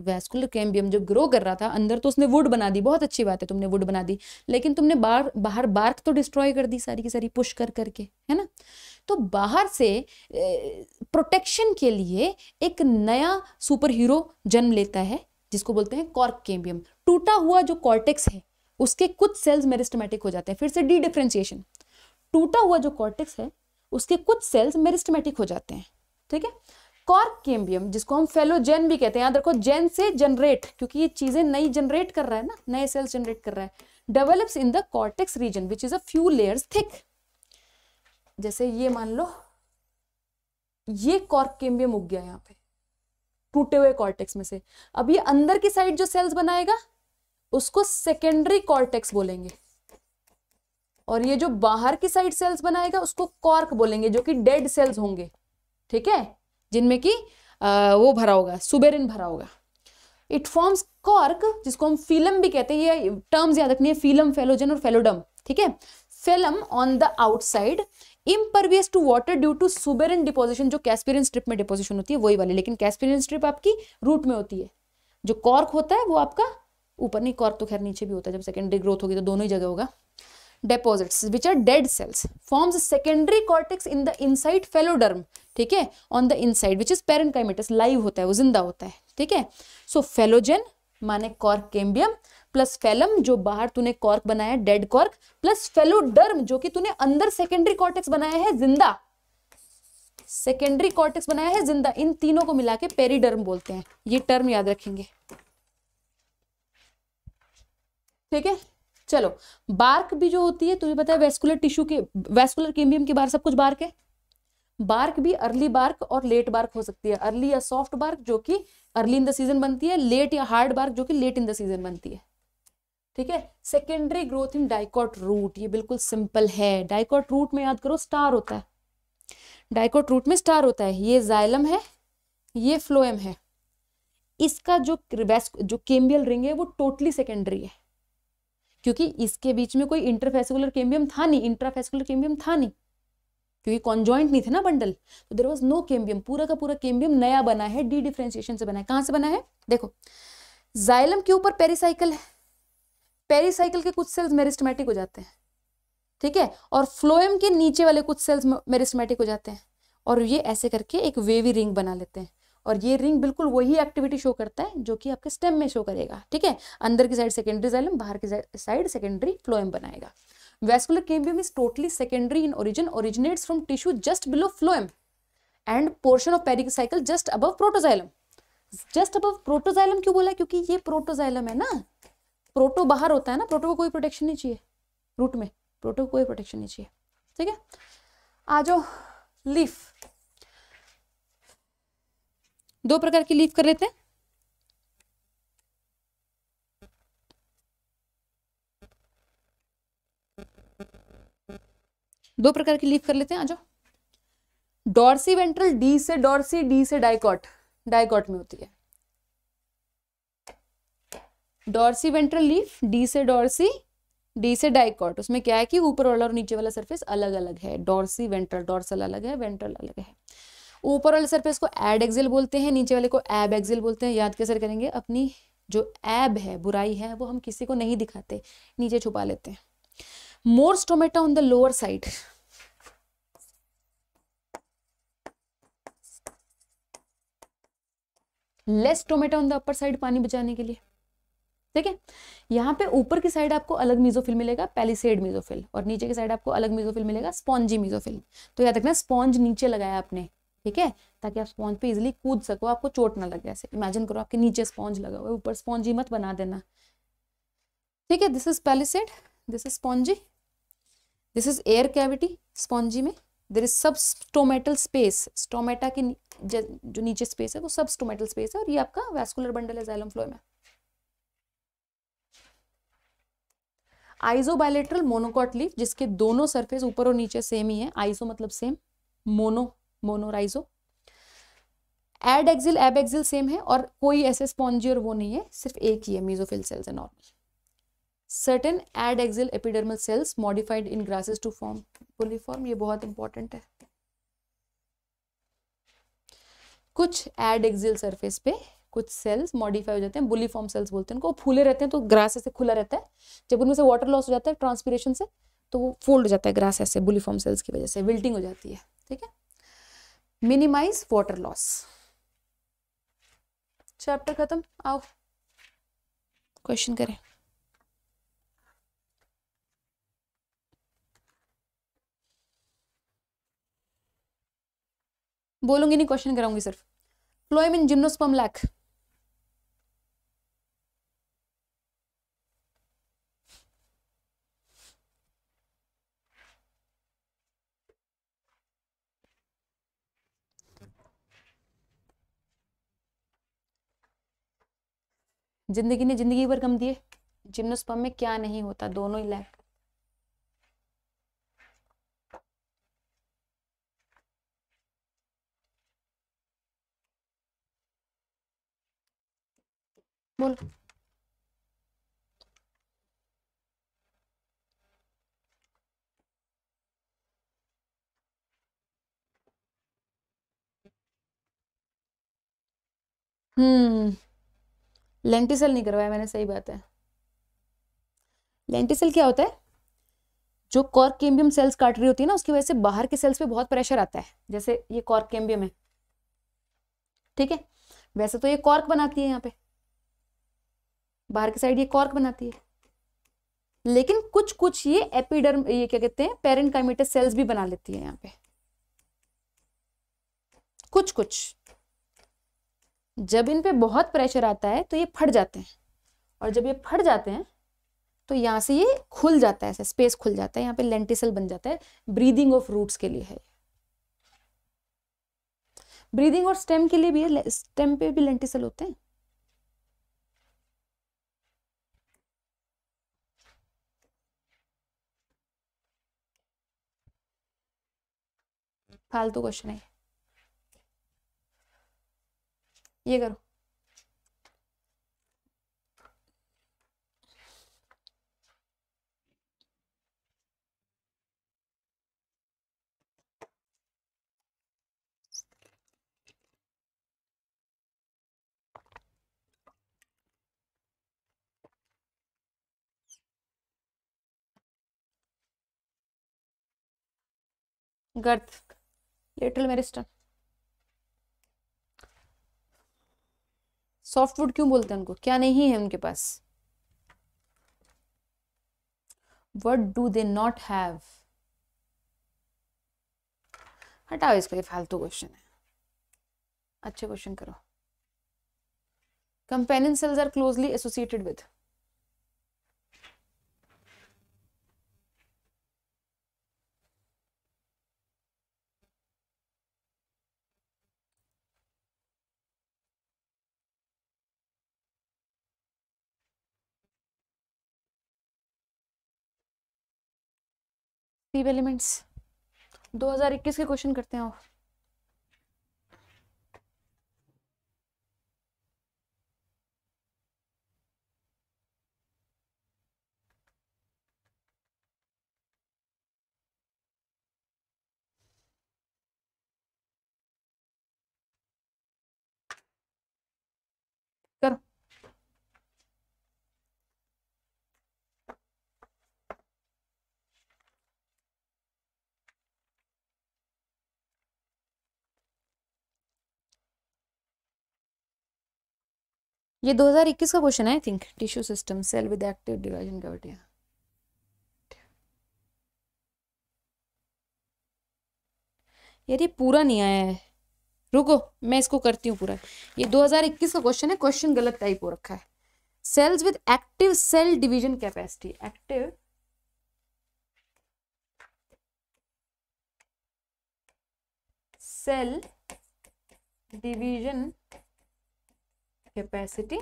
वैस्कुलर कैम्बियम जो ग्रो कर रहा था अंदर तो उसने वुड बना दी बहुत अच्छी बात है तुमने वुड बना दी लेकिन तुमने बार बाहर बार्क तो डिस्ट्रॉय कर दी सारी की सारी पुश कर करके है ना तो बाहर से प्रोटेक्शन के लिए एक नया सुपर हीरो जन्म लेता है जिसको बोलते हैं कॉर्क कैम्बियम टूटा हुआ जो कॉर्टेक्स है उसके कुछ सेल्स मेरिस्टमेटिक हो जाते हैं फिर से डी डिफ्रेंशिएशन टूटा हुआ जो कॉर्टेक्स है उसके कुछ सेल्स मेरिस्टमेटिक हो जाते हैं ठीक है कॉर्क केम्बियम जिसको हम फेलोजेन भी कहते हैं याद रखो जेन से जनरेट क्योंकि ये चीज़ें नई जनरेट कर रहा है ना नए सेल्स जनरेट कर रहा है develops in the cortex region which is a few layers thick जैसे ये मान लो ये कॉर्क केम्बियम उग गया यहाँ पे टूटे हुए कॉर्टेक्स में से अब ये अंदर की साइड जो सेल्स बनाएगा उसको सेकेंडरी कॉर्टेक्स बोलेंगे और ये जो बाहर की साइड सेल्स बनाएगा उसको कॉर्क बोलेंगे जो कि डेड सेल्स होंगे ठीक है जिनमें कि वो भरा होगा सुबेरिन भरा होगा इट फॉर्म्स कॉर्क जिसको हम फीलम भी कहते हैं ये टर्म्स याद रखनी है फिलम फेलोजन और फेलोडम ठीक है phellem on the outside impervious to water due to suberin deposition जो कैस्पिरियन स्ट्रिप में डिपोजिशन होती है वही वाली लेकिन कैस्पिरियन स्ट्रिप आपकी रूट में होती है जो कॉर्क होता है वो आपका ऊपर नहीं कॉर्क तो खैर नीचे भी होता है जब सेकेंडरी ग्रोथ होगी तो दोनों ही जगह होगा deposits which are dead cells forms secondary cortex in the inside phelloderm ठीक है on the inside which is parenchymatous live होता है वो जिंदा होता है ठीक है so फेलोजन माने कॉर्क केम्बियम प्लस फेलम जो बाहर तूने कॉर्क बनाया डेड कॉर्क प्लस फेलोडर्म जो कि तूने अंदर सेकेंडरी कॉर्टेक्स बनाया है जिंदा सेकेंडरी कॉर्टेक्स बनाया है जिंदा इन तीनों को मिला के पेरीडर्म बोलते हैं ये टर्म याद रखेंगे ठीक है चलो बार्क भी जो होती है तुझे पता है वेस्कुलर टिश्यू के वेस्कुलर केम्बियम के बाहर सब कुछ बार्क है बार्क भी अर्ली बार्क और लेट बार्क हो सकती है अर्ली या सॉफ्ट बार्क जो कि अर्ली इन द सीजन बनती है लेट या हार्ड बार्क जो कि लेट इन द सीजन बनती है ठीक है secondary growth in dicot root ये बिल्कुल सिंपल है डाइकॉट रूट में याद करो स्टार होता है डाइकॉट रूट में स्टार होता है ये जाइलम है ये फ्लोएम है इसका जो जो केम्बियल रिंग है वो टोटली सेकेंडरी है क्योंकि इसके बीच में कोई इंटरफेसिकुलर केम्बियम था नहीं इंट्राफेसिकुलर केम्बियम था नहीं क्योंकि कॉन्जॉइंट नहीं थे ना बंडल तो देर वॉज नो केम्बियम पूरा का पूरा केम्बियम नया बना है डी डिफ्रेंसिएशन से बना है कहाँ से बना है देखो जाइलम के ऊपर पेरीसाइकिल है पेरीसाइकिल के कुछ सेल्स मेरिस्टमेटिक हो जाते हैं ठीक है और फ्लोएम के नीचे वाले कुछ सेल्स मेरिस्टमेटिक हो जाते हैं और ये ऐसे करके एक वेवी रिंग बना लेते हैं और ये रिंग बिल्कुल वही एक्टिविटी शो करता है जो कि आपके स्टेम में शो करेगा ठीक है अंदर की साइड सेकेंडरी जैलम बाहर की साइड सेकेंडरी फ्लोएम बनाएगा vascular cambium is totally secondary in origin originate from tissue just below phloem and portion of pericycle just above protoxylem just above protoxylem क्यों बोला क्योंकि ये प्रोटोजाइलम है ना प्रोटो बाहर होता है ना प्रोटो को कोई प्रोटेक्शन नहीं चाहिए रूट में प्रोटो को कोई प्रोटेक्शन नहीं चाहिए ठीक है आ जाओ लीफ दो प्रकार की लीफ कर लेते हैं दो प्रकार की लीफ कर लेते हैं आ जाओ डॉर्सी वेंट्रल डी से डॉर्सी डी से डाइकॉट डाइकॉट में होती है डॉर्सी वेंट्रल लीफ डी से डॉर्सी डी से डाइकॉट उसमें क्या है कि ऊपर वाला और नीचे वाला सरफेस अलग अलग है डॉर्सी वेंट्रल डॉर्सल अलग है वेंट्रल अलग है ऊपर वाले सरफेस को एड एक्सिल बोलते हैं नीचे वाले को एब एक्सिल बोलते हैं याद कैसे करेंगे अपनी जो एब है बुराई है वो हम किसी को नहीं दिखाते नीचे छुपा लेते हैं more stomata on the lower side less stomata on the upper side पानी बचाने के लिए ठीक है यहाँ पे ऊपर की साइड आपको अलग मीजोफिल मिलेगा पैलिसेड मीजोफिल और नीचे की साइड आपको अलग मीजोफिल मिलेगा स्पॉन्जी मीजोफिल तो याद रखना स्पॉन्ज नीचे लगाया आपने ठीक है ताकि आप स्पॉन्ज पे इजिली कूद सको आपको चोट ना लगे ऐसे इमेजिन करो आपके नीचे स्पॉन्ज लगा हुआ है ऊपर स्पॉन्ज ही मत बना देना ठीक है this is palisade this is spongy this is air cavity spongy में there is substomatal space stomata के जो नीचे स्पेस है वो सब स्टोमेटल स्पेस है और ये आपका वैस्कुलर बंडल है जैलम फ्लो में आइजोबाइलेट्रल मोनोकॉट लीफ जिसके दोनों सरफेस ऊपर और नीचे सेम ही है आइजो मतलब सेम मोनो मोनोराइजो adaxial abaxial same है और कोई ऐसे स्पॉन्जियर वो नहीं है सिर्फ एक ही है मीजोफिल सेल्स है normal certain adaxial epidermal cells modified in grasses to form bulliform ये बहुत इंपॉर्टेंट है कुछ एड एक्सिल सरफेस पे कुछ सेल्स मॉडिफाई हो जाते हैं बुली फॉर्म सेल्स बोलते हैं उनको फूले रहते हैं तो ग्रास ऐसे खुला रहता है जब उनमें से वाटर लॉस हो जाता है ट्रांसपीरेशन से तो वो फोल्ड हो जाता है ग्रास ऐसे बुली फॉर्म सेल्स की वजह से विल्टिंग हो जाती है ठीक है मिनिमाइज वाटर लॉस चैप्टर खत्म आओ क्वेश्चन करें बोलूंगी नहीं क्वेश्चन कराऊंगी सिर्फ फ्लोएम इन जिम्नोस्पम लैक जिंदगी ने जिंदगी भर गम दिए जिम्नोस्पर्म में क्या नहीं होता दोनों ही लैक बोल हम्म लेंटिसल नहीं करवाया मैंने सही बात है लेंटिसल क्या होता है जो कॉर्क केम्बियम सेल्स काट रही होती है ना उसकी वजह से बाहर के सेल्स पे बहुत प्रेशर आता है जैसे ये कॉर्क केम्बियम है ठीक है वैसे तो ये कॉर्क बनाती है यहाँ पे बाहर की साइड ये कॉर्क बनाती है लेकिन कुछ कुछ ये एपिडर्म ये क्या कहते हैं पेरेंट काइमेटस सेल्स भी बना लेती है यहाँ पे कुछ कुछ जब इन पे बहुत प्रेशर आता है तो ये फट जाते हैं और जब ये फट जाते हैं तो यहाँ से ये खुल जाता है ऐसे स्पेस खुल जाता है यहाँ पे लेंटिसल बन जाता है ब्रीदिंग ऑफ रूट्स के लिए है ब्रीदिंग और स्टेम के लिए भी है स्टेम पे भी लेंटिसल होते हैं फालतू क्वेश्चन है ये करो गर्द लिटिल मेरिस्टन सॉफ्टवुड क्यों बोलते हैं उनको क्या नहीं है उनके पास what do they not have हटाओ इसको ये फालतू क्वेश्चन है अच्छे क्वेश्चन करो companion cells are closely associated with sieve elements 2021 के क्वेश्चन करते हैं ऑफ ये 2021 का क्वेश्चन है I think tissue system cell with active division का बेटिया यार ये पूरा नहीं आया है रुको मैं इसको करती हूँ पूरा ये 2021 का क्वेश्चन है क्वेश्चन गलत टाइप हो रखा है cells with active cell division capacity active cell division capacity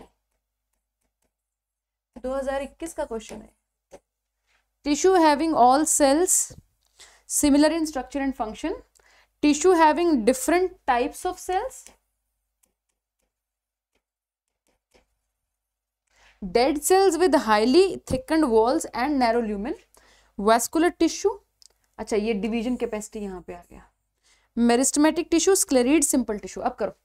2021 का क्वेश्चन है tissue having all cells similar in structure and function tissue having different types of cells dead cells with highly thickened walls and narrow lumen vascular tissue अच्छा ये division capacity यहाँ पे आ गया meristematic tissue sclerid simple tissue अब करो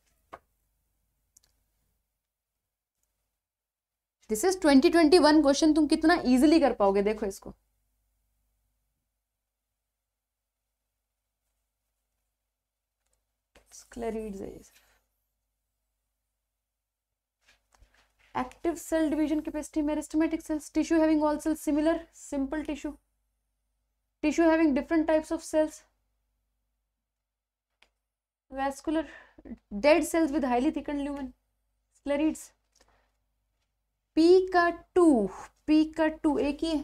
this is twenty twenty one question तुम कितना इजीली कर पाओगे देखो इसको active cell division capacity meristematic cells tissue having all cells similar simple tissue tissue having different types of cells vascular dead cells with highly thicken lumen sclerites P का two P का two एक ही है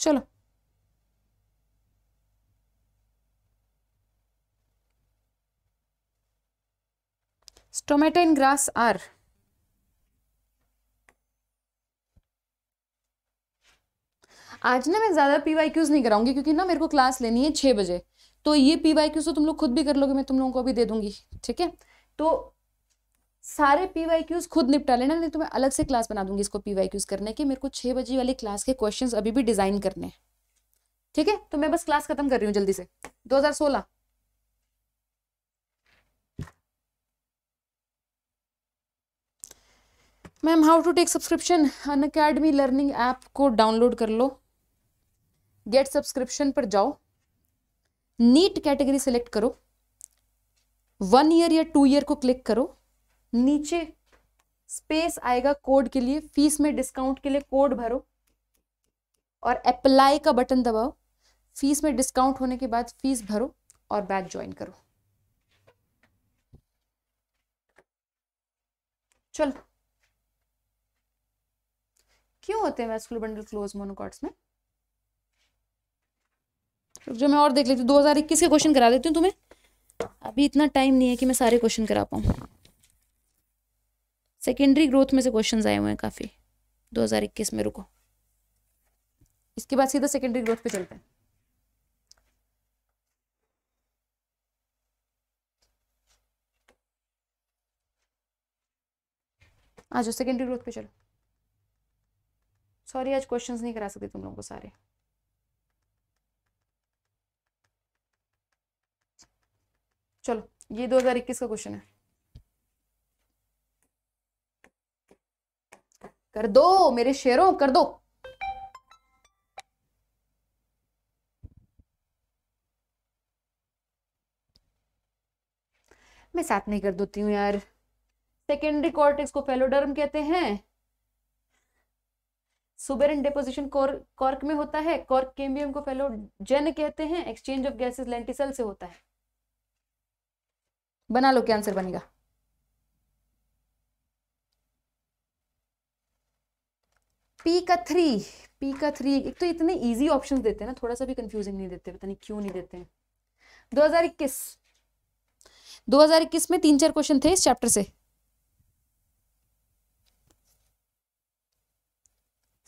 चलो tomato in grass are आज ना मैं ज़्यादा पी वाई क्यूज़ नहीं कराऊंगी क्योंकि ना मेरे को क्लास लेनी है छः बजे तो ये पी वाई क्यूज़ तो तुम लोग खुद भी कर लोगे मैं तुम लोगों को भी दे दूंगी ठीक है तो सारे पी वाई क्यूज़ खुद निपटा लेना नहीं तो मैं अलग से क्लास बना दूंगी इसको पी वाई क्यूज़ करने के मेरे को छः बजे वाली क्लास के क्वेश्चन अभी भी डिज़ाइन करने हैं ठीक है तो मैं बस क्लास खत्म कर रही हूँ जल्दी से सोलह ma'am how to take subscription Unacademy learning app को डाउनलोड कर लो गेट सब्सक्रिप्शन पर जाओ नीट कैटेगरी सेलेक्ट करो वन ईयर या टू ईयर को क्लिक करो नीचे स्पेस आएगा कोड के लिए फीस में डिस्काउंट के लिए कोड भरो और अप्लाई का बटन दबाओ फीस में डिस्काउंट होने के बाद फीस भरो और बैच ज्वाइन करो चलो क्यों होते हैं स्कूल बंडल क्लोज मोनोकॉट्स में जो मैं और देख लेती हूँ दो हज़ार इक्कीस के क्वेश्चन करा देती हूँ तुम्हें अभी इतना टाइम नहीं है कि मैं सारे क्वेश्चन करा पाऊँ सेकेंडरी ग्रोथ में से क्वेश्चन आए हुए हैं काफ़ी दो हज़ार इक्कीस में रुको इसके बाद सीधा सेकेंडरी ग्रोथ पे चलते हैं आज सेकेंडरी ग्रोथ पे चलो सॉरी आज क्वेश्चंस नहीं करा सकते तुम लोगों को सारे चलो ये 2021 का क्वेश्चन है कर दो मेरे शेरों कर दो मैं साथ नहीं कर देती हूं यार सेकेंडरी कॉर्टेक्स को फेलोडर्म कहते हैं सुबेरन डेपोजिशन कॉर्क में होता है कॉर्क केम्बियम को फेलोजेन कहते हैं एक्सचेंज ऑफ गैसेस लेंटिसल से होता है बना लो क्या आंसर बनेगा पी का थ्री पी का थ्री एक तो इतने इजी ऑप्शंस देते हैं ना थोड़ा सा भी कंफ्यूजिंग नहीं देते पता नहीं क्यों नहीं देते हैं 2021 2021 में तीन चार क्वेश्चन थे इस चैप्टर से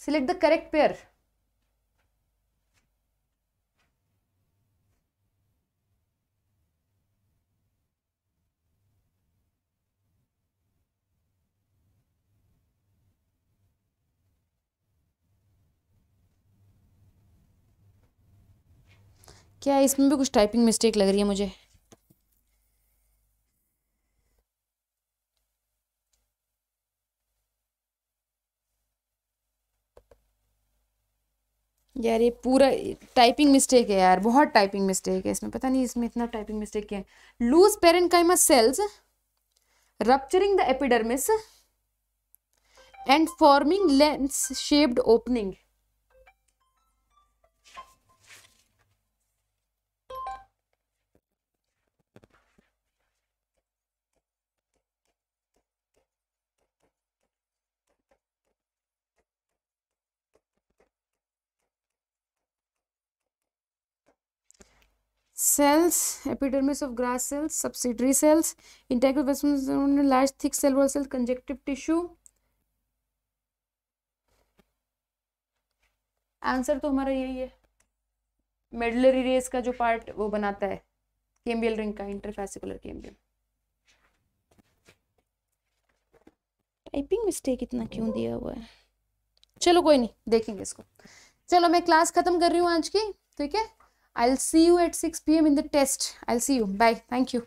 सिलेक्ट द करेक्ट पेयर क्या इसमें भी कुछ टाइपिंग मिस्टेक लग रही है मुझे यार ये पूरा टाइपिंग मिस्टेक है यार बहुत टाइपिंग मिस्टेक है इसमें पता नहीं इसमें इतना टाइपिंग मिस्टेक क्या है loose parenchyma cells rupturing the epidermis and forming lens shaped opening cells epidermis of grass cells subsidiary cells integral large thick cell wall cells conjunctive tissue answer तो हमारा यही है मेडलरी रेस का जो part वो बनाता है केम्बियल रिंग का इंटरफेसिकुलर केम्बियल टाइपिंग मिस्टेक इतना क्यों दिया हुआ है चलो कोई नहीं देखेंगे इसको चलो मैं क्लास खत्म कर रही हूँ आज की ठीक है I'll see you at 6 p.m. in the test. I'll see you. Bye. Thank you.